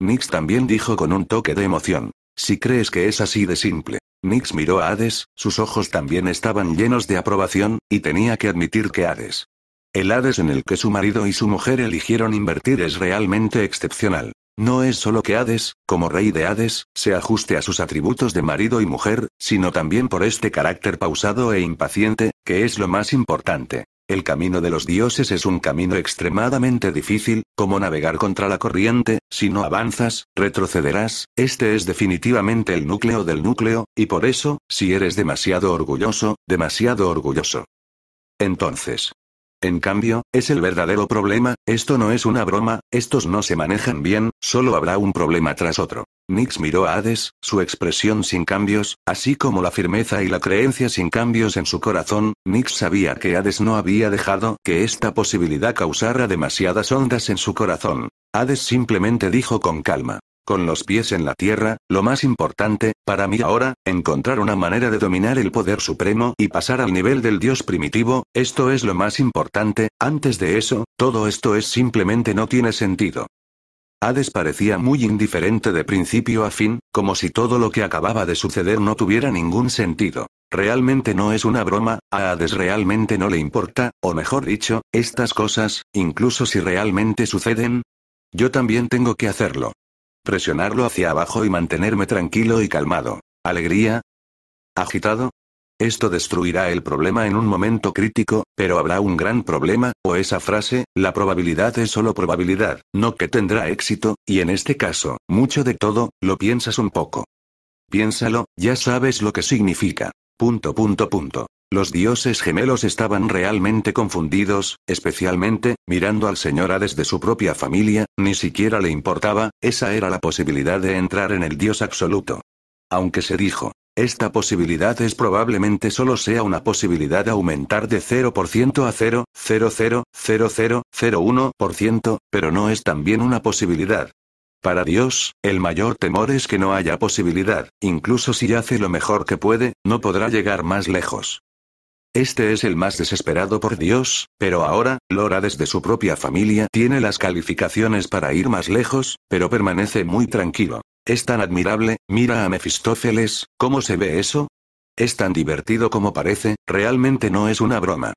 Nix también dijo con un toque de emoción. Si crees que es así de simple. Nix miró a Hades, sus ojos también estaban llenos de aprobación, y tenía que admitir que Hades. El Hades en el que su marido y su mujer eligieron invertir es realmente excepcional. No es solo que Hades, como rey de Hades, se ajuste a sus atributos de marido y mujer, sino también por este carácter pausado e impaciente, que es lo más importante. El camino de los dioses es un camino extremadamente difícil, como navegar contra la corriente, si no avanzas, retrocederás, este es definitivamente el núcleo del núcleo, y por eso, si eres demasiado orgulloso, demasiado orgulloso. Entonces, en cambio, es el verdadero problema, esto no es una broma, estos no se manejan bien, solo habrá un problema tras otro. Nix miró a Hades, su expresión sin cambios, así como la firmeza y la creencia sin cambios en su corazón, Nix sabía que Hades no había dejado que esta posibilidad causara demasiadas ondas en su corazón. Hades simplemente dijo con calma, con los pies en la tierra, lo más importante, para mí ahora, encontrar una manera de dominar el poder supremo y pasar al nivel del dios primitivo, esto es lo más importante, antes de eso, todo esto es simplemente no tiene sentido. Hades parecía muy indiferente de principio a fin, como si todo lo que acababa de suceder no tuviera ningún sentido. Realmente no es una broma, a Hades realmente no le importa, o mejor dicho, estas cosas, incluso si realmente suceden. Yo también tengo que hacerlo presionarlo hacia abajo y mantenerme tranquilo y calmado. ¿Alegría? ¿Agitado? Esto destruirá el problema en un momento crítico, pero habrá un gran problema, o esa frase, la probabilidad es solo probabilidad, no que tendrá éxito, y en este caso, mucho de todo, lo piensas un poco. Piénsalo, ya sabes lo que significa. Punto punto punto. Los dioses gemelos estaban realmente confundidos, especialmente, mirando al señor a desde su propia familia, ni siquiera le importaba, esa era la posibilidad de entrar en el dios absoluto. Aunque se dijo, esta posibilidad es probablemente solo sea una posibilidad aumentar de 0% a 0, pero no es también una posibilidad. Para Dios, el mayor temor es que no haya posibilidad, incluso si hace lo mejor que puede, no podrá llegar más lejos. Este es el más desesperado por Dios, pero ahora, Lora de su propia familia tiene las calificaciones para ir más lejos, pero permanece muy tranquilo. Es tan admirable, mira a Mefistófeles, ¿cómo se ve eso? Es tan divertido como parece, realmente no es una broma.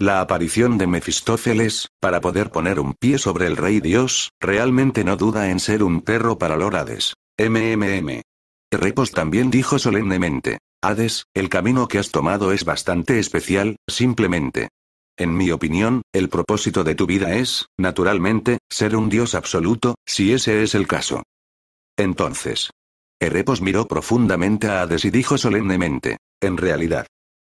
La aparición de Mefistófeles, para poder poner un pie sobre el rey Dios, realmente no duda en ser un perro para Lorades. MMM. Repos también dijo solemnemente. Hades, el camino que has tomado es bastante especial, simplemente. En mi opinión, el propósito de tu vida es, naturalmente, ser un dios absoluto, si ese es el caso. Entonces. Erepos miró profundamente a Hades y dijo solemnemente, en realidad.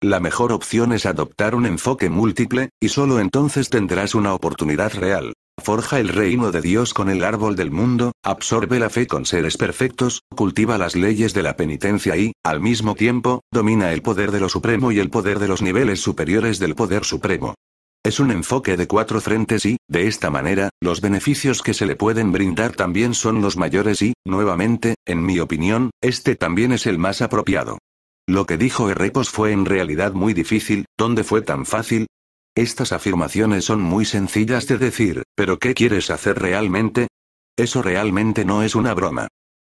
La mejor opción es adoptar un enfoque múltiple, y solo entonces tendrás una oportunidad real forja el reino de Dios con el árbol del mundo, absorbe la fe con seres perfectos, cultiva las leyes de la penitencia y, al mismo tiempo, domina el poder de lo supremo y el poder de los niveles superiores del poder supremo. Es un enfoque de cuatro frentes y, de esta manera, los beneficios que se le pueden brindar también son los mayores y, nuevamente, en mi opinión, este también es el más apropiado. Lo que dijo repos fue en realidad muy difícil, ¿dónde fue tan fácil? Estas afirmaciones son muy sencillas de decir, pero ¿qué quieres hacer realmente? Eso realmente no es una broma.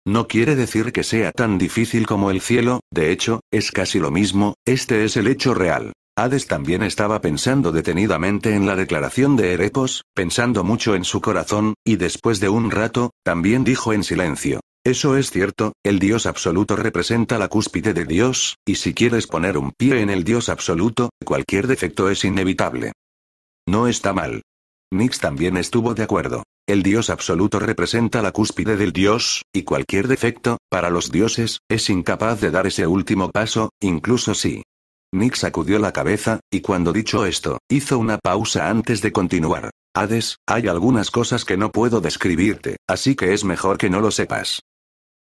No quiere decir que sea tan difícil como el cielo, de hecho, es casi lo mismo, este es el hecho real. Hades también estaba pensando detenidamente en la declaración de Erepos, pensando mucho en su corazón, y después de un rato, también dijo en silencio. Eso es cierto, el Dios absoluto representa la cúspide de Dios, y si quieres poner un pie en el Dios absoluto, cualquier defecto es inevitable. No está mal. Nix también estuvo de acuerdo. El Dios absoluto representa la cúspide del Dios, y cualquier defecto, para los dioses, es incapaz de dar ese último paso, incluso si. Nix sacudió la cabeza, y cuando dicho esto, hizo una pausa antes de continuar. Hades, hay algunas cosas que no puedo describirte, así que es mejor que no lo sepas.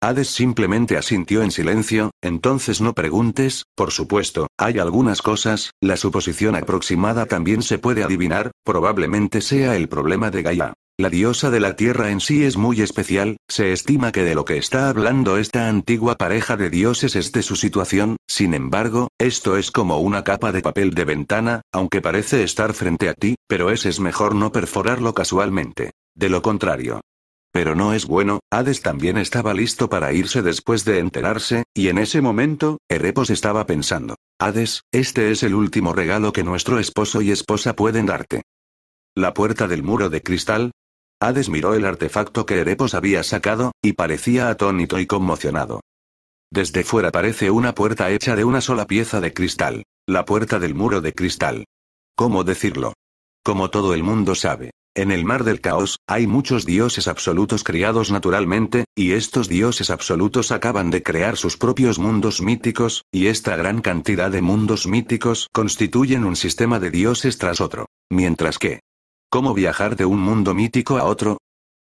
Hades simplemente asintió en silencio, entonces no preguntes, por supuesto, hay algunas cosas, la suposición aproximada también se puede adivinar, probablemente sea el problema de Gaia. La diosa de la tierra en sí es muy especial, se estima que de lo que está hablando esta antigua pareja de dioses es de su situación, sin embargo, esto es como una capa de papel de ventana, aunque parece estar frente a ti, pero ese es mejor no perforarlo casualmente. De lo contrario, pero no es bueno, Hades también estaba listo para irse después de enterarse, y en ese momento, Erepos estaba pensando, Hades, este es el último regalo que nuestro esposo y esposa pueden darte. La puerta del muro de cristal. Hades miró el artefacto que Erepos había sacado, y parecía atónito y conmocionado. Desde fuera parece una puerta hecha de una sola pieza de cristal. La puerta del muro de cristal. ¿Cómo decirlo? Como todo el mundo sabe, en el mar del caos, hay muchos dioses absolutos criados naturalmente, y estos dioses absolutos acaban de crear sus propios mundos míticos, y esta gran cantidad de mundos míticos constituyen un sistema de dioses tras otro. Mientras que... ¿Cómo viajar de un mundo mítico a otro?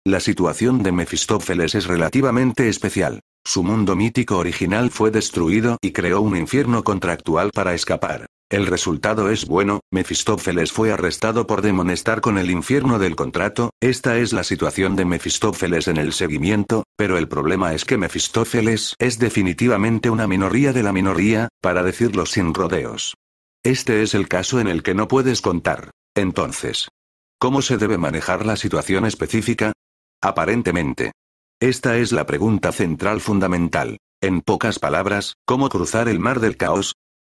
La situación de Mefistófeles es relativamente especial. Su mundo mítico original fue destruido y creó un infierno contractual para escapar. El resultado es bueno, Mefistófeles fue arrestado por demonestar con el infierno del contrato, esta es la situación de Mefistófeles en el seguimiento, pero el problema es que Mefistófeles es definitivamente una minoría de la minoría, para decirlo sin rodeos. Este es el caso en el que no puedes contar. Entonces, ¿cómo se debe manejar la situación específica? Aparentemente. Esta es la pregunta central fundamental. En pocas palabras, ¿cómo cruzar el mar del caos?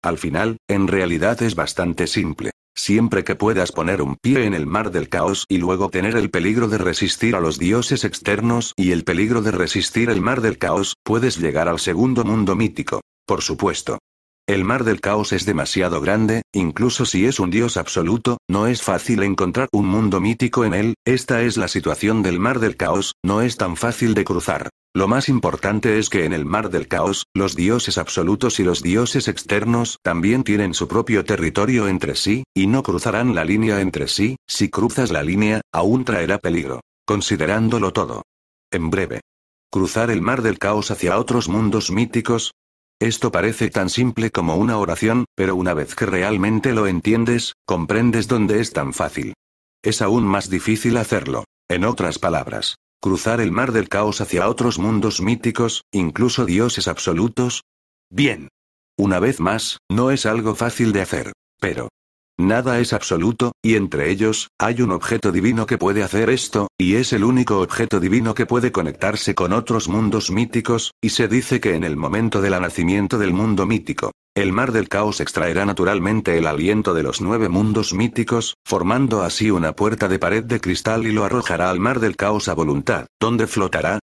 Al final, en realidad es bastante simple. Siempre que puedas poner un pie en el mar del caos y luego tener el peligro de resistir a los dioses externos y el peligro de resistir el mar del caos, puedes llegar al segundo mundo mítico. Por supuesto. El mar del caos es demasiado grande, incluso si es un dios absoluto, no es fácil encontrar un mundo mítico en él, esta es la situación del mar del caos, no es tan fácil de cruzar. Lo más importante es que en el mar del caos, los dioses absolutos y los dioses externos también tienen su propio territorio entre sí, y no cruzarán la línea entre sí, si cruzas la línea, aún traerá peligro. Considerándolo todo. En breve. Cruzar el mar del caos hacia otros mundos míticos. Esto parece tan simple como una oración, pero una vez que realmente lo entiendes, comprendes dónde es tan fácil. Es aún más difícil hacerlo. En otras palabras, cruzar el mar del caos hacia otros mundos míticos, incluso dioses absolutos. Bien. Una vez más, no es algo fácil de hacer. Pero. Nada es absoluto, y entre ellos, hay un objeto divino que puede hacer esto, y es el único objeto divino que puede conectarse con otros mundos míticos, y se dice que en el momento del nacimiento del mundo mítico, el mar del caos extraerá naturalmente el aliento de los nueve mundos míticos, formando así una puerta de pared de cristal y lo arrojará al mar del caos a voluntad, donde flotará.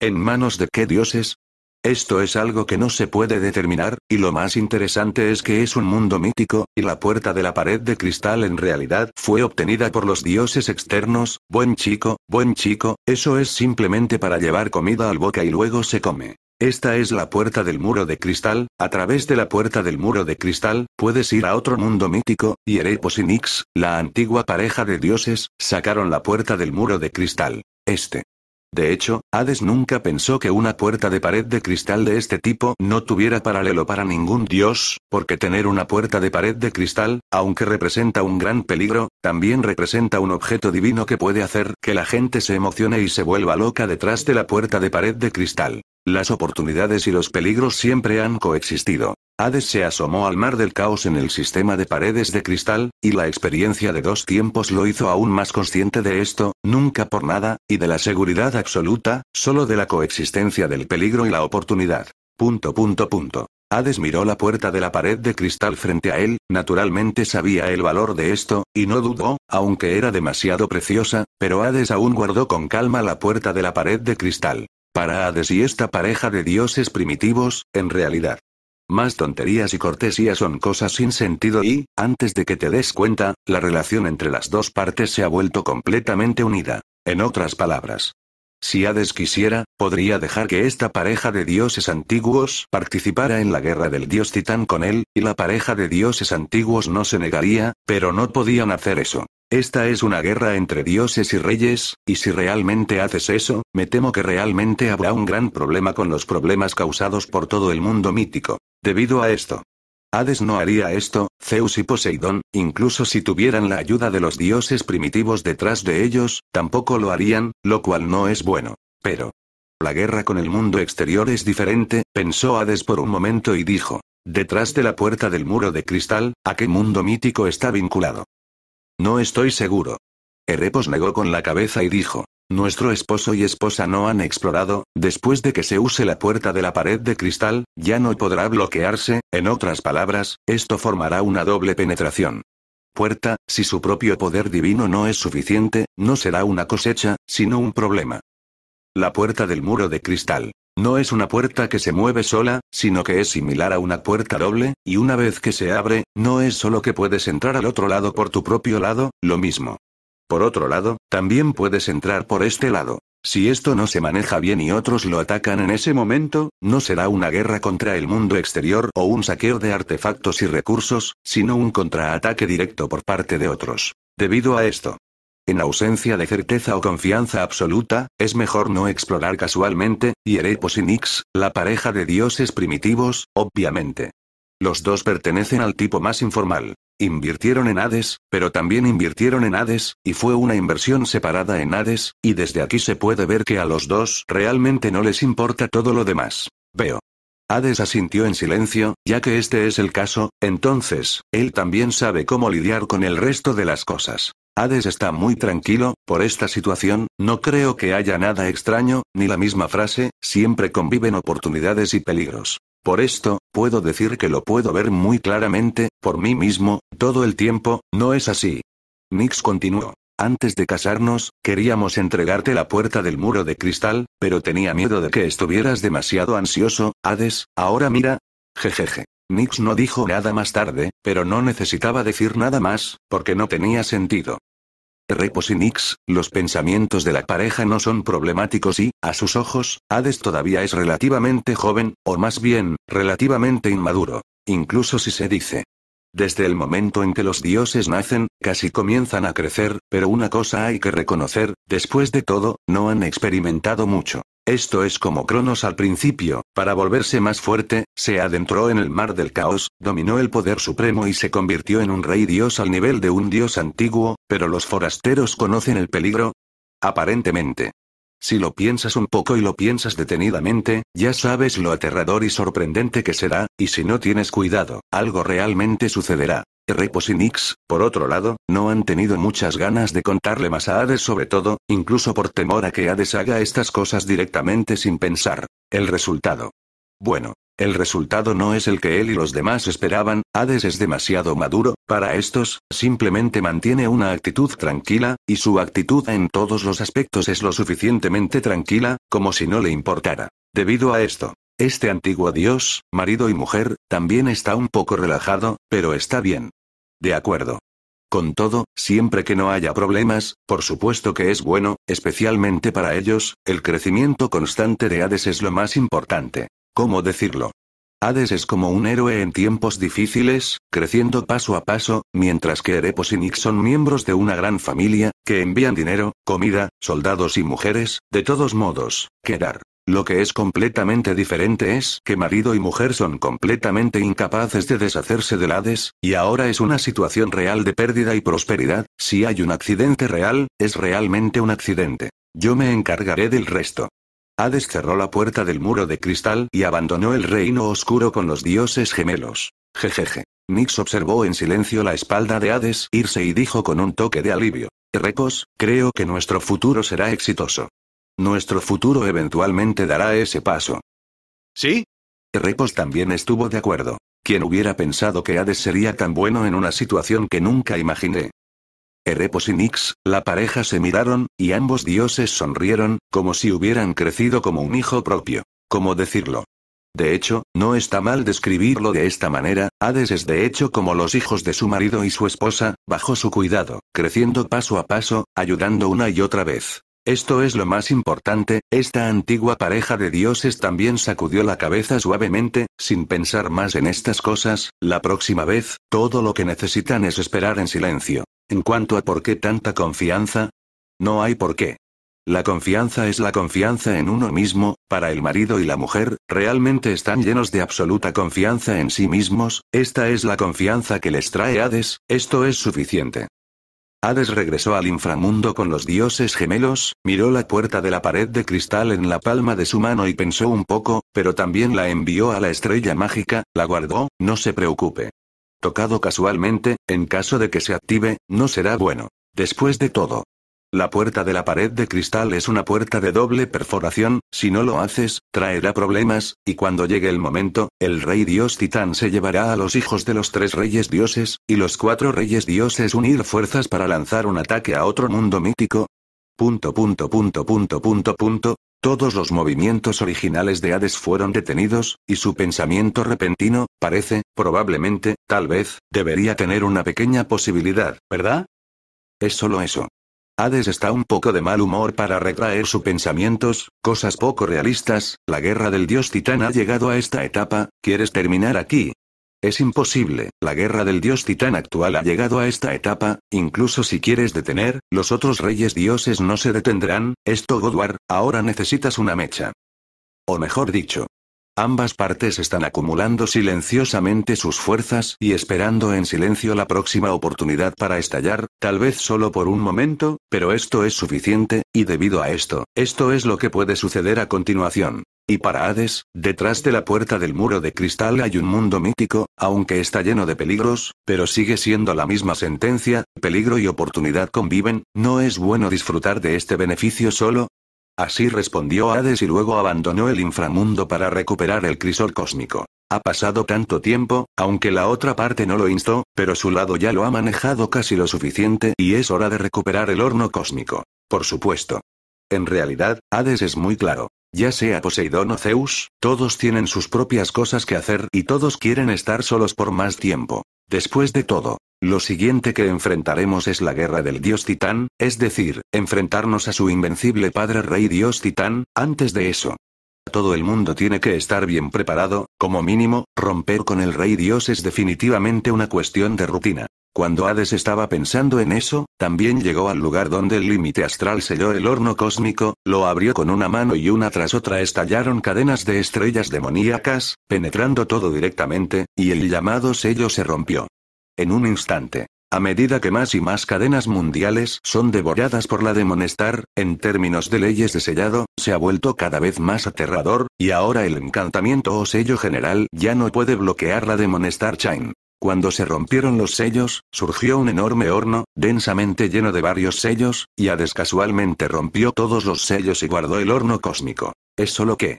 ¿En manos de qué dioses? Esto es algo que no se puede determinar, y lo más interesante es que es un mundo mítico, y la puerta de la pared de cristal en realidad fue obtenida por los dioses externos, buen chico, buen chico, eso es simplemente para llevar comida al boca y luego se come. Esta es la puerta del muro de cristal, a través de la puerta del muro de cristal, puedes ir a otro mundo mítico, y Erepos y Nix, la antigua pareja de dioses, sacaron la puerta del muro de cristal. Este. De hecho, Hades nunca pensó que una puerta de pared de cristal de este tipo no tuviera paralelo para ningún dios, porque tener una puerta de pared de cristal, aunque representa un gran peligro, también representa un objeto divino que puede hacer que la gente se emocione y se vuelva loca detrás de la puerta de pared de cristal. Las oportunidades y los peligros siempre han coexistido. Hades se asomó al mar del caos en el sistema de paredes de cristal, y la experiencia de dos tiempos lo hizo aún más consciente de esto, nunca por nada, y de la seguridad absoluta, solo de la coexistencia del peligro y la oportunidad. Punto punto punto. Hades miró la puerta de la pared de cristal frente a él, naturalmente sabía el valor de esto, y no dudó, aunque era demasiado preciosa, pero Hades aún guardó con calma la puerta de la pared de cristal para Hades y esta pareja de dioses primitivos, en realidad. Más tonterías y cortesía son cosas sin sentido y, antes de que te des cuenta, la relación entre las dos partes se ha vuelto completamente unida. En otras palabras. Si Hades quisiera, podría dejar que esta pareja de dioses antiguos participara en la guerra del dios titán con él, y la pareja de dioses antiguos no se negaría, pero no podían hacer eso. Esta es una guerra entre dioses y reyes, y si realmente haces eso, me temo que realmente habrá un gran problema con los problemas causados por todo el mundo mítico. Debido a esto. Hades no haría esto, Zeus y Poseidón, incluso si tuvieran la ayuda de los dioses primitivos detrás de ellos, tampoco lo harían, lo cual no es bueno. Pero. La guerra con el mundo exterior es diferente, pensó Hades por un momento y dijo. Detrás de la puerta del muro de cristal, ¿a qué mundo mítico está vinculado? No estoy seguro. Erepos negó con la cabeza y dijo, nuestro esposo y esposa no han explorado, después de que se use la puerta de la pared de cristal, ya no podrá bloquearse, en otras palabras, esto formará una doble penetración. Puerta, si su propio poder divino no es suficiente, no será una cosecha, sino un problema. La puerta del muro de cristal. No es una puerta que se mueve sola, sino que es similar a una puerta doble, y una vez que se abre, no es solo que puedes entrar al otro lado por tu propio lado, lo mismo. Por otro lado, también puedes entrar por este lado. Si esto no se maneja bien y otros lo atacan en ese momento, no será una guerra contra el mundo exterior o un saqueo de artefactos y recursos, sino un contraataque directo por parte de otros. Debido a esto, en ausencia de certeza o confianza absoluta, es mejor no explorar casualmente, y Erepos y Nix, la pareja de dioses primitivos, obviamente. Los dos pertenecen al tipo más informal. Invirtieron en Hades, pero también invirtieron en Hades, y fue una inversión separada en Hades, y desde aquí se puede ver que a los dos realmente no les importa todo lo demás. Veo. Hades asintió en silencio, ya que este es el caso, entonces, él también sabe cómo lidiar con el resto de las cosas. Hades está muy tranquilo, por esta situación, no creo que haya nada extraño, ni la misma frase, siempre conviven oportunidades y peligros. Por esto, puedo decir que lo puedo ver muy claramente, por mí mismo, todo el tiempo, no es así. Nix continuó. Antes de casarnos, queríamos entregarte la puerta del muro de cristal, pero tenía miedo de que estuvieras demasiado ansioso, Hades, ahora mira. Jejeje. Nix no dijo nada más tarde, pero no necesitaba decir nada más, porque no tenía sentido. Repos y Nix, los pensamientos de la pareja no son problemáticos y, a sus ojos, Hades todavía es relativamente joven, o más bien, relativamente inmaduro. Incluso si se dice, desde el momento en que los dioses nacen, casi comienzan a crecer, pero una cosa hay que reconocer, después de todo, no han experimentado mucho. Esto es como Cronos al principio, para volverse más fuerte, se adentró en el mar del caos, dominó el poder supremo y se convirtió en un rey dios al nivel de un dios antiguo, pero los forasteros conocen el peligro. Aparentemente, si lo piensas un poco y lo piensas detenidamente, ya sabes lo aterrador y sorprendente que será, y si no tienes cuidado, algo realmente sucederá. Repos y Nix, por otro lado, no han tenido muchas ganas de contarle más a Hades sobre todo, incluso por temor a que Hades haga estas cosas directamente sin pensar. El resultado, bueno, el resultado no es el que él y los demás esperaban, Hades es demasiado maduro, para estos, simplemente mantiene una actitud tranquila, y su actitud en todos los aspectos es lo suficientemente tranquila, como si no le importara. Debido a esto, este antiguo dios, marido y mujer, también está un poco relajado, pero está bien. De acuerdo. Con todo, siempre que no haya problemas, por supuesto que es bueno, especialmente para ellos, el crecimiento constante de Hades es lo más importante. ¿Cómo decirlo? Hades es como un héroe en tiempos difíciles, creciendo paso a paso, mientras que Erepos y Nick son miembros de una gran familia, que envían dinero, comida, soldados y mujeres, de todos modos, que dar. Lo que es completamente diferente es que marido y mujer son completamente incapaces de deshacerse del Hades, y ahora es una situación real de pérdida y prosperidad, si hay un accidente real, es realmente un accidente. Yo me encargaré del resto. Hades cerró la puerta del muro de cristal y abandonó el reino oscuro con los dioses gemelos. Jejeje. Nix observó en silencio la espalda de Hades irse y dijo con un toque de alivio. Repos, creo que nuestro futuro será exitoso. Nuestro futuro eventualmente dará ese paso. ¿Sí? Repos también estuvo de acuerdo. ¿Quién hubiera pensado que Hades sería tan bueno en una situación que nunca imaginé? Erepos y Nix, la pareja se miraron, y ambos dioses sonrieron, como si hubieran crecido como un hijo propio. ¿Cómo decirlo? De hecho, no está mal describirlo de esta manera, Hades es de hecho como los hijos de su marido y su esposa, bajo su cuidado, creciendo paso a paso, ayudando una y otra vez. Esto es lo más importante, esta antigua pareja de dioses también sacudió la cabeza suavemente, sin pensar más en estas cosas, la próxima vez, todo lo que necesitan es esperar en silencio. En cuanto a por qué tanta confianza, no hay por qué. La confianza es la confianza en uno mismo, para el marido y la mujer, realmente están llenos de absoluta confianza en sí mismos, esta es la confianza que les trae Hades, esto es suficiente. Hades regresó al inframundo con los dioses gemelos, miró la puerta de la pared de cristal en la palma de su mano y pensó un poco, pero también la envió a la estrella mágica, la guardó, no se preocupe tocado casualmente, en caso de que se active, no será bueno. Después de todo. La puerta de la pared de cristal es una puerta de doble perforación, si no lo haces, traerá problemas, y cuando llegue el momento, el rey dios titán se llevará a los hijos de los tres reyes dioses, y los cuatro reyes dioses unir fuerzas para lanzar un ataque a otro mundo mítico, Punto punto punto punto punto punto. Todos los movimientos originales de Hades fueron detenidos, y su pensamiento repentino, parece, probablemente, tal vez, debería tener una pequeña posibilidad, ¿verdad? Es solo eso. Hades está un poco de mal humor para retraer sus pensamientos, cosas poco realistas, la guerra del dios titán ha llegado a esta etapa, ¿quieres terminar aquí? Es imposible, la guerra del dios titán actual ha llegado a esta etapa, incluso si quieres detener, los otros reyes dioses no se detendrán, esto Godward, ahora necesitas una mecha. O mejor dicho, ambas partes están acumulando silenciosamente sus fuerzas y esperando en silencio la próxima oportunidad para estallar, tal vez solo por un momento, pero esto es suficiente, y debido a esto, esto es lo que puede suceder a continuación. Y para Hades, detrás de la puerta del muro de cristal hay un mundo mítico, aunque está lleno de peligros, pero sigue siendo la misma sentencia, peligro y oportunidad conviven, ¿no es bueno disfrutar de este beneficio solo? Así respondió Hades y luego abandonó el inframundo para recuperar el crisol cósmico. Ha pasado tanto tiempo, aunque la otra parte no lo instó, pero su lado ya lo ha manejado casi lo suficiente y es hora de recuperar el horno cósmico. Por supuesto. En realidad, Hades es muy claro. Ya sea Poseidón o Zeus, todos tienen sus propias cosas que hacer y todos quieren estar solos por más tiempo. Después de todo, lo siguiente que enfrentaremos es la guerra del dios titán, es decir, enfrentarnos a su invencible padre rey dios titán, antes de eso. Todo el mundo tiene que estar bien preparado, como mínimo, romper con el rey dios es definitivamente una cuestión de rutina. Cuando Hades estaba pensando en eso, también llegó al lugar donde el límite astral selló el horno cósmico, lo abrió con una mano y una tras otra estallaron cadenas de estrellas demoníacas, penetrando todo directamente, y el llamado sello se rompió. En un instante. A medida que más y más cadenas mundiales son devoradas por la Star, en términos de leyes de sellado, se ha vuelto cada vez más aterrador, y ahora el encantamiento o sello general ya no puede bloquear la Star chain. Cuando se rompieron los sellos, surgió un enorme horno, densamente lleno de varios sellos, y Hades casualmente rompió todos los sellos y guardó el horno cósmico. Es solo que...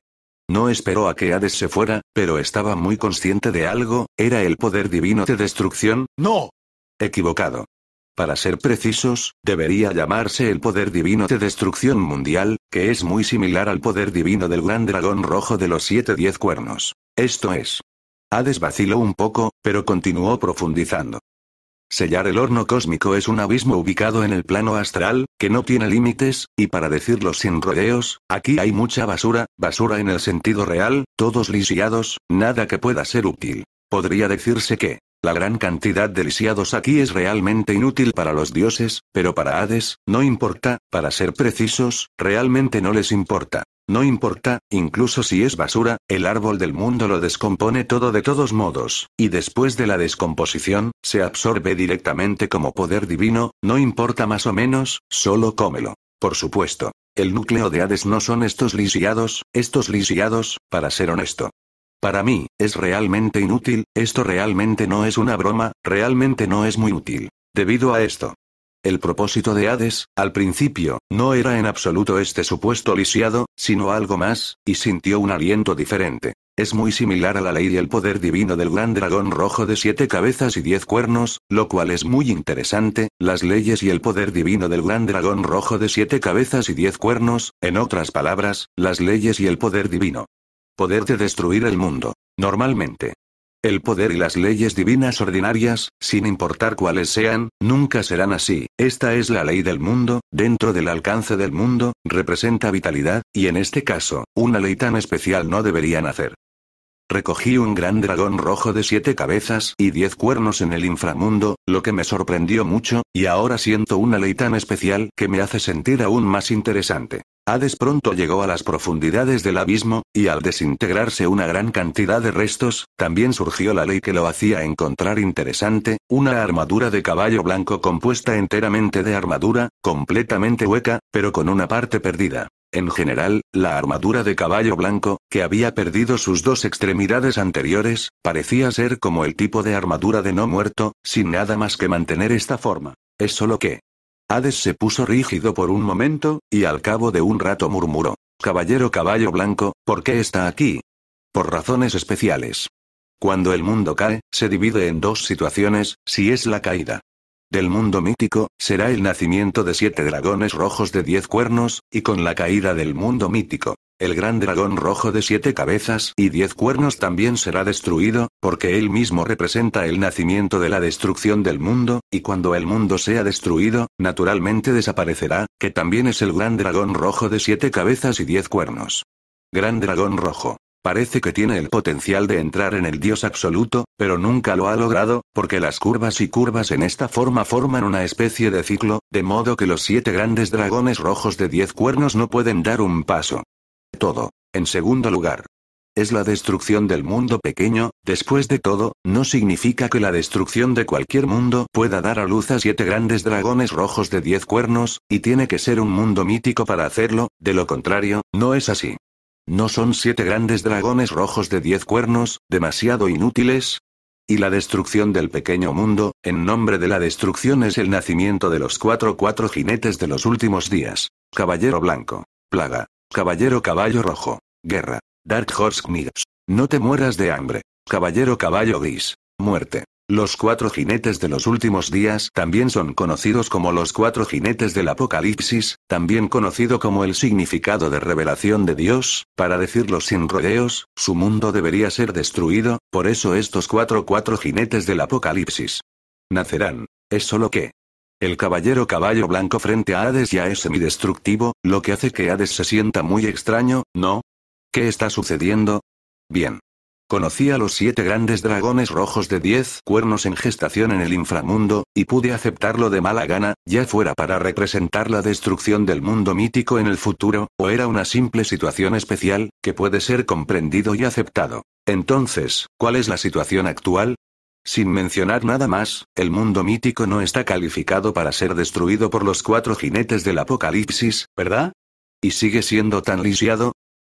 No esperó a que Hades se fuera, pero estaba muy consciente de algo, era el poder divino de destrucción, no. Equivocado. Para ser precisos, debería llamarse el poder divino de destrucción mundial, que es muy similar al poder divino del gran dragón rojo de los siete diez cuernos. Esto es, Hades vaciló un poco, pero continuó profundizando. Sellar el horno cósmico es un abismo ubicado en el plano astral, que no tiene límites, y para decirlo sin rodeos, aquí hay mucha basura, basura en el sentido real, todos lisiados, nada que pueda ser útil. Podría decirse que, la gran cantidad de lisiados aquí es realmente inútil para los dioses, pero para Hades, no importa, para ser precisos, realmente no les importa. No importa, incluso si es basura, el árbol del mundo lo descompone todo de todos modos, y después de la descomposición, se absorbe directamente como poder divino, no importa más o menos, solo cómelo. Por supuesto. El núcleo de Hades no son estos lisiados, estos lisiados, para ser honesto, para mí, es realmente inútil, esto realmente no es una broma, realmente no es muy útil. Debido a esto. El propósito de Hades, al principio, no era en absoluto este supuesto lisiado, sino algo más, y sintió un aliento diferente. Es muy similar a la ley y el poder divino del gran dragón rojo de siete cabezas y diez cuernos, lo cual es muy interesante, las leyes y el poder divino del gran dragón rojo de siete cabezas y diez cuernos, en otras palabras, las leyes y el poder divino. Poder de destruir el mundo. Normalmente. El poder y las leyes divinas ordinarias, sin importar cuáles sean, nunca serán así. Esta es la ley del mundo, dentro del alcance del mundo, representa vitalidad, y en este caso, una ley tan especial no debería nacer. Recogí un gran dragón rojo de siete cabezas y diez cuernos en el inframundo, lo que me sorprendió mucho, y ahora siento una ley tan especial que me hace sentir aún más interesante. Hades pronto llegó a las profundidades del abismo, y al desintegrarse una gran cantidad de restos, también surgió la ley que lo hacía encontrar interesante, una armadura de caballo blanco compuesta enteramente de armadura, completamente hueca, pero con una parte perdida. En general, la armadura de caballo blanco, que había perdido sus dos extremidades anteriores, parecía ser como el tipo de armadura de no muerto, sin nada más que mantener esta forma. Es solo que. Hades se puso rígido por un momento, y al cabo de un rato murmuró. Caballero caballo blanco, ¿por qué está aquí? Por razones especiales. Cuando el mundo cae, se divide en dos situaciones, si es la caída del mundo mítico, será el nacimiento de siete dragones rojos de diez cuernos, y con la caída del mundo mítico, el gran dragón rojo de siete cabezas y diez cuernos también será destruido, porque él mismo representa el nacimiento de la destrucción del mundo, y cuando el mundo sea destruido, naturalmente desaparecerá, que también es el gran dragón rojo de siete cabezas y diez cuernos. Gran dragón rojo. Parece que tiene el potencial de entrar en el Dios absoluto, pero nunca lo ha logrado, porque las curvas y curvas en esta forma forman una especie de ciclo, de modo que los siete grandes dragones rojos de diez cuernos no pueden dar un paso. Todo. En segundo lugar. Es la destrucción del mundo pequeño, después de todo, no significa que la destrucción de cualquier mundo pueda dar a luz a siete grandes dragones rojos de diez cuernos, y tiene que ser un mundo mítico para hacerlo, de lo contrario, no es así. ¿No son siete grandes dragones rojos de diez cuernos, demasiado inútiles? Y la destrucción del pequeño mundo, en nombre de la destrucción es el nacimiento de los cuatro cuatro jinetes de los últimos días. Caballero blanco. Plaga. Caballero caballo rojo. Guerra. Dark Horse No te mueras de hambre. Caballero caballo gris. Muerte. Los cuatro jinetes de los últimos días también son conocidos como los cuatro jinetes del Apocalipsis, también conocido como el significado de revelación de Dios, para decirlo sin rodeos, su mundo debería ser destruido, por eso estos cuatro cuatro jinetes del Apocalipsis nacerán. Es solo que, el caballero caballo blanco frente a Hades ya es semidestructivo, lo que hace que Hades se sienta muy extraño, ¿no? ¿Qué está sucediendo? Bien. Conocía los siete grandes dragones rojos de diez cuernos en gestación en el inframundo, y pude aceptarlo de mala gana, ya fuera para representar la destrucción del mundo mítico en el futuro, o era una simple situación especial, que puede ser comprendido y aceptado. Entonces, ¿cuál es la situación actual? Sin mencionar nada más, el mundo mítico no está calificado para ser destruido por los cuatro jinetes del apocalipsis, ¿verdad? ¿Y sigue siendo tan lisiado?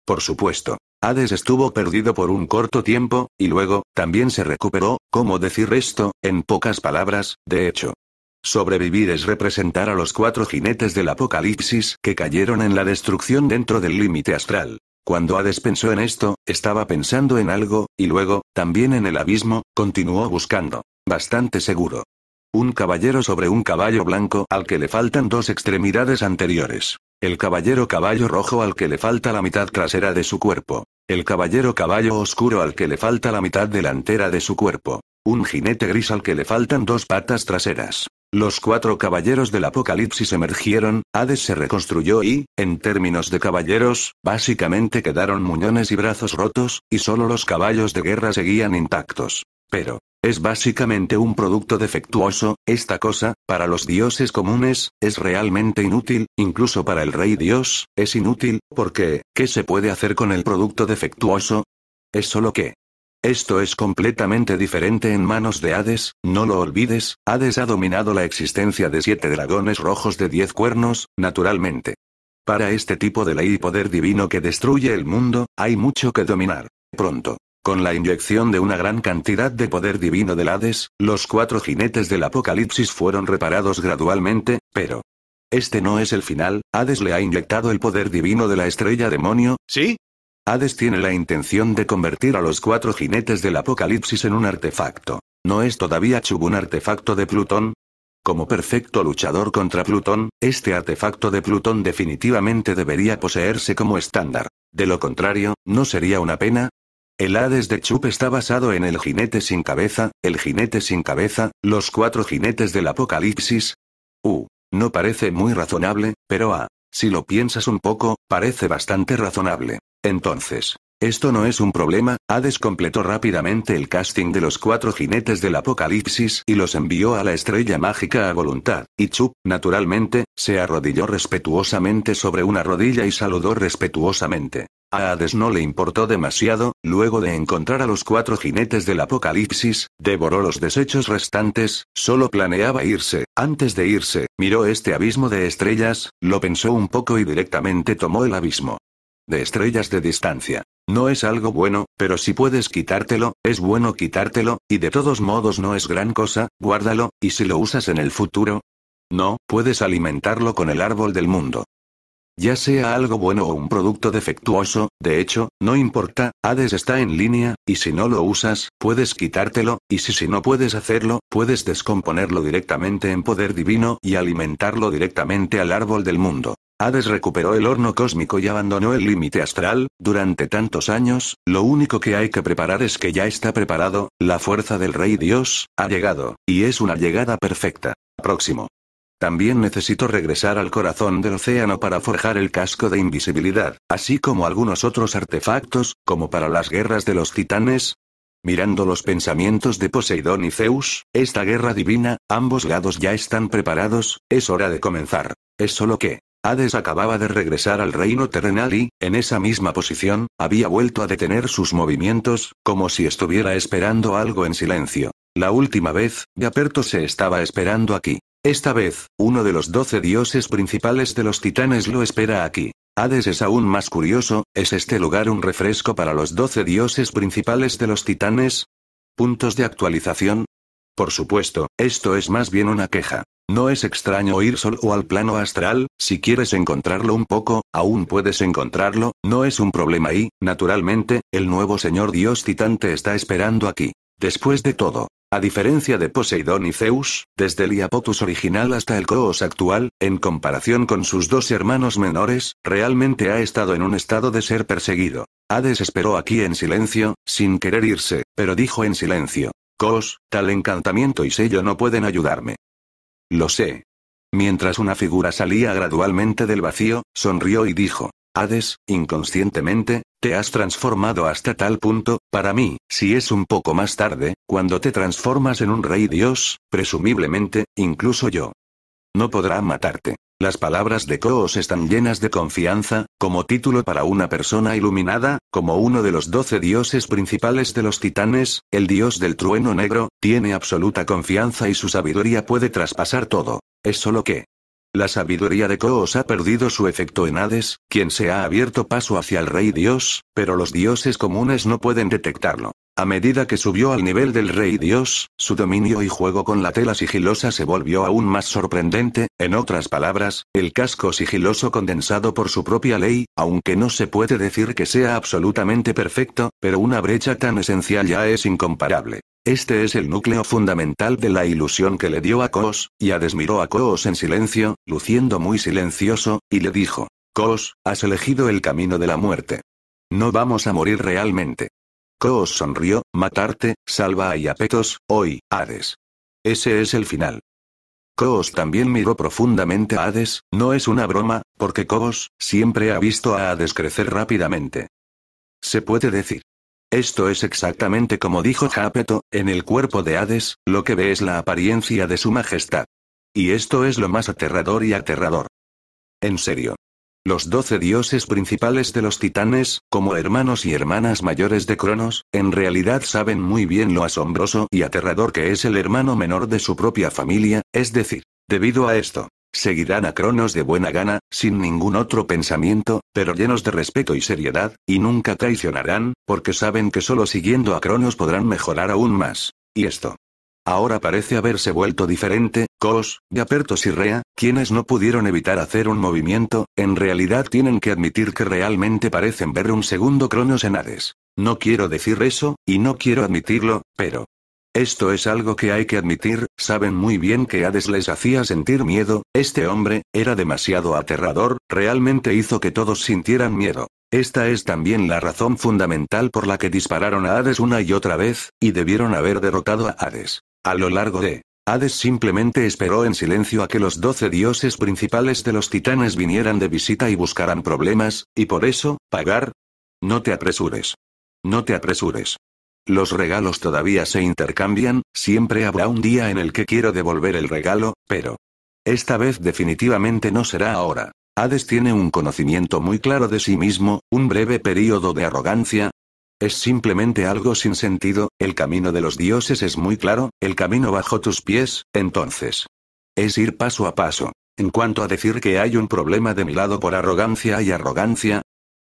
Por supuesto. Hades estuvo perdido por un corto tiempo, y luego, también se recuperó, ¿cómo decir esto? En pocas palabras, de hecho. Sobrevivir es representar a los cuatro jinetes del apocalipsis que cayeron en la destrucción dentro del límite astral. Cuando Hades pensó en esto, estaba pensando en algo, y luego, también en el abismo, continuó buscando. Bastante seguro. Un caballero sobre un caballo blanco al que le faltan dos extremidades anteriores. El caballero caballo rojo al que le falta la mitad trasera de su cuerpo. El caballero caballo oscuro al que le falta la mitad delantera de su cuerpo. Un jinete gris al que le faltan dos patas traseras. Los cuatro caballeros del apocalipsis emergieron, Hades se reconstruyó y, en términos de caballeros, básicamente quedaron muñones y brazos rotos, y solo los caballos de guerra seguían intactos. Pero, es básicamente un producto defectuoso, esta cosa, para los dioses comunes, es realmente inútil, incluso para el rey dios, es inútil, porque, ¿qué se puede hacer con el producto defectuoso? Es solo que, esto es completamente diferente en manos de Hades, no lo olvides, Hades ha dominado la existencia de siete dragones rojos de diez cuernos, naturalmente. Para este tipo de ley y poder divino que destruye el mundo, hay mucho que dominar. Pronto. Con la inyección de una gran cantidad de poder divino del Hades, los cuatro jinetes del Apocalipsis fueron reparados gradualmente, pero... Este no es el final, Hades le ha inyectado el poder divino de la estrella demonio, ¿sí? Hades tiene la intención de convertir a los cuatro jinetes del Apocalipsis en un artefacto. ¿No es todavía Chub un artefacto de Plutón? Como perfecto luchador contra Plutón, este artefacto de Plutón definitivamente debería poseerse como estándar. De lo contrario, ¿no sería una pena? El Hades de Chup está basado en el jinete sin cabeza, el jinete sin cabeza, los cuatro jinetes del apocalipsis. U, no parece muy razonable, pero a, si lo piensas un poco, parece bastante razonable. Entonces, esto no es un problema, Hades completó rápidamente el casting de los cuatro jinetes del apocalipsis y los envió a la estrella mágica a voluntad, y Chup, naturalmente, se arrodilló respetuosamente sobre una rodilla y saludó respetuosamente. A Hades no le importó demasiado, luego de encontrar a los cuatro jinetes del apocalipsis, devoró los desechos restantes, solo planeaba irse. Antes de irse, miró este abismo de estrellas, lo pensó un poco y directamente tomó el abismo. De estrellas de distancia. No es algo bueno, pero si puedes quitártelo, es bueno quitártelo, y de todos modos no es gran cosa, guárdalo, y si lo usas en el futuro. No, puedes alimentarlo con el árbol del mundo. Ya sea algo bueno o un producto defectuoso, de hecho, no importa, Hades está en línea, y si no lo usas, puedes quitártelo, y si, si no puedes hacerlo, puedes descomponerlo directamente en poder divino y alimentarlo directamente al árbol del mundo. Hades recuperó el horno cósmico y abandonó el límite astral, durante tantos años, lo único que hay que preparar es que ya está preparado, la fuerza del Rey Dios, ha llegado, y es una llegada perfecta. Próximo. También necesito regresar al corazón del océano para forjar el casco de invisibilidad, así como algunos otros artefactos, como para las guerras de los titanes. Mirando los pensamientos de Poseidón y Zeus, esta guerra divina, ambos lados ya están preparados, es hora de comenzar. Es solo que, Hades acababa de regresar al reino terrenal y, en esa misma posición, había vuelto a detener sus movimientos, como si estuviera esperando algo en silencio. La última vez, Gaperto se estaba esperando aquí. Esta vez, uno de los doce dioses principales de los titanes lo espera aquí. Hades es aún más curioso, ¿es este lugar un refresco para los doce dioses principales de los titanes? Puntos de actualización. Por supuesto, esto es más bien una queja. No es extraño ir solo al plano astral, si quieres encontrarlo un poco, aún puedes encontrarlo, no es un problema y, naturalmente, el nuevo señor dios titán te está esperando aquí. Después de todo, a diferencia de Poseidón y Zeus, desde el Iapotus original hasta el Coos actual, en comparación con sus dos hermanos menores, realmente ha estado en un estado de ser perseguido. Hades esperó aquí en silencio, sin querer irse, pero dijo en silencio. Cos, tal encantamiento y sello no pueden ayudarme. Lo sé. Mientras una figura salía gradualmente del vacío, sonrió y dijo. Hades, inconscientemente, te has transformado hasta tal punto, para mí, si es un poco más tarde, cuando te transformas en un rey dios, presumiblemente, incluso yo. No podrá matarte. Las palabras de Koos están llenas de confianza, como título para una persona iluminada, como uno de los doce dioses principales de los titanes, el dios del trueno negro, tiene absoluta confianza y su sabiduría puede traspasar todo. Es solo que, la sabiduría de Koos ha perdido su efecto en Hades, quien se ha abierto paso hacia el rey dios, pero los dioses comunes no pueden detectarlo. A medida que subió al nivel del rey dios, su dominio y juego con la tela sigilosa se volvió aún más sorprendente, en otras palabras, el casco sigiloso condensado por su propia ley, aunque no se puede decir que sea absolutamente perfecto, pero una brecha tan esencial ya es incomparable. Este es el núcleo fundamental de la ilusión que le dio a Kos, y Hades miró a Kos en silencio, luciendo muy silencioso, y le dijo, Kos, has elegido el camino de la muerte. No vamos a morir realmente. Kos sonrió, matarte, salva a Iapetos, hoy, Hades. Ese es el final. Kos también miró profundamente a Hades, no es una broma, porque Kos, siempre ha visto a Hades crecer rápidamente. Se puede decir. Esto es exactamente como dijo Japeto, en el cuerpo de Hades, lo que ve es la apariencia de su majestad. Y esto es lo más aterrador y aterrador. En serio. Los doce dioses principales de los titanes, como hermanos y hermanas mayores de Cronos, en realidad saben muy bien lo asombroso y aterrador que es el hermano menor de su propia familia, es decir, debido a esto, Seguirán a Cronos de buena gana, sin ningún otro pensamiento, pero llenos de respeto y seriedad, y nunca traicionarán, porque saben que solo siguiendo a Cronos podrán mejorar aún más. Y esto. Ahora parece haberse vuelto diferente, Cos, Gapertos y Rea, quienes no pudieron evitar hacer un movimiento, en realidad tienen que admitir que realmente parecen ver un segundo Cronos en Hades. No quiero decir eso, y no quiero admitirlo, pero, esto es algo que hay que admitir, saben muy bien que Hades les hacía sentir miedo, este hombre, era demasiado aterrador, realmente hizo que todos sintieran miedo. Esta es también la razón fundamental por la que dispararon a Hades una y otra vez, y debieron haber derrotado a Hades. A lo largo de Hades simplemente esperó en silencio a que los doce dioses principales de los titanes vinieran de visita y buscaran problemas, y por eso, pagar. No te apresures. No te apresures. Los regalos todavía se intercambian, siempre habrá un día en el que quiero devolver el regalo, pero... Esta vez definitivamente no será ahora. Hades tiene un conocimiento muy claro de sí mismo, un breve periodo de arrogancia. Es simplemente algo sin sentido, el camino de los dioses es muy claro, el camino bajo tus pies, entonces. Es ir paso a paso. En cuanto a decir que hay un problema de mi lado por arrogancia y arrogancia,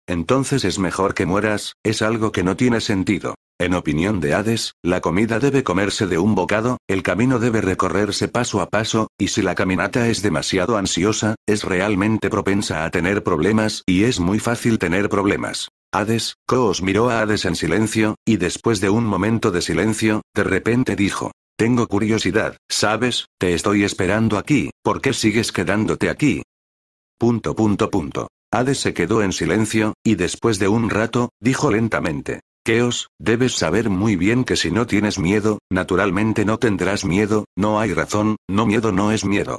entonces es mejor que mueras, es algo que no tiene sentido. En opinión de Hades, la comida debe comerse de un bocado, el camino debe recorrerse paso a paso, y si la caminata es demasiado ansiosa, es realmente propensa a tener problemas y es muy fácil tener problemas. Hades, Coos miró a Hades en silencio, y después de un momento de silencio, de repente dijo, tengo curiosidad, ¿sabes? Te estoy esperando aquí, ¿por qué sigues quedándote aquí? Punto punto punto. Hades se quedó en silencio, y después de un rato, dijo lentamente. Keos, debes saber muy bien que si no tienes miedo, naturalmente no tendrás miedo, no hay razón, no miedo no es miedo.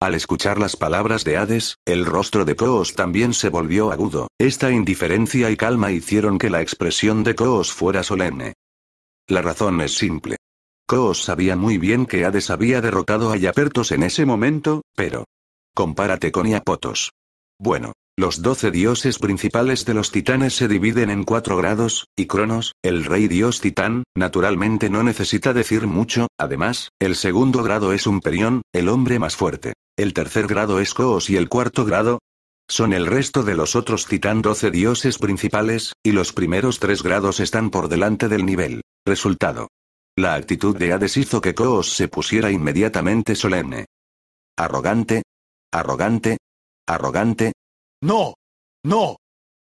Al escuchar las palabras de Hades, el rostro de Koos también se volvió agudo, esta indiferencia y calma hicieron que la expresión de Koos fuera solemne. La razón es simple. Koos sabía muy bien que Hades había derrotado a Yapertos en ese momento, pero... Compárate con Iapotos. Bueno, los doce dioses principales de los titanes se dividen en cuatro grados, y Cronos, el rey dios titán, naturalmente no necesita decir mucho, además, el segundo grado es un perión, el hombre más fuerte. El tercer grado es Coos y el cuarto grado, son el resto de los otros titán doce dioses principales, y los primeros tres grados están por delante del nivel. Resultado. La actitud de Hades hizo que Coos se pusiera inmediatamente solemne. Arrogante. Arrogante. Arrogante. No. No.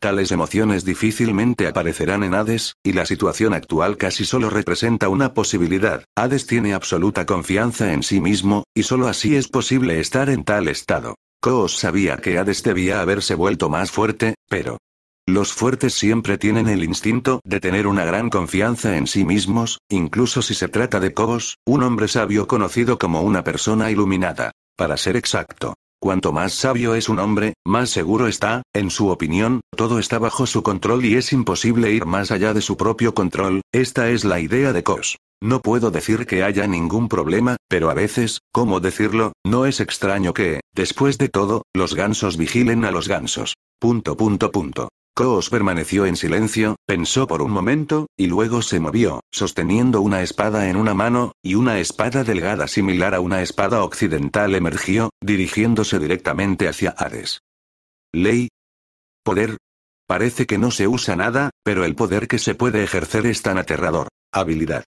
Tales emociones difícilmente aparecerán en Hades, y la situación actual casi solo representa una posibilidad. Hades tiene absoluta confianza en sí mismo, y solo así es posible estar en tal estado. Koos sabía que Hades debía haberse vuelto más fuerte, pero... Los fuertes siempre tienen el instinto de tener una gran confianza en sí mismos, incluso si se trata de Kobos, un hombre sabio conocido como una persona iluminada. Para ser exacto. Cuanto más sabio es un hombre, más seguro está, en su opinión, todo está bajo su control y es imposible ir más allá de su propio control, esta es la idea de Kos. No puedo decir que haya ningún problema, pero a veces, ¿cómo decirlo? No es extraño que, después de todo, los gansos vigilen a los gansos. Punto punto punto. Coos permaneció en silencio, pensó por un momento, y luego se movió, sosteniendo una espada en una mano, y una espada delgada similar a una espada occidental emergió, dirigiéndose directamente hacia Hades. Ley. Poder. Parece que no se usa nada, pero el poder que se puede ejercer es tan aterrador. Habilidad.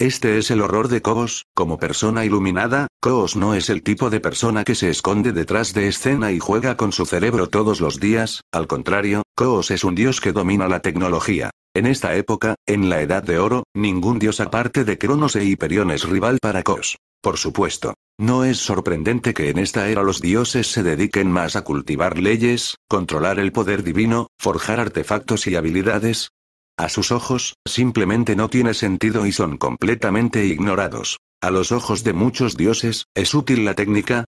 Este es el horror de Kos. como persona iluminada, Kos no es el tipo de persona que se esconde detrás de escena y juega con su cerebro todos los días, al contrario, Kos es un dios que domina la tecnología. En esta época, en la Edad de Oro, ningún dios aparte de Cronos e Hiperión es rival para Kos. Por supuesto. No es sorprendente que en esta era los dioses se dediquen más a cultivar leyes, controlar el poder divino, forjar artefactos y habilidades, a sus ojos, simplemente no tiene sentido y son completamente ignorados. A los ojos de muchos dioses, ¿es útil la técnica?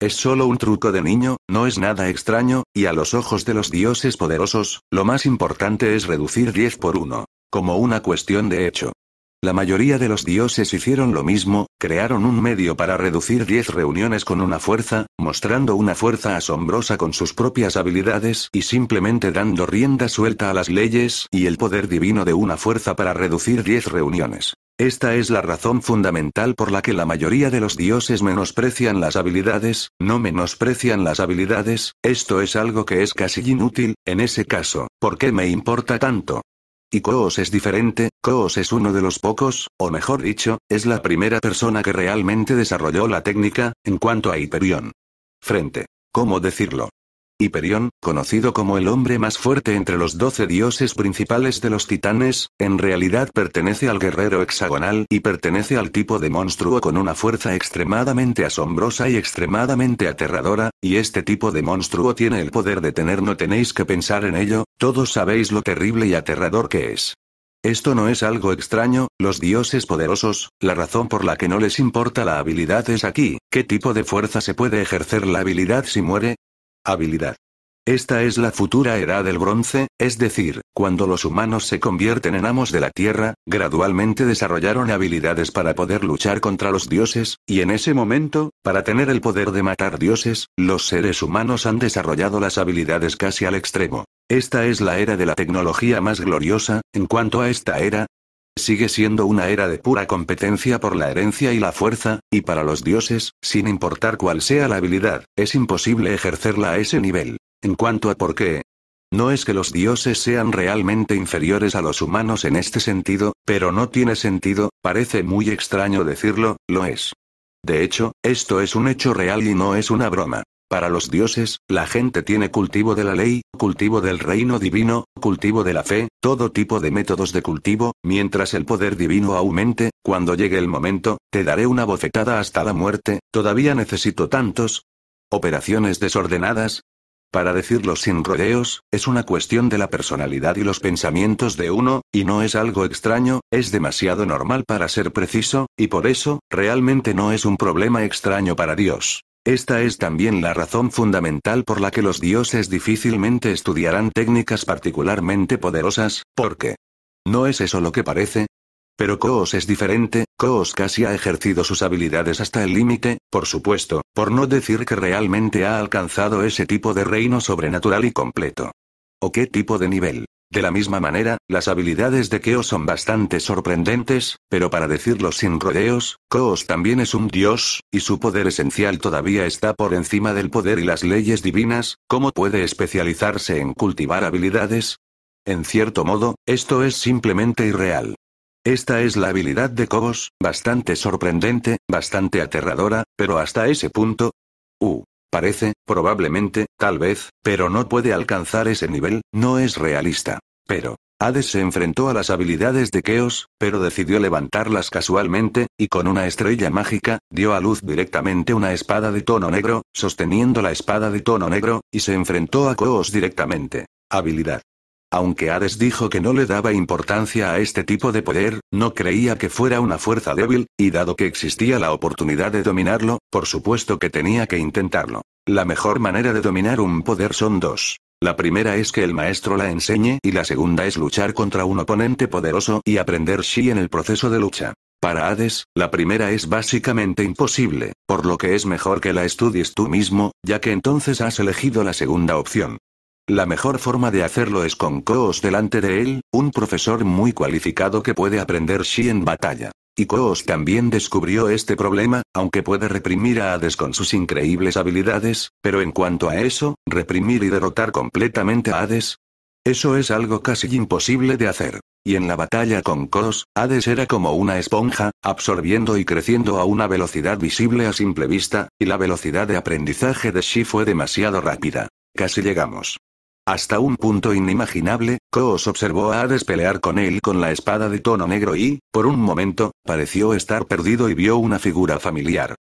Es solo un truco de niño, no es nada extraño, y a los ojos de los dioses poderosos, lo más importante es reducir 10 por 1. Como una cuestión de hecho. La mayoría de los dioses hicieron lo mismo, crearon un medio para reducir 10 reuniones con una fuerza, mostrando una fuerza asombrosa con sus propias habilidades y simplemente dando rienda suelta a las leyes y el poder divino de una fuerza para reducir 10 reuniones. Esta es la razón fundamental por la que la mayoría de los dioses menosprecian las habilidades, no menosprecian las habilidades, esto es algo que es casi inútil, en ese caso, ¿por qué me importa tanto? Y Kos es diferente, Koos es uno de los pocos, o mejor dicho, es la primera persona que realmente desarrolló la técnica, en cuanto a Hyperion. Frente. ¿Cómo decirlo? Hiperión, conocido como el hombre más fuerte entre los doce dioses principales de los titanes, en realidad pertenece al guerrero hexagonal y pertenece al tipo de monstruo con una fuerza extremadamente asombrosa y extremadamente aterradora, y este tipo de monstruo tiene el poder de tener no tenéis que pensar en ello, todos sabéis lo terrible y aterrador que es. Esto no es algo extraño, los dioses poderosos, la razón por la que no les importa la habilidad es aquí, ¿qué tipo de fuerza se puede ejercer la habilidad si muere? Habilidad. Esta es la futura era del bronce, es decir, cuando los humanos se convierten en amos de la Tierra, gradualmente desarrollaron habilidades para poder luchar contra los dioses, y en ese momento, para tener el poder de matar dioses, los seres humanos han desarrollado las habilidades casi al extremo. Esta es la era de la tecnología más gloriosa, en cuanto a esta era, Sigue siendo una era de pura competencia por la herencia y la fuerza, y para los dioses, sin importar cuál sea la habilidad, es imposible ejercerla a ese nivel. En cuanto a por qué, no es que los dioses sean realmente inferiores a los humanos en este sentido, pero no tiene sentido, parece muy extraño decirlo, lo es. De hecho, esto es un hecho real y no es una broma. Para los dioses, la gente tiene cultivo de la ley, cultivo del reino divino, cultivo de la fe, todo tipo de métodos de cultivo, mientras el poder divino aumente, cuando llegue el momento, te daré una bofetada hasta la muerte, todavía necesito tantos. Operaciones desordenadas, para decirlo sin rodeos, es una cuestión de la personalidad y los pensamientos de uno, y no es algo extraño, es demasiado normal para ser preciso, y por eso, realmente no es un problema extraño para Dios. Esta es también la razón fundamental por la que los dioses difícilmente estudiarán técnicas particularmente poderosas, porque... ¿No es eso lo que parece? Pero Koos es diferente, Koos casi ha ejercido sus habilidades hasta el límite, por supuesto, por no decir que realmente ha alcanzado ese tipo de reino sobrenatural y completo. ¿O qué tipo de nivel? De la misma manera, las habilidades de Keo son bastante sorprendentes, pero para decirlo sin rodeos, Koos también es un dios, y su poder esencial todavía está por encima del poder y las leyes divinas, ¿cómo puede especializarse en cultivar habilidades? En cierto modo, esto es simplemente irreal. Esta es la habilidad de Koos, bastante sorprendente, bastante aterradora, pero hasta ese punto... Uh, parece, probablemente, tal vez, pero no puede alcanzar ese nivel, no es realista. Pero, Hades se enfrentó a las habilidades de Keos, pero decidió levantarlas casualmente, y con una estrella mágica, dio a luz directamente una espada de tono negro, sosteniendo la espada de tono negro, y se enfrentó a Keos directamente. Habilidad. Aunque Hades dijo que no le daba importancia a este tipo de poder, no creía que fuera una fuerza débil, y dado que existía la oportunidad de dominarlo, por supuesto que tenía que intentarlo. La mejor manera de dominar un poder son dos. La primera es que el maestro la enseñe y la segunda es luchar contra un oponente poderoso y aprender Shi en el proceso de lucha. Para Hades, la primera es básicamente imposible, por lo que es mejor que la estudies tú mismo, ya que entonces has elegido la segunda opción. La mejor forma de hacerlo es con Koos delante de él, un profesor muy cualificado que puede aprender Shi en batalla. Y Koos también descubrió este problema, aunque puede reprimir a Hades con sus increíbles habilidades, pero en cuanto a eso, reprimir y derrotar completamente a Hades, eso es algo casi imposible de hacer. Y en la batalla con Koos, Hades era como una esponja, absorbiendo y creciendo a una velocidad visible a simple vista, y la velocidad de aprendizaje de Shi fue demasiado rápida. Casi llegamos hasta un punto inimaginable, Koos observó a Hades pelear con él con la espada de tono negro y, por un momento, pareció estar perdido y vio una figura familiar.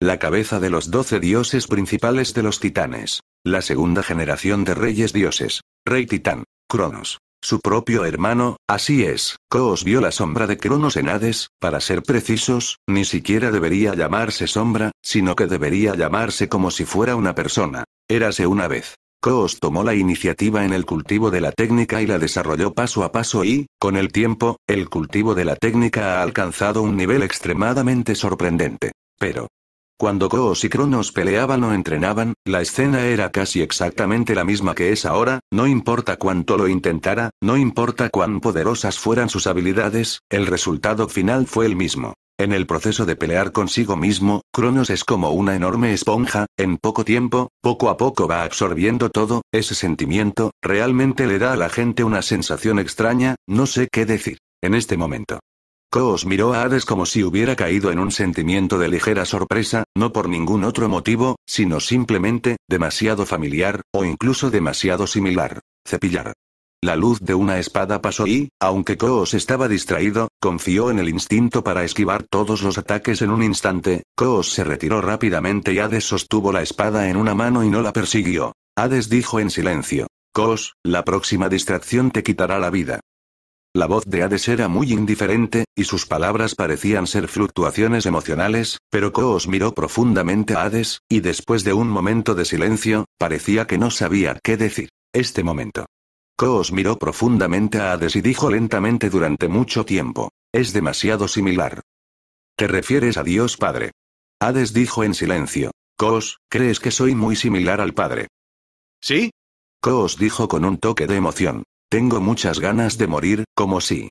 La cabeza de los doce dioses principales de los titanes. La segunda generación de reyes dioses. Rey titán. Cronos. Su propio hermano, así es, Coos vio la sombra de Cronos en Hades, para ser precisos, ni siquiera debería llamarse sombra, sino que debería llamarse como si fuera una persona. Érase una vez. Kroos tomó la iniciativa en el cultivo de la técnica y la desarrolló paso a paso y, con el tiempo, el cultivo de la técnica ha alcanzado un nivel extremadamente sorprendente. Pero, cuando Kroos y Kronos peleaban o entrenaban, la escena era casi exactamente la misma que es ahora, no importa cuánto lo intentara, no importa cuán poderosas fueran sus habilidades, el resultado final fue el mismo. En el proceso de pelear consigo mismo, Cronos es como una enorme esponja, en poco tiempo, poco a poco va absorbiendo todo, ese sentimiento, realmente le da a la gente una sensación extraña, no sé qué decir. En este momento. Koos miró a Hades como si hubiera caído en un sentimiento de ligera sorpresa, no por ningún otro motivo, sino simplemente, demasiado familiar, o incluso demasiado similar. Cepillar. La luz de una espada pasó y, aunque Coos estaba distraído, confió en el instinto para esquivar todos los ataques en un instante, Coos se retiró rápidamente y Hades sostuvo la espada en una mano y no la persiguió. Hades dijo en silencio. Coos la próxima distracción te quitará la vida. La voz de Hades era muy indiferente, y sus palabras parecían ser fluctuaciones emocionales, pero Coos miró profundamente a Hades, y después de un momento de silencio, parecía que no sabía qué decir. Este momento. Kos miró profundamente a Hades y dijo lentamente durante mucho tiempo. Es demasiado similar. ¿Te refieres a Dios Padre? Hades dijo en silencio. "Kos, ¿crees que soy muy similar al Padre? ¿Sí? Kos dijo con un toque de emoción. Tengo muchas ganas de morir, como si.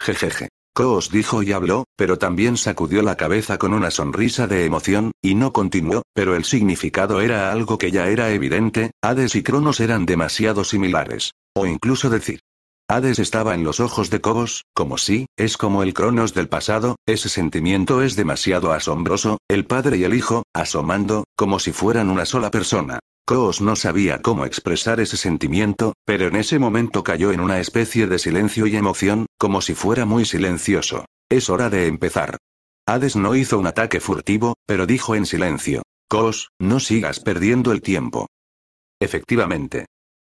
Jejeje. Kos dijo y habló, pero también sacudió la cabeza con una sonrisa de emoción, y no continuó, pero el significado era algo que ya era evidente, Hades y Cronos eran demasiado similares. O incluso decir. Hades estaba en los ojos de Cobos, como si, es como el Cronos del pasado, ese sentimiento es demasiado asombroso, el padre y el hijo, asomando, como si fueran una sola persona. Cobos no sabía cómo expresar ese sentimiento, pero en ese momento cayó en una especie de silencio y emoción, como si fuera muy silencioso. Es hora de empezar. Hades no hizo un ataque furtivo, pero dijo en silencio. Cobos, no sigas perdiendo el tiempo. Efectivamente,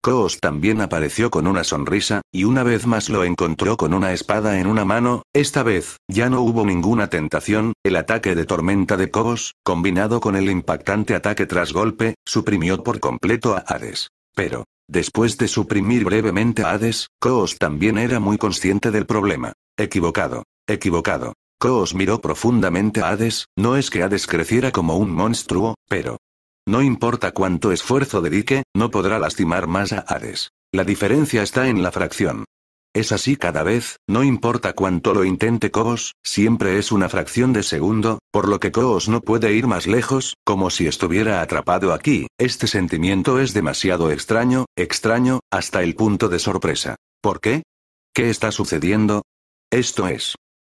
Kos también apareció con una sonrisa, y una vez más lo encontró con una espada en una mano, esta vez, ya no hubo ninguna tentación, el ataque de tormenta de Cobos, combinado con el impactante ataque tras golpe, suprimió por completo a Hades. Pero, después de suprimir brevemente a Hades, Kos también era muy consciente del problema. Equivocado. Equivocado. Koos miró profundamente a Hades, no es que Hades creciera como un monstruo, pero, no importa cuánto esfuerzo dedique, no podrá lastimar más a Hades. La diferencia está en la fracción. Es así cada vez, no importa cuánto lo intente Cobos, siempre es una fracción de segundo, por lo que coos no puede ir más lejos, como si estuviera atrapado aquí, este sentimiento es demasiado extraño, extraño, hasta el punto de sorpresa. ¿Por qué? ¿Qué está sucediendo? Esto es.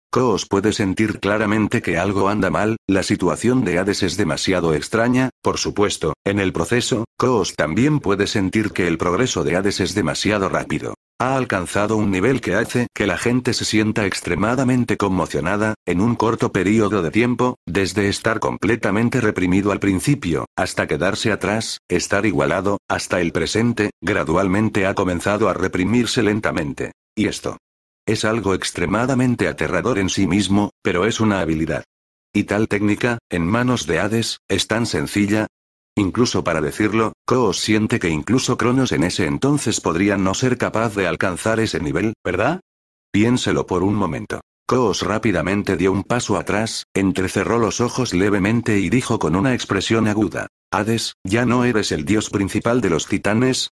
Cross puede sentir claramente que algo anda mal, la situación de Hades es demasiado extraña, por supuesto, en el proceso, Cross también puede sentir que el progreso de Hades es demasiado rápido. Ha alcanzado un nivel que hace que la gente se sienta extremadamente conmocionada, en un corto periodo de tiempo, desde estar completamente reprimido al principio, hasta quedarse atrás, estar igualado, hasta el presente, gradualmente ha comenzado a reprimirse lentamente. Y esto, es algo extremadamente aterrador en sí mismo, pero es una habilidad. Y tal técnica, en manos de Hades, es tan sencilla. Incluso para decirlo, Koos siente que incluso Cronos en ese entonces podría no ser capaz de alcanzar ese nivel, ¿verdad? Piénselo por un momento. Koos rápidamente dio un paso atrás, entrecerró los ojos levemente y dijo con una expresión aguda. Hades, ya no eres el dios principal de los titanes.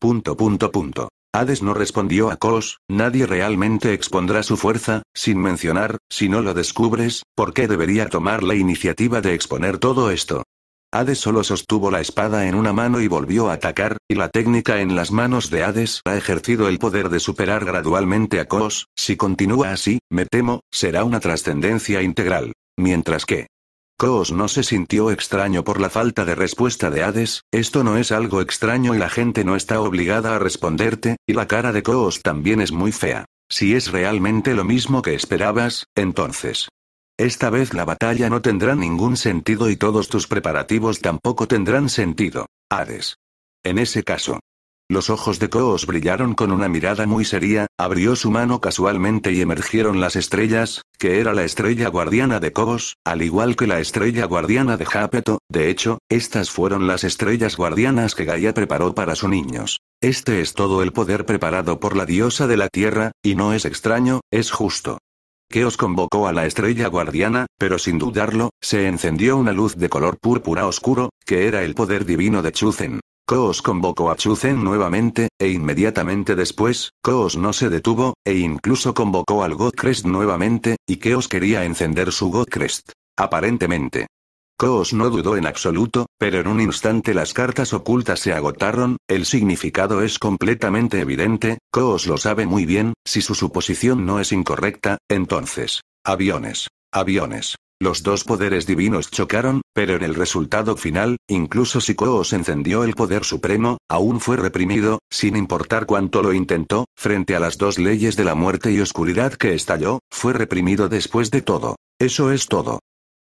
Punto punto punto. Hades no respondió a Kos, nadie realmente expondrá su fuerza, sin mencionar, si no lo descubres, ¿por qué debería tomar la iniciativa de exponer todo esto? Hades solo sostuvo la espada en una mano y volvió a atacar, y la técnica en las manos de Hades ha ejercido el poder de superar gradualmente a Kos, si continúa así, me temo, será una trascendencia integral. Mientras que, Koos no se sintió extraño por la falta de respuesta de Hades, esto no es algo extraño y la gente no está obligada a responderte, y la cara de Coos también es muy fea. Si es realmente lo mismo que esperabas, entonces. Esta vez la batalla no tendrá ningún sentido y todos tus preparativos tampoco tendrán sentido. Hades. En ese caso, los ojos de Koos brillaron con una mirada muy seria, abrió su mano casualmente y emergieron las estrellas, que era la estrella guardiana de Kobos, al igual que la estrella guardiana de Japeto, de hecho, estas fueron las estrellas guardianas que Gaia preparó para sus niños. Este es todo el poder preparado por la diosa de la tierra, y no es extraño, es justo. Keos convocó a la estrella guardiana, pero sin dudarlo, se encendió una luz de color púrpura oscuro, que era el poder divino de Chuzen. Koos convocó a Chuzen nuevamente, e inmediatamente después, Koos no se detuvo, e incluso convocó al Godcrest nuevamente, y Keos quería encender su Godcrest. Aparentemente. Koos no dudó en absoluto, pero en un instante las cartas ocultas se agotaron, el significado es completamente evidente, Koos lo sabe muy bien, si su suposición no es incorrecta, entonces. Aviones. Aviones. Los dos poderes divinos chocaron, pero en el resultado final, incluso si Koos encendió el poder supremo, aún fue reprimido, sin importar cuánto lo intentó, frente a las dos leyes de la muerte y oscuridad que estalló, fue reprimido después de todo. Eso es todo.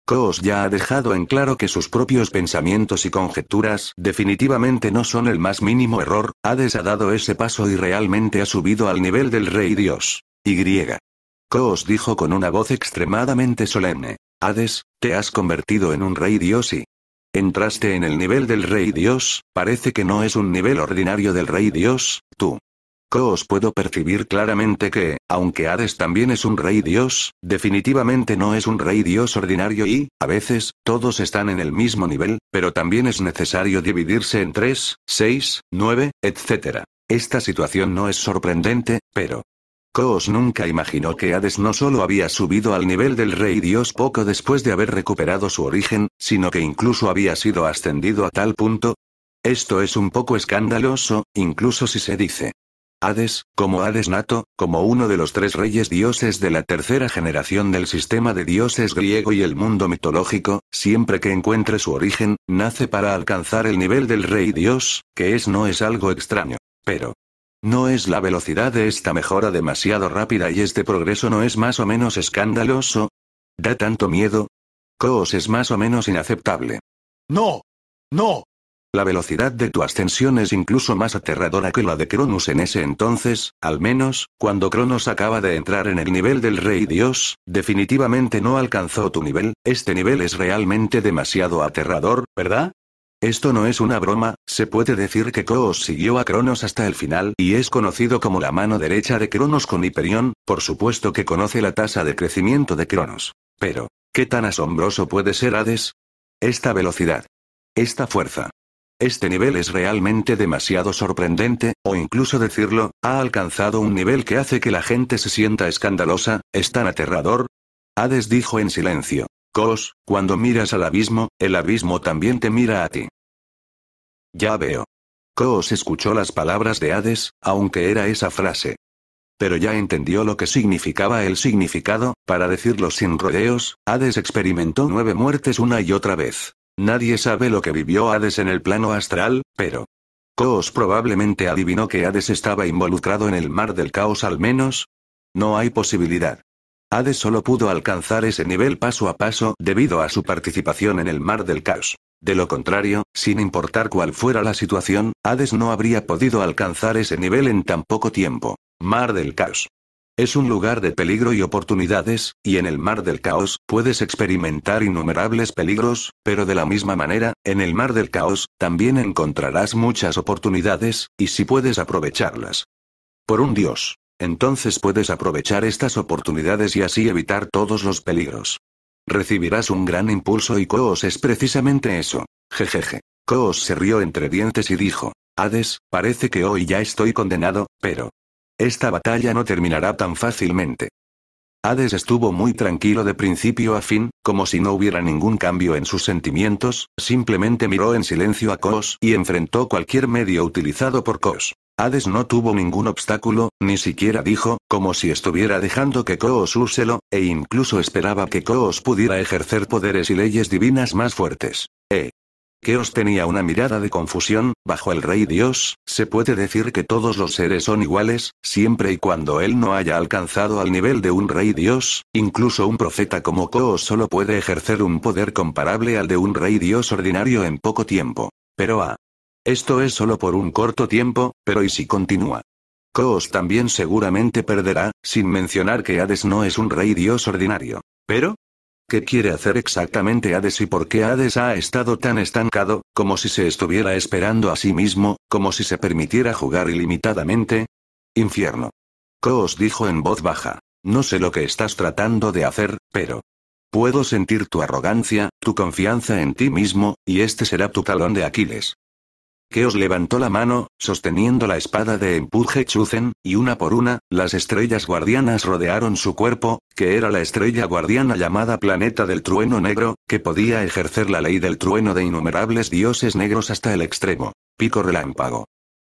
Koos ya ha dejado en claro que sus propios pensamientos y conjeturas definitivamente no son el más mínimo error, Hades ha dado ese paso y realmente ha subido al nivel del Rey Dios. Y. Koos dijo con una voz extremadamente solemne. Hades, te has convertido en un rey dios y... Entraste en el nivel del rey dios, parece que no es un nivel ordinario del rey dios, tú. os puedo percibir claramente que, aunque Hades también es un rey dios, definitivamente no es un rey dios ordinario y, a veces, todos están en el mismo nivel, pero también es necesario dividirse en 3, 6, 9, etc. Esta situación no es sorprendente, pero, ¿Os nunca imaginó que Hades no solo había subido al nivel del rey dios poco después de haber recuperado su origen, sino que incluso había sido ascendido a tal punto. Esto es un poco escandaloso, incluso si se dice. Hades, como Hades nato, como uno de los tres reyes dioses de la tercera generación del sistema de dioses griego y el mundo mitológico, siempre que encuentre su origen, nace para alcanzar el nivel del rey dios, que es no es algo extraño. Pero, no es la velocidad de esta mejora demasiado rápida y este progreso no es más o menos escandaloso. ¿Da tanto miedo? Coos es más o menos inaceptable. ¡No! ¡No! La velocidad de tu ascensión es incluso más aterradora que la de Cronus en ese entonces, al menos, cuando Cronos acaba de entrar en el nivel del Rey Dios, definitivamente no alcanzó tu nivel, este nivel es realmente demasiado aterrador, ¿verdad? Esto no es una broma, se puede decir que Koos siguió a Cronos hasta el final y es conocido como la mano derecha de Cronos con Hiperión, por supuesto que conoce la tasa de crecimiento de Cronos. Pero, ¿qué tan asombroso puede ser Hades? Esta velocidad. Esta fuerza. Este nivel es realmente demasiado sorprendente, o incluso decirlo, ha alcanzado un nivel que hace que la gente se sienta escandalosa, es tan aterrador. Hades dijo en silencio. Kos, cuando miras al abismo, el abismo también te mira a ti. Ya veo. Kos escuchó las palabras de Hades, aunque era esa frase. Pero ya entendió lo que significaba el significado, para decirlo sin rodeos, Hades experimentó nueve muertes una y otra vez. Nadie sabe lo que vivió Hades en el plano astral, pero... Kos probablemente adivinó que Hades estaba involucrado en el mar del caos al menos. No hay posibilidad. Hades solo pudo alcanzar ese nivel paso a paso debido a su participación en el mar del caos. De lo contrario, sin importar cuál fuera la situación, Hades no habría podido alcanzar ese nivel en tan poco tiempo. Mar del Caos. Es un lugar de peligro y oportunidades, y en el mar del caos, puedes experimentar innumerables peligros, pero de la misma manera, en el mar del caos, también encontrarás muchas oportunidades, y si puedes aprovecharlas. Por un dios. Entonces puedes aprovechar estas oportunidades y así evitar todos los peligros. Recibirás un gran impulso y Koos es precisamente eso. Jejeje. Koos se rió entre dientes y dijo, Hades, parece que hoy ya estoy condenado, pero... Esta batalla no terminará tan fácilmente. Hades estuvo muy tranquilo de principio a fin, como si no hubiera ningún cambio en sus sentimientos, simplemente miró en silencio a Kos y enfrentó cualquier medio utilizado por Kos. Hades no tuvo ningún obstáculo, ni siquiera dijo, como si estuviera dejando que Koos úselo, e incluso esperaba que Koos pudiera ejercer poderes y leyes divinas más fuertes. E. Eh. os tenía una mirada de confusión, bajo el rey Dios, se puede decir que todos los seres son iguales, siempre y cuando él no haya alcanzado al nivel de un rey Dios, incluso un profeta como Koos solo puede ejercer un poder comparable al de un rey Dios ordinario en poco tiempo. Pero a ah. Esto es solo por un corto tiempo, pero ¿y si continúa? Coos también seguramente perderá, sin mencionar que Hades no es un rey dios ordinario. Pero, ¿Qué quiere hacer exactamente Hades y por qué Hades ha estado tan estancado, como si se estuviera esperando a sí mismo, como si se permitiera jugar ilimitadamente? Infierno. Coos dijo en voz baja. No sé lo que estás tratando de hacer, pero... Puedo sentir tu arrogancia, tu confianza en ti mismo, y este será tu talón de Aquiles. Keos levantó la mano, sosteniendo la espada de empuje Chuzen, y una por una, las estrellas guardianas rodearon su cuerpo, que era la estrella guardiana llamada planeta del trueno negro, que podía ejercer la ley del trueno de innumerables dioses negros hasta el extremo. Pico relámpago.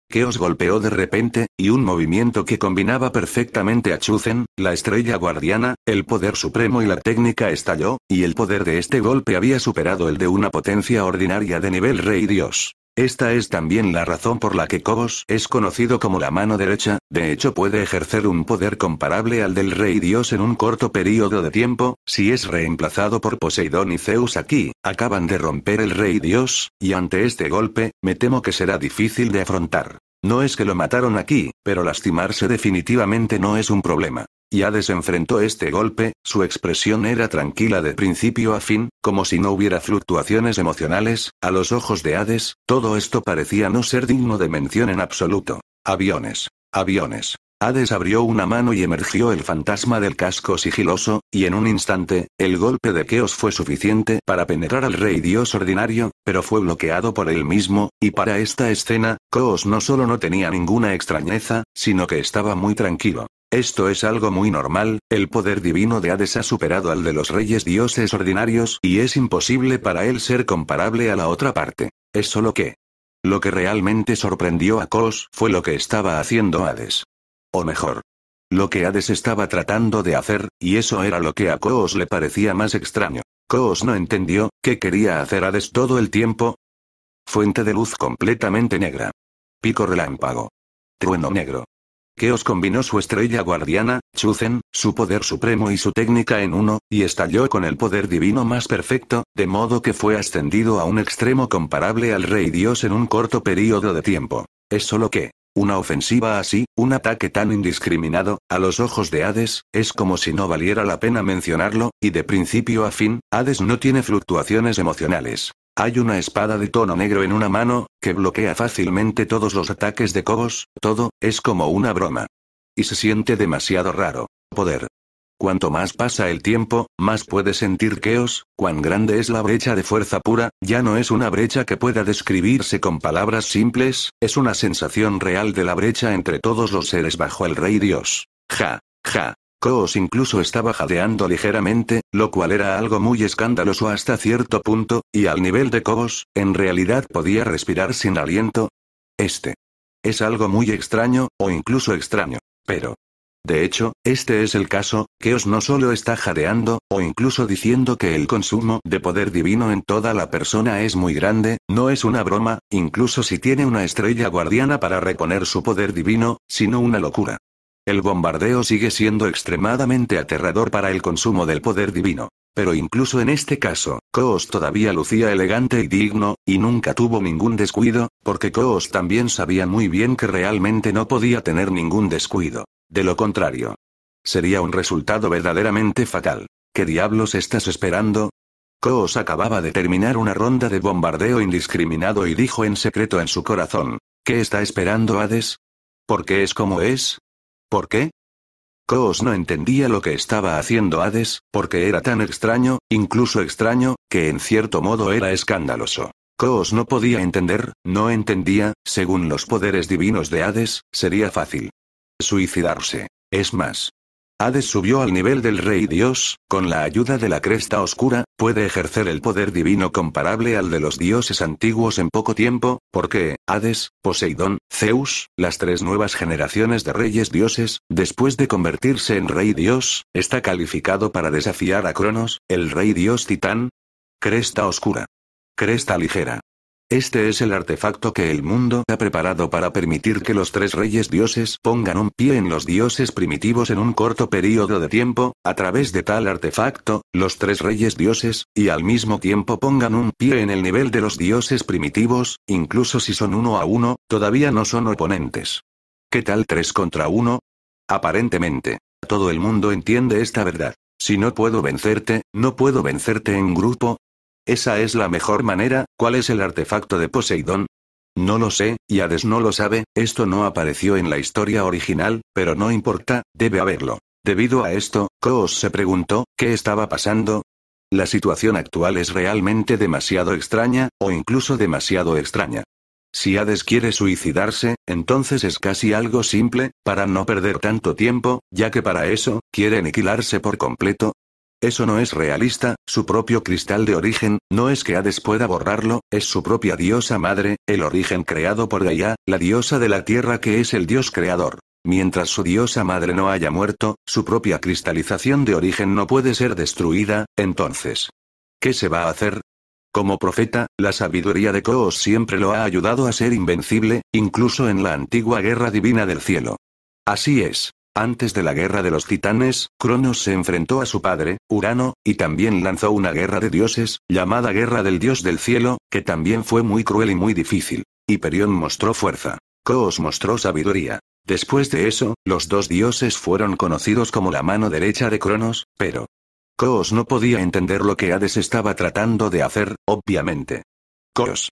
Keos golpeó de repente, y un movimiento que combinaba perfectamente a Chuzen, la estrella guardiana, el poder supremo y la técnica estalló, y el poder de este golpe había superado el de una potencia ordinaria de nivel rey dios. Esta es también la razón por la que Cobos es conocido como la mano derecha, de hecho puede ejercer un poder comparable al del rey dios en un corto período de tiempo, si es reemplazado por Poseidón y Zeus aquí, acaban de romper el rey dios, y ante este golpe, me temo que será difícil de afrontar. No es que lo mataron aquí, pero lastimarse definitivamente no es un problema. Y Hades enfrentó este golpe, su expresión era tranquila de principio a fin, como si no hubiera fluctuaciones emocionales, a los ojos de Hades, todo esto parecía no ser digno de mención en absoluto. Aviones. Aviones. Hades abrió una mano y emergió el fantasma del casco sigiloso, y en un instante, el golpe de Keos fue suficiente para penetrar al rey dios ordinario, pero fue bloqueado por él mismo, y para esta escena, Chaos no solo no tenía ninguna extrañeza, sino que estaba muy tranquilo. Esto es algo muy normal, el poder divino de Hades ha superado al de los reyes dioses ordinarios y es imposible para él ser comparable a la otra parte. Es solo que... Lo que realmente sorprendió a Kos fue lo que estaba haciendo Hades. O mejor. Lo que Hades estaba tratando de hacer, y eso era lo que a Koos le parecía más extraño. Koos no entendió, ¿qué quería hacer Hades todo el tiempo? Fuente de luz completamente negra. Pico relámpago. Trueno negro. Keos combinó su estrella guardiana, Chuzen, su poder supremo y su técnica en uno, y estalló con el poder divino más perfecto, de modo que fue ascendido a un extremo comparable al rey dios en un corto periodo de tiempo. Es solo que, una ofensiva así, un ataque tan indiscriminado, a los ojos de Hades, es como si no valiera la pena mencionarlo, y de principio a fin, Hades no tiene fluctuaciones emocionales. Hay una espada de tono negro en una mano, que bloquea fácilmente todos los ataques de Cobos, todo, es como una broma. Y se siente demasiado raro. Poder, Cuanto más pasa el tiempo, más puede sentir Keos, cuán grande es la brecha de fuerza pura, ya no es una brecha que pueda describirse con palabras simples, es una sensación real de la brecha entre todos los seres bajo el Rey Dios. Ja, ja. Koos incluso estaba jadeando ligeramente, lo cual era algo muy escandaloso hasta cierto punto, y al nivel de Koos, en realidad podía respirar sin aliento. Este. Es algo muy extraño, o incluso extraño. Pero, de hecho, este es el caso, que Os no solo está jadeando, o incluso diciendo que el consumo de poder divino en toda la persona es muy grande, no es una broma, incluso si tiene una estrella guardiana para reponer su poder divino, sino una locura. El bombardeo sigue siendo extremadamente aterrador para el consumo del poder divino. Pero incluso en este caso, Koos todavía lucía elegante y digno, y nunca tuvo ningún descuido, porque Koos también sabía muy bien que realmente no podía tener ningún descuido. De lo contrario. Sería un resultado verdaderamente fatal. ¿Qué diablos estás esperando? Koos acababa de terminar una ronda de bombardeo indiscriminado y dijo en secreto en su corazón. ¿Qué está esperando Hades? ¿Por qué es como es? ¿Por qué? Koos no entendía lo que estaba haciendo Hades, porque era tan extraño, incluso extraño, que en cierto modo era escandaloso. Koos no podía entender, no entendía, según los poderes divinos de Hades, sería fácil suicidarse. Es más. Hades subió al nivel del rey dios, con la ayuda de la cresta oscura, puede ejercer el poder divino comparable al de los dioses antiguos en poco tiempo, porque, Hades, Poseidón, Zeus, las tres nuevas generaciones de reyes dioses, después de convertirse en rey dios, está calificado para desafiar a Cronos, el rey dios titán. Cresta oscura. Cresta ligera. Este es el artefacto que el mundo ha preparado para permitir que los tres reyes dioses pongan un pie en los dioses primitivos en un corto periodo de tiempo, a través de tal artefacto, los tres reyes dioses, y al mismo tiempo pongan un pie en el nivel de los dioses primitivos, incluso si son uno a uno, todavía no son oponentes. ¿Qué tal tres contra uno? Aparentemente, todo el mundo entiende esta verdad. Si no puedo vencerte, no puedo vencerte en grupo, esa es la mejor manera. ¿Cuál es el artefacto de Poseidón? No lo sé, y Hades no lo sabe, esto no apareció en la historia original, pero no importa, debe haberlo. Debido a esto, Koos se preguntó, ¿qué estaba pasando? La situación actual es realmente demasiado extraña, o incluso demasiado extraña. Si Hades quiere suicidarse, entonces es casi algo simple, para no perder tanto tiempo, ya que para eso, quiere aniquilarse por completo, eso no es realista, su propio cristal de origen, no es que Hades pueda borrarlo, es su propia diosa madre, el origen creado por Gaia, la diosa de la tierra que es el dios creador. Mientras su diosa madre no haya muerto, su propia cristalización de origen no puede ser destruida, entonces. ¿Qué se va a hacer? Como profeta, la sabiduría de Koos siempre lo ha ayudado a ser invencible, incluso en la antigua guerra divina del cielo. Así es. Antes de la Guerra de los Titanes, Cronos se enfrentó a su padre, Urano, y también lanzó una guerra de dioses, llamada Guerra del Dios del Cielo, que también fue muy cruel y muy difícil. Hiperión mostró fuerza. Coos mostró sabiduría. Después de eso, los dos dioses fueron conocidos como la mano derecha de Cronos, pero... Coos no podía entender lo que Hades estaba tratando de hacer, obviamente. Coos.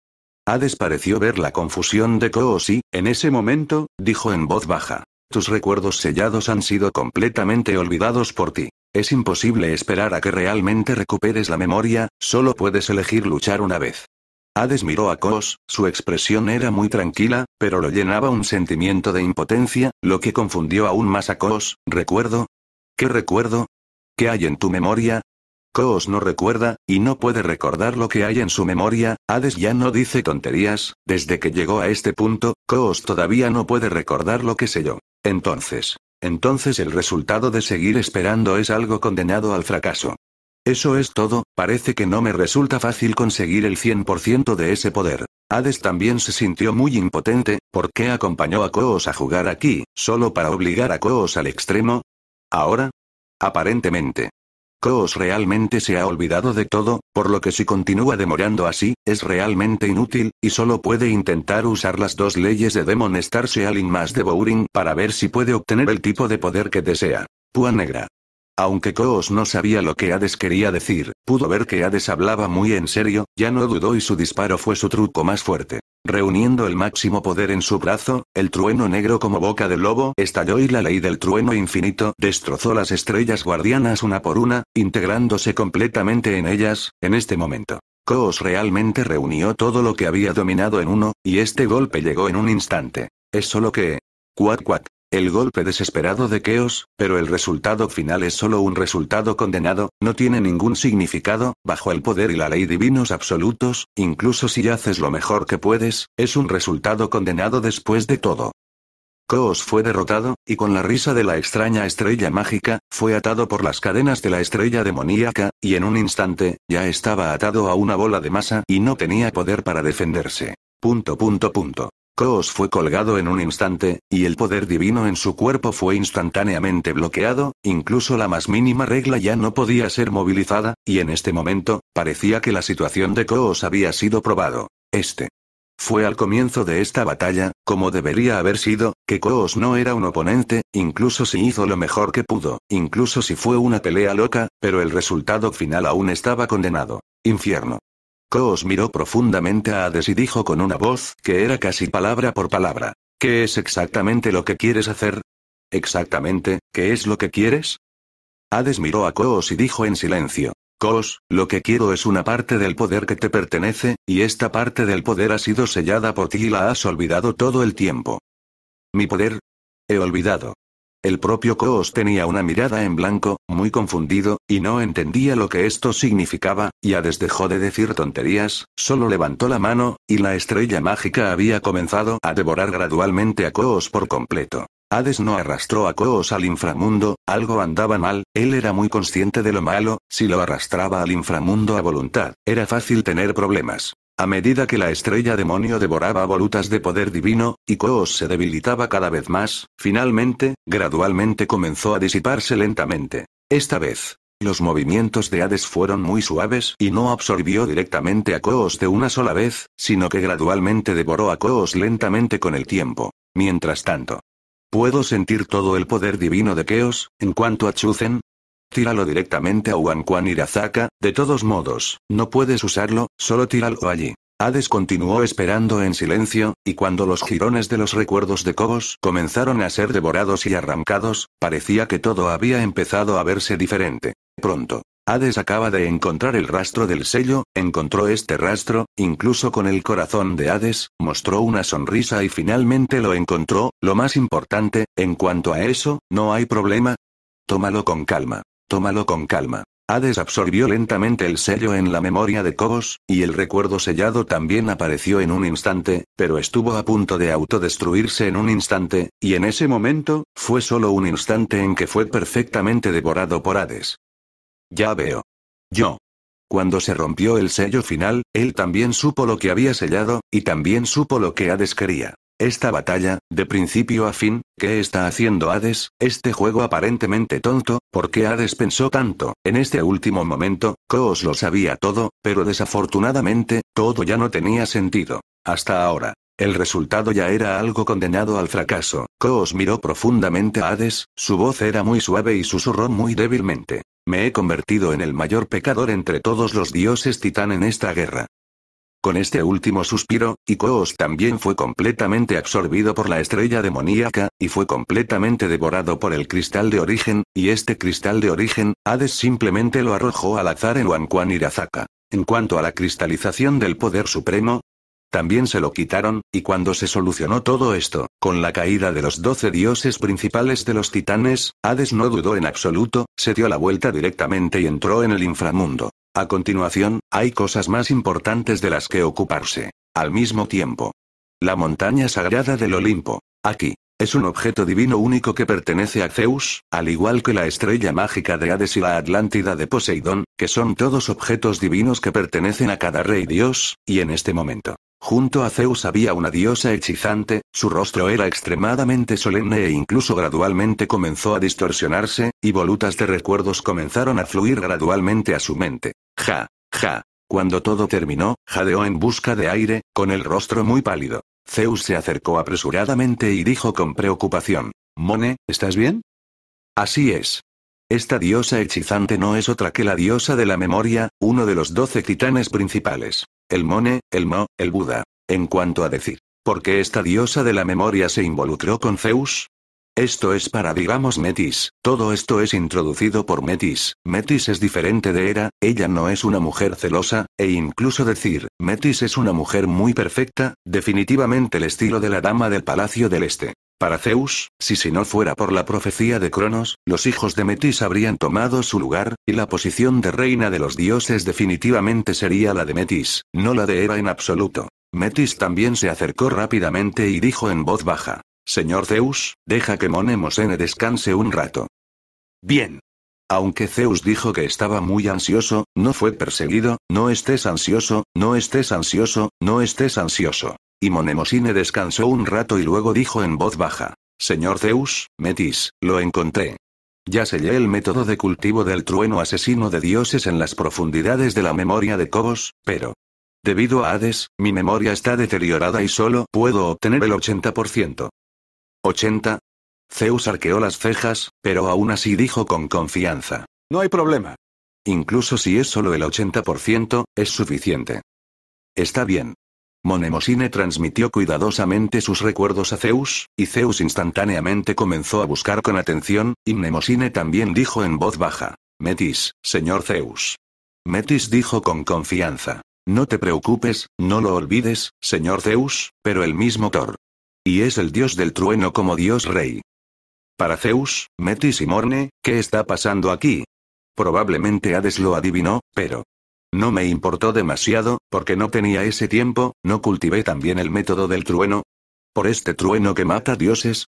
Hades pareció ver la confusión de Coos y, en ese momento, dijo en voz baja. Tus recuerdos sellados han sido completamente olvidados por ti. Es imposible esperar a que realmente recuperes la memoria, solo puedes elegir luchar una vez. Hades miró a Kos, su expresión era muy tranquila, pero lo llenaba un sentimiento de impotencia, lo que confundió aún más a Kos, ¿recuerdo? ¿Qué recuerdo? ¿Qué hay en tu memoria? Kos no recuerda, y no puede recordar lo que hay en su memoria, Hades ya no dice tonterías, desde que llegó a este punto, Kos todavía no puede recordar lo que selló. yo. Entonces, entonces el resultado de seguir esperando es algo condenado al fracaso. Eso es todo, parece que no me resulta fácil conseguir el 100% de ese poder. Hades también se sintió muy impotente, ¿por qué acompañó a Koos a jugar aquí, solo para obligar a Koos al extremo? Ahora? Aparentemente. Kos realmente se ha olvidado de todo, por lo que si continúa demorando así, es realmente inútil, y solo puede intentar usar las dos leyes de demonestarse Star más de Bowring para ver si puede obtener el tipo de poder que desea. Púa negra. Aunque Koos no sabía lo que Hades quería decir, pudo ver que Hades hablaba muy en serio, ya no dudó y su disparo fue su truco más fuerte. Reuniendo el máximo poder en su brazo, el trueno negro como boca de lobo estalló y la ley del trueno infinito destrozó las estrellas guardianas una por una, integrándose completamente en ellas, en este momento. Coos realmente reunió todo lo que había dominado en uno, y este golpe llegó en un instante. Es solo que... Cuac cuac el golpe desesperado de Keos, pero el resultado final es solo un resultado condenado, no tiene ningún significado, bajo el poder y la ley divinos absolutos, incluso si haces lo mejor que puedes, es un resultado condenado después de todo. Koos fue derrotado, y con la risa de la extraña estrella mágica, fue atado por las cadenas de la estrella demoníaca, y en un instante, ya estaba atado a una bola de masa y no tenía poder para defenderse. Punto punto punto. Koos fue colgado en un instante, y el poder divino en su cuerpo fue instantáneamente bloqueado, incluso la más mínima regla ya no podía ser movilizada, y en este momento, parecía que la situación de Koos había sido probado. Este. Fue al comienzo de esta batalla, como debería haber sido, que Koos no era un oponente, incluso si hizo lo mejor que pudo, incluso si fue una pelea loca, pero el resultado final aún estaba condenado. Infierno. Koos miró profundamente a Hades y dijo con una voz que era casi palabra por palabra. ¿Qué es exactamente lo que quieres hacer? Exactamente, ¿qué es lo que quieres? Hades miró a Koos y dijo en silencio. Koos, lo que quiero es una parte del poder que te pertenece, y esta parte del poder ha sido sellada por ti y la has olvidado todo el tiempo. ¿Mi poder? He olvidado. El propio Koos tenía una mirada en blanco, muy confundido, y no entendía lo que esto significaba, y Hades dejó de decir tonterías, solo levantó la mano, y la estrella mágica había comenzado a devorar gradualmente a Koos por completo. Hades no arrastró a Koos al inframundo, algo andaba mal, él era muy consciente de lo malo, si lo arrastraba al inframundo a voluntad, era fácil tener problemas. A medida que la estrella demonio devoraba volutas de poder divino, y Koos se debilitaba cada vez más, finalmente, gradualmente comenzó a disiparse lentamente. Esta vez, los movimientos de Hades fueron muy suaves y no absorbió directamente a Koos de una sola vez, sino que gradualmente devoró a Koos lentamente con el tiempo. Mientras tanto, puedo sentir todo el poder divino de Keos, en cuanto a Chuzen, Tíralo directamente a Wanquan Irazaka, de todos modos, no puedes usarlo, solo tíralo allí. Hades continuó esperando en silencio, y cuando los jirones de los recuerdos de Cobos comenzaron a ser devorados y arrancados, parecía que todo había empezado a verse diferente. Pronto. Hades acaba de encontrar el rastro del sello, encontró este rastro, incluso con el corazón de Hades, mostró una sonrisa y finalmente lo encontró, lo más importante, en cuanto a eso, no hay problema. Tómalo con calma. Tómalo con calma. Hades absorbió lentamente el sello en la memoria de Cobos, y el recuerdo sellado también apareció en un instante, pero estuvo a punto de autodestruirse en un instante, y en ese momento, fue solo un instante en que fue perfectamente devorado por Hades. Ya veo. Yo. Cuando se rompió el sello final, él también supo lo que había sellado, y también supo lo que Hades quería. Esta batalla, de principio a fin, ¿qué está haciendo Hades? Este juego aparentemente tonto, ¿por qué Hades pensó tanto? En este último momento, Koos lo sabía todo, pero desafortunadamente, todo ya no tenía sentido. Hasta ahora. El resultado ya era algo condenado al fracaso. Coos miró profundamente a Hades, su voz era muy suave y susurró muy débilmente. Me he convertido en el mayor pecador entre todos los dioses titán en esta guerra. Con este último suspiro, Ikoos también fue completamente absorbido por la estrella demoníaca, y fue completamente devorado por el cristal de origen, y este cristal de origen, Hades simplemente lo arrojó al azar en Wanquan Irazaka. En cuanto a la cristalización del poder supremo, también se lo quitaron, y cuando se solucionó todo esto, con la caída de los doce dioses principales de los titanes, Hades no dudó en absoluto, se dio la vuelta directamente y entró en el inframundo. A continuación, hay cosas más importantes de las que ocuparse. Al mismo tiempo. La montaña sagrada del Olimpo. Aquí. Es un objeto divino único que pertenece a Zeus, al igual que la estrella mágica de Hades y la Atlántida de Poseidón, que son todos objetos divinos que pertenecen a cada rey dios, y en este momento, Junto a Zeus había una diosa hechizante, su rostro era extremadamente solemne e incluso gradualmente comenzó a distorsionarse, y volutas de recuerdos comenzaron a fluir gradualmente a su mente. Ja, ja. Cuando todo terminó, jadeó en busca de aire, con el rostro muy pálido. Zeus se acercó apresuradamente y dijo con preocupación. Mone, ¿estás bien? Así es. Esta diosa hechizante no es otra que la diosa de la memoria, uno de los doce titanes principales. El Mone, el Mo, el Buda. En cuanto a decir, ¿por qué esta diosa de la memoria se involucró con Zeus? Esto es para digamos Metis, todo esto es introducido por Metis, Metis es diferente de Hera, ella no es una mujer celosa, e incluso decir, Metis es una mujer muy perfecta, definitivamente el estilo de la dama del Palacio del Este. Para Zeus, si si no fuera por la profecía de Cronos, los hijos de Metis habrían tomado su lugar, y la posición de reina de los dioses definitivamente sería la de Metis, no la de Eva en absoluto. Metis también se acercó rápidamente y dijo en voz baja. Señor Zeus, deja que Monemosene descanse un rato. Bien. Aunque Zeus dijo que estaba muy ansioso, no fue perseguido, no estés ansioso, no estés ansioso, no estés ansioso. Y Monemosine descansó un rato y luego dijo en voz baja. Señor Zeus, Metis, lo encontré. Ya sellé el método de cultivo del trueno asesino de dioses en las profundidades de la memoria de Cobos, pero... Debido a Hades, mi memoria está deteriorada y solo puedo obtener el 80%. ¿80? Zeus arqueó las cejas, pero aún así dijo con confianza. No hay problema. Incluso si es solo el 80%, es suficiente. Está bien. Monemosine transmitió cuidadosamente sus recuerdos a Zeus, y Zeus instantáneamente comenzó a buscar con atención, y Mnemosine también dijo en voz baja. Metis, señor Zeus. Metis dijo con confianza. No te preocupes, no lo olvides, señor Zeus, pero el mismo Thor. Y es el dios del trueno como dios rey. Para Zeus, Metis y Morne, ¿qué está pasando aquí? Probablemente Hades lo adivinó, pero no me importó demasiado, porque no tenía ese tiempo, no cultivé también el método del trueno. Por este trueno que mata dioses,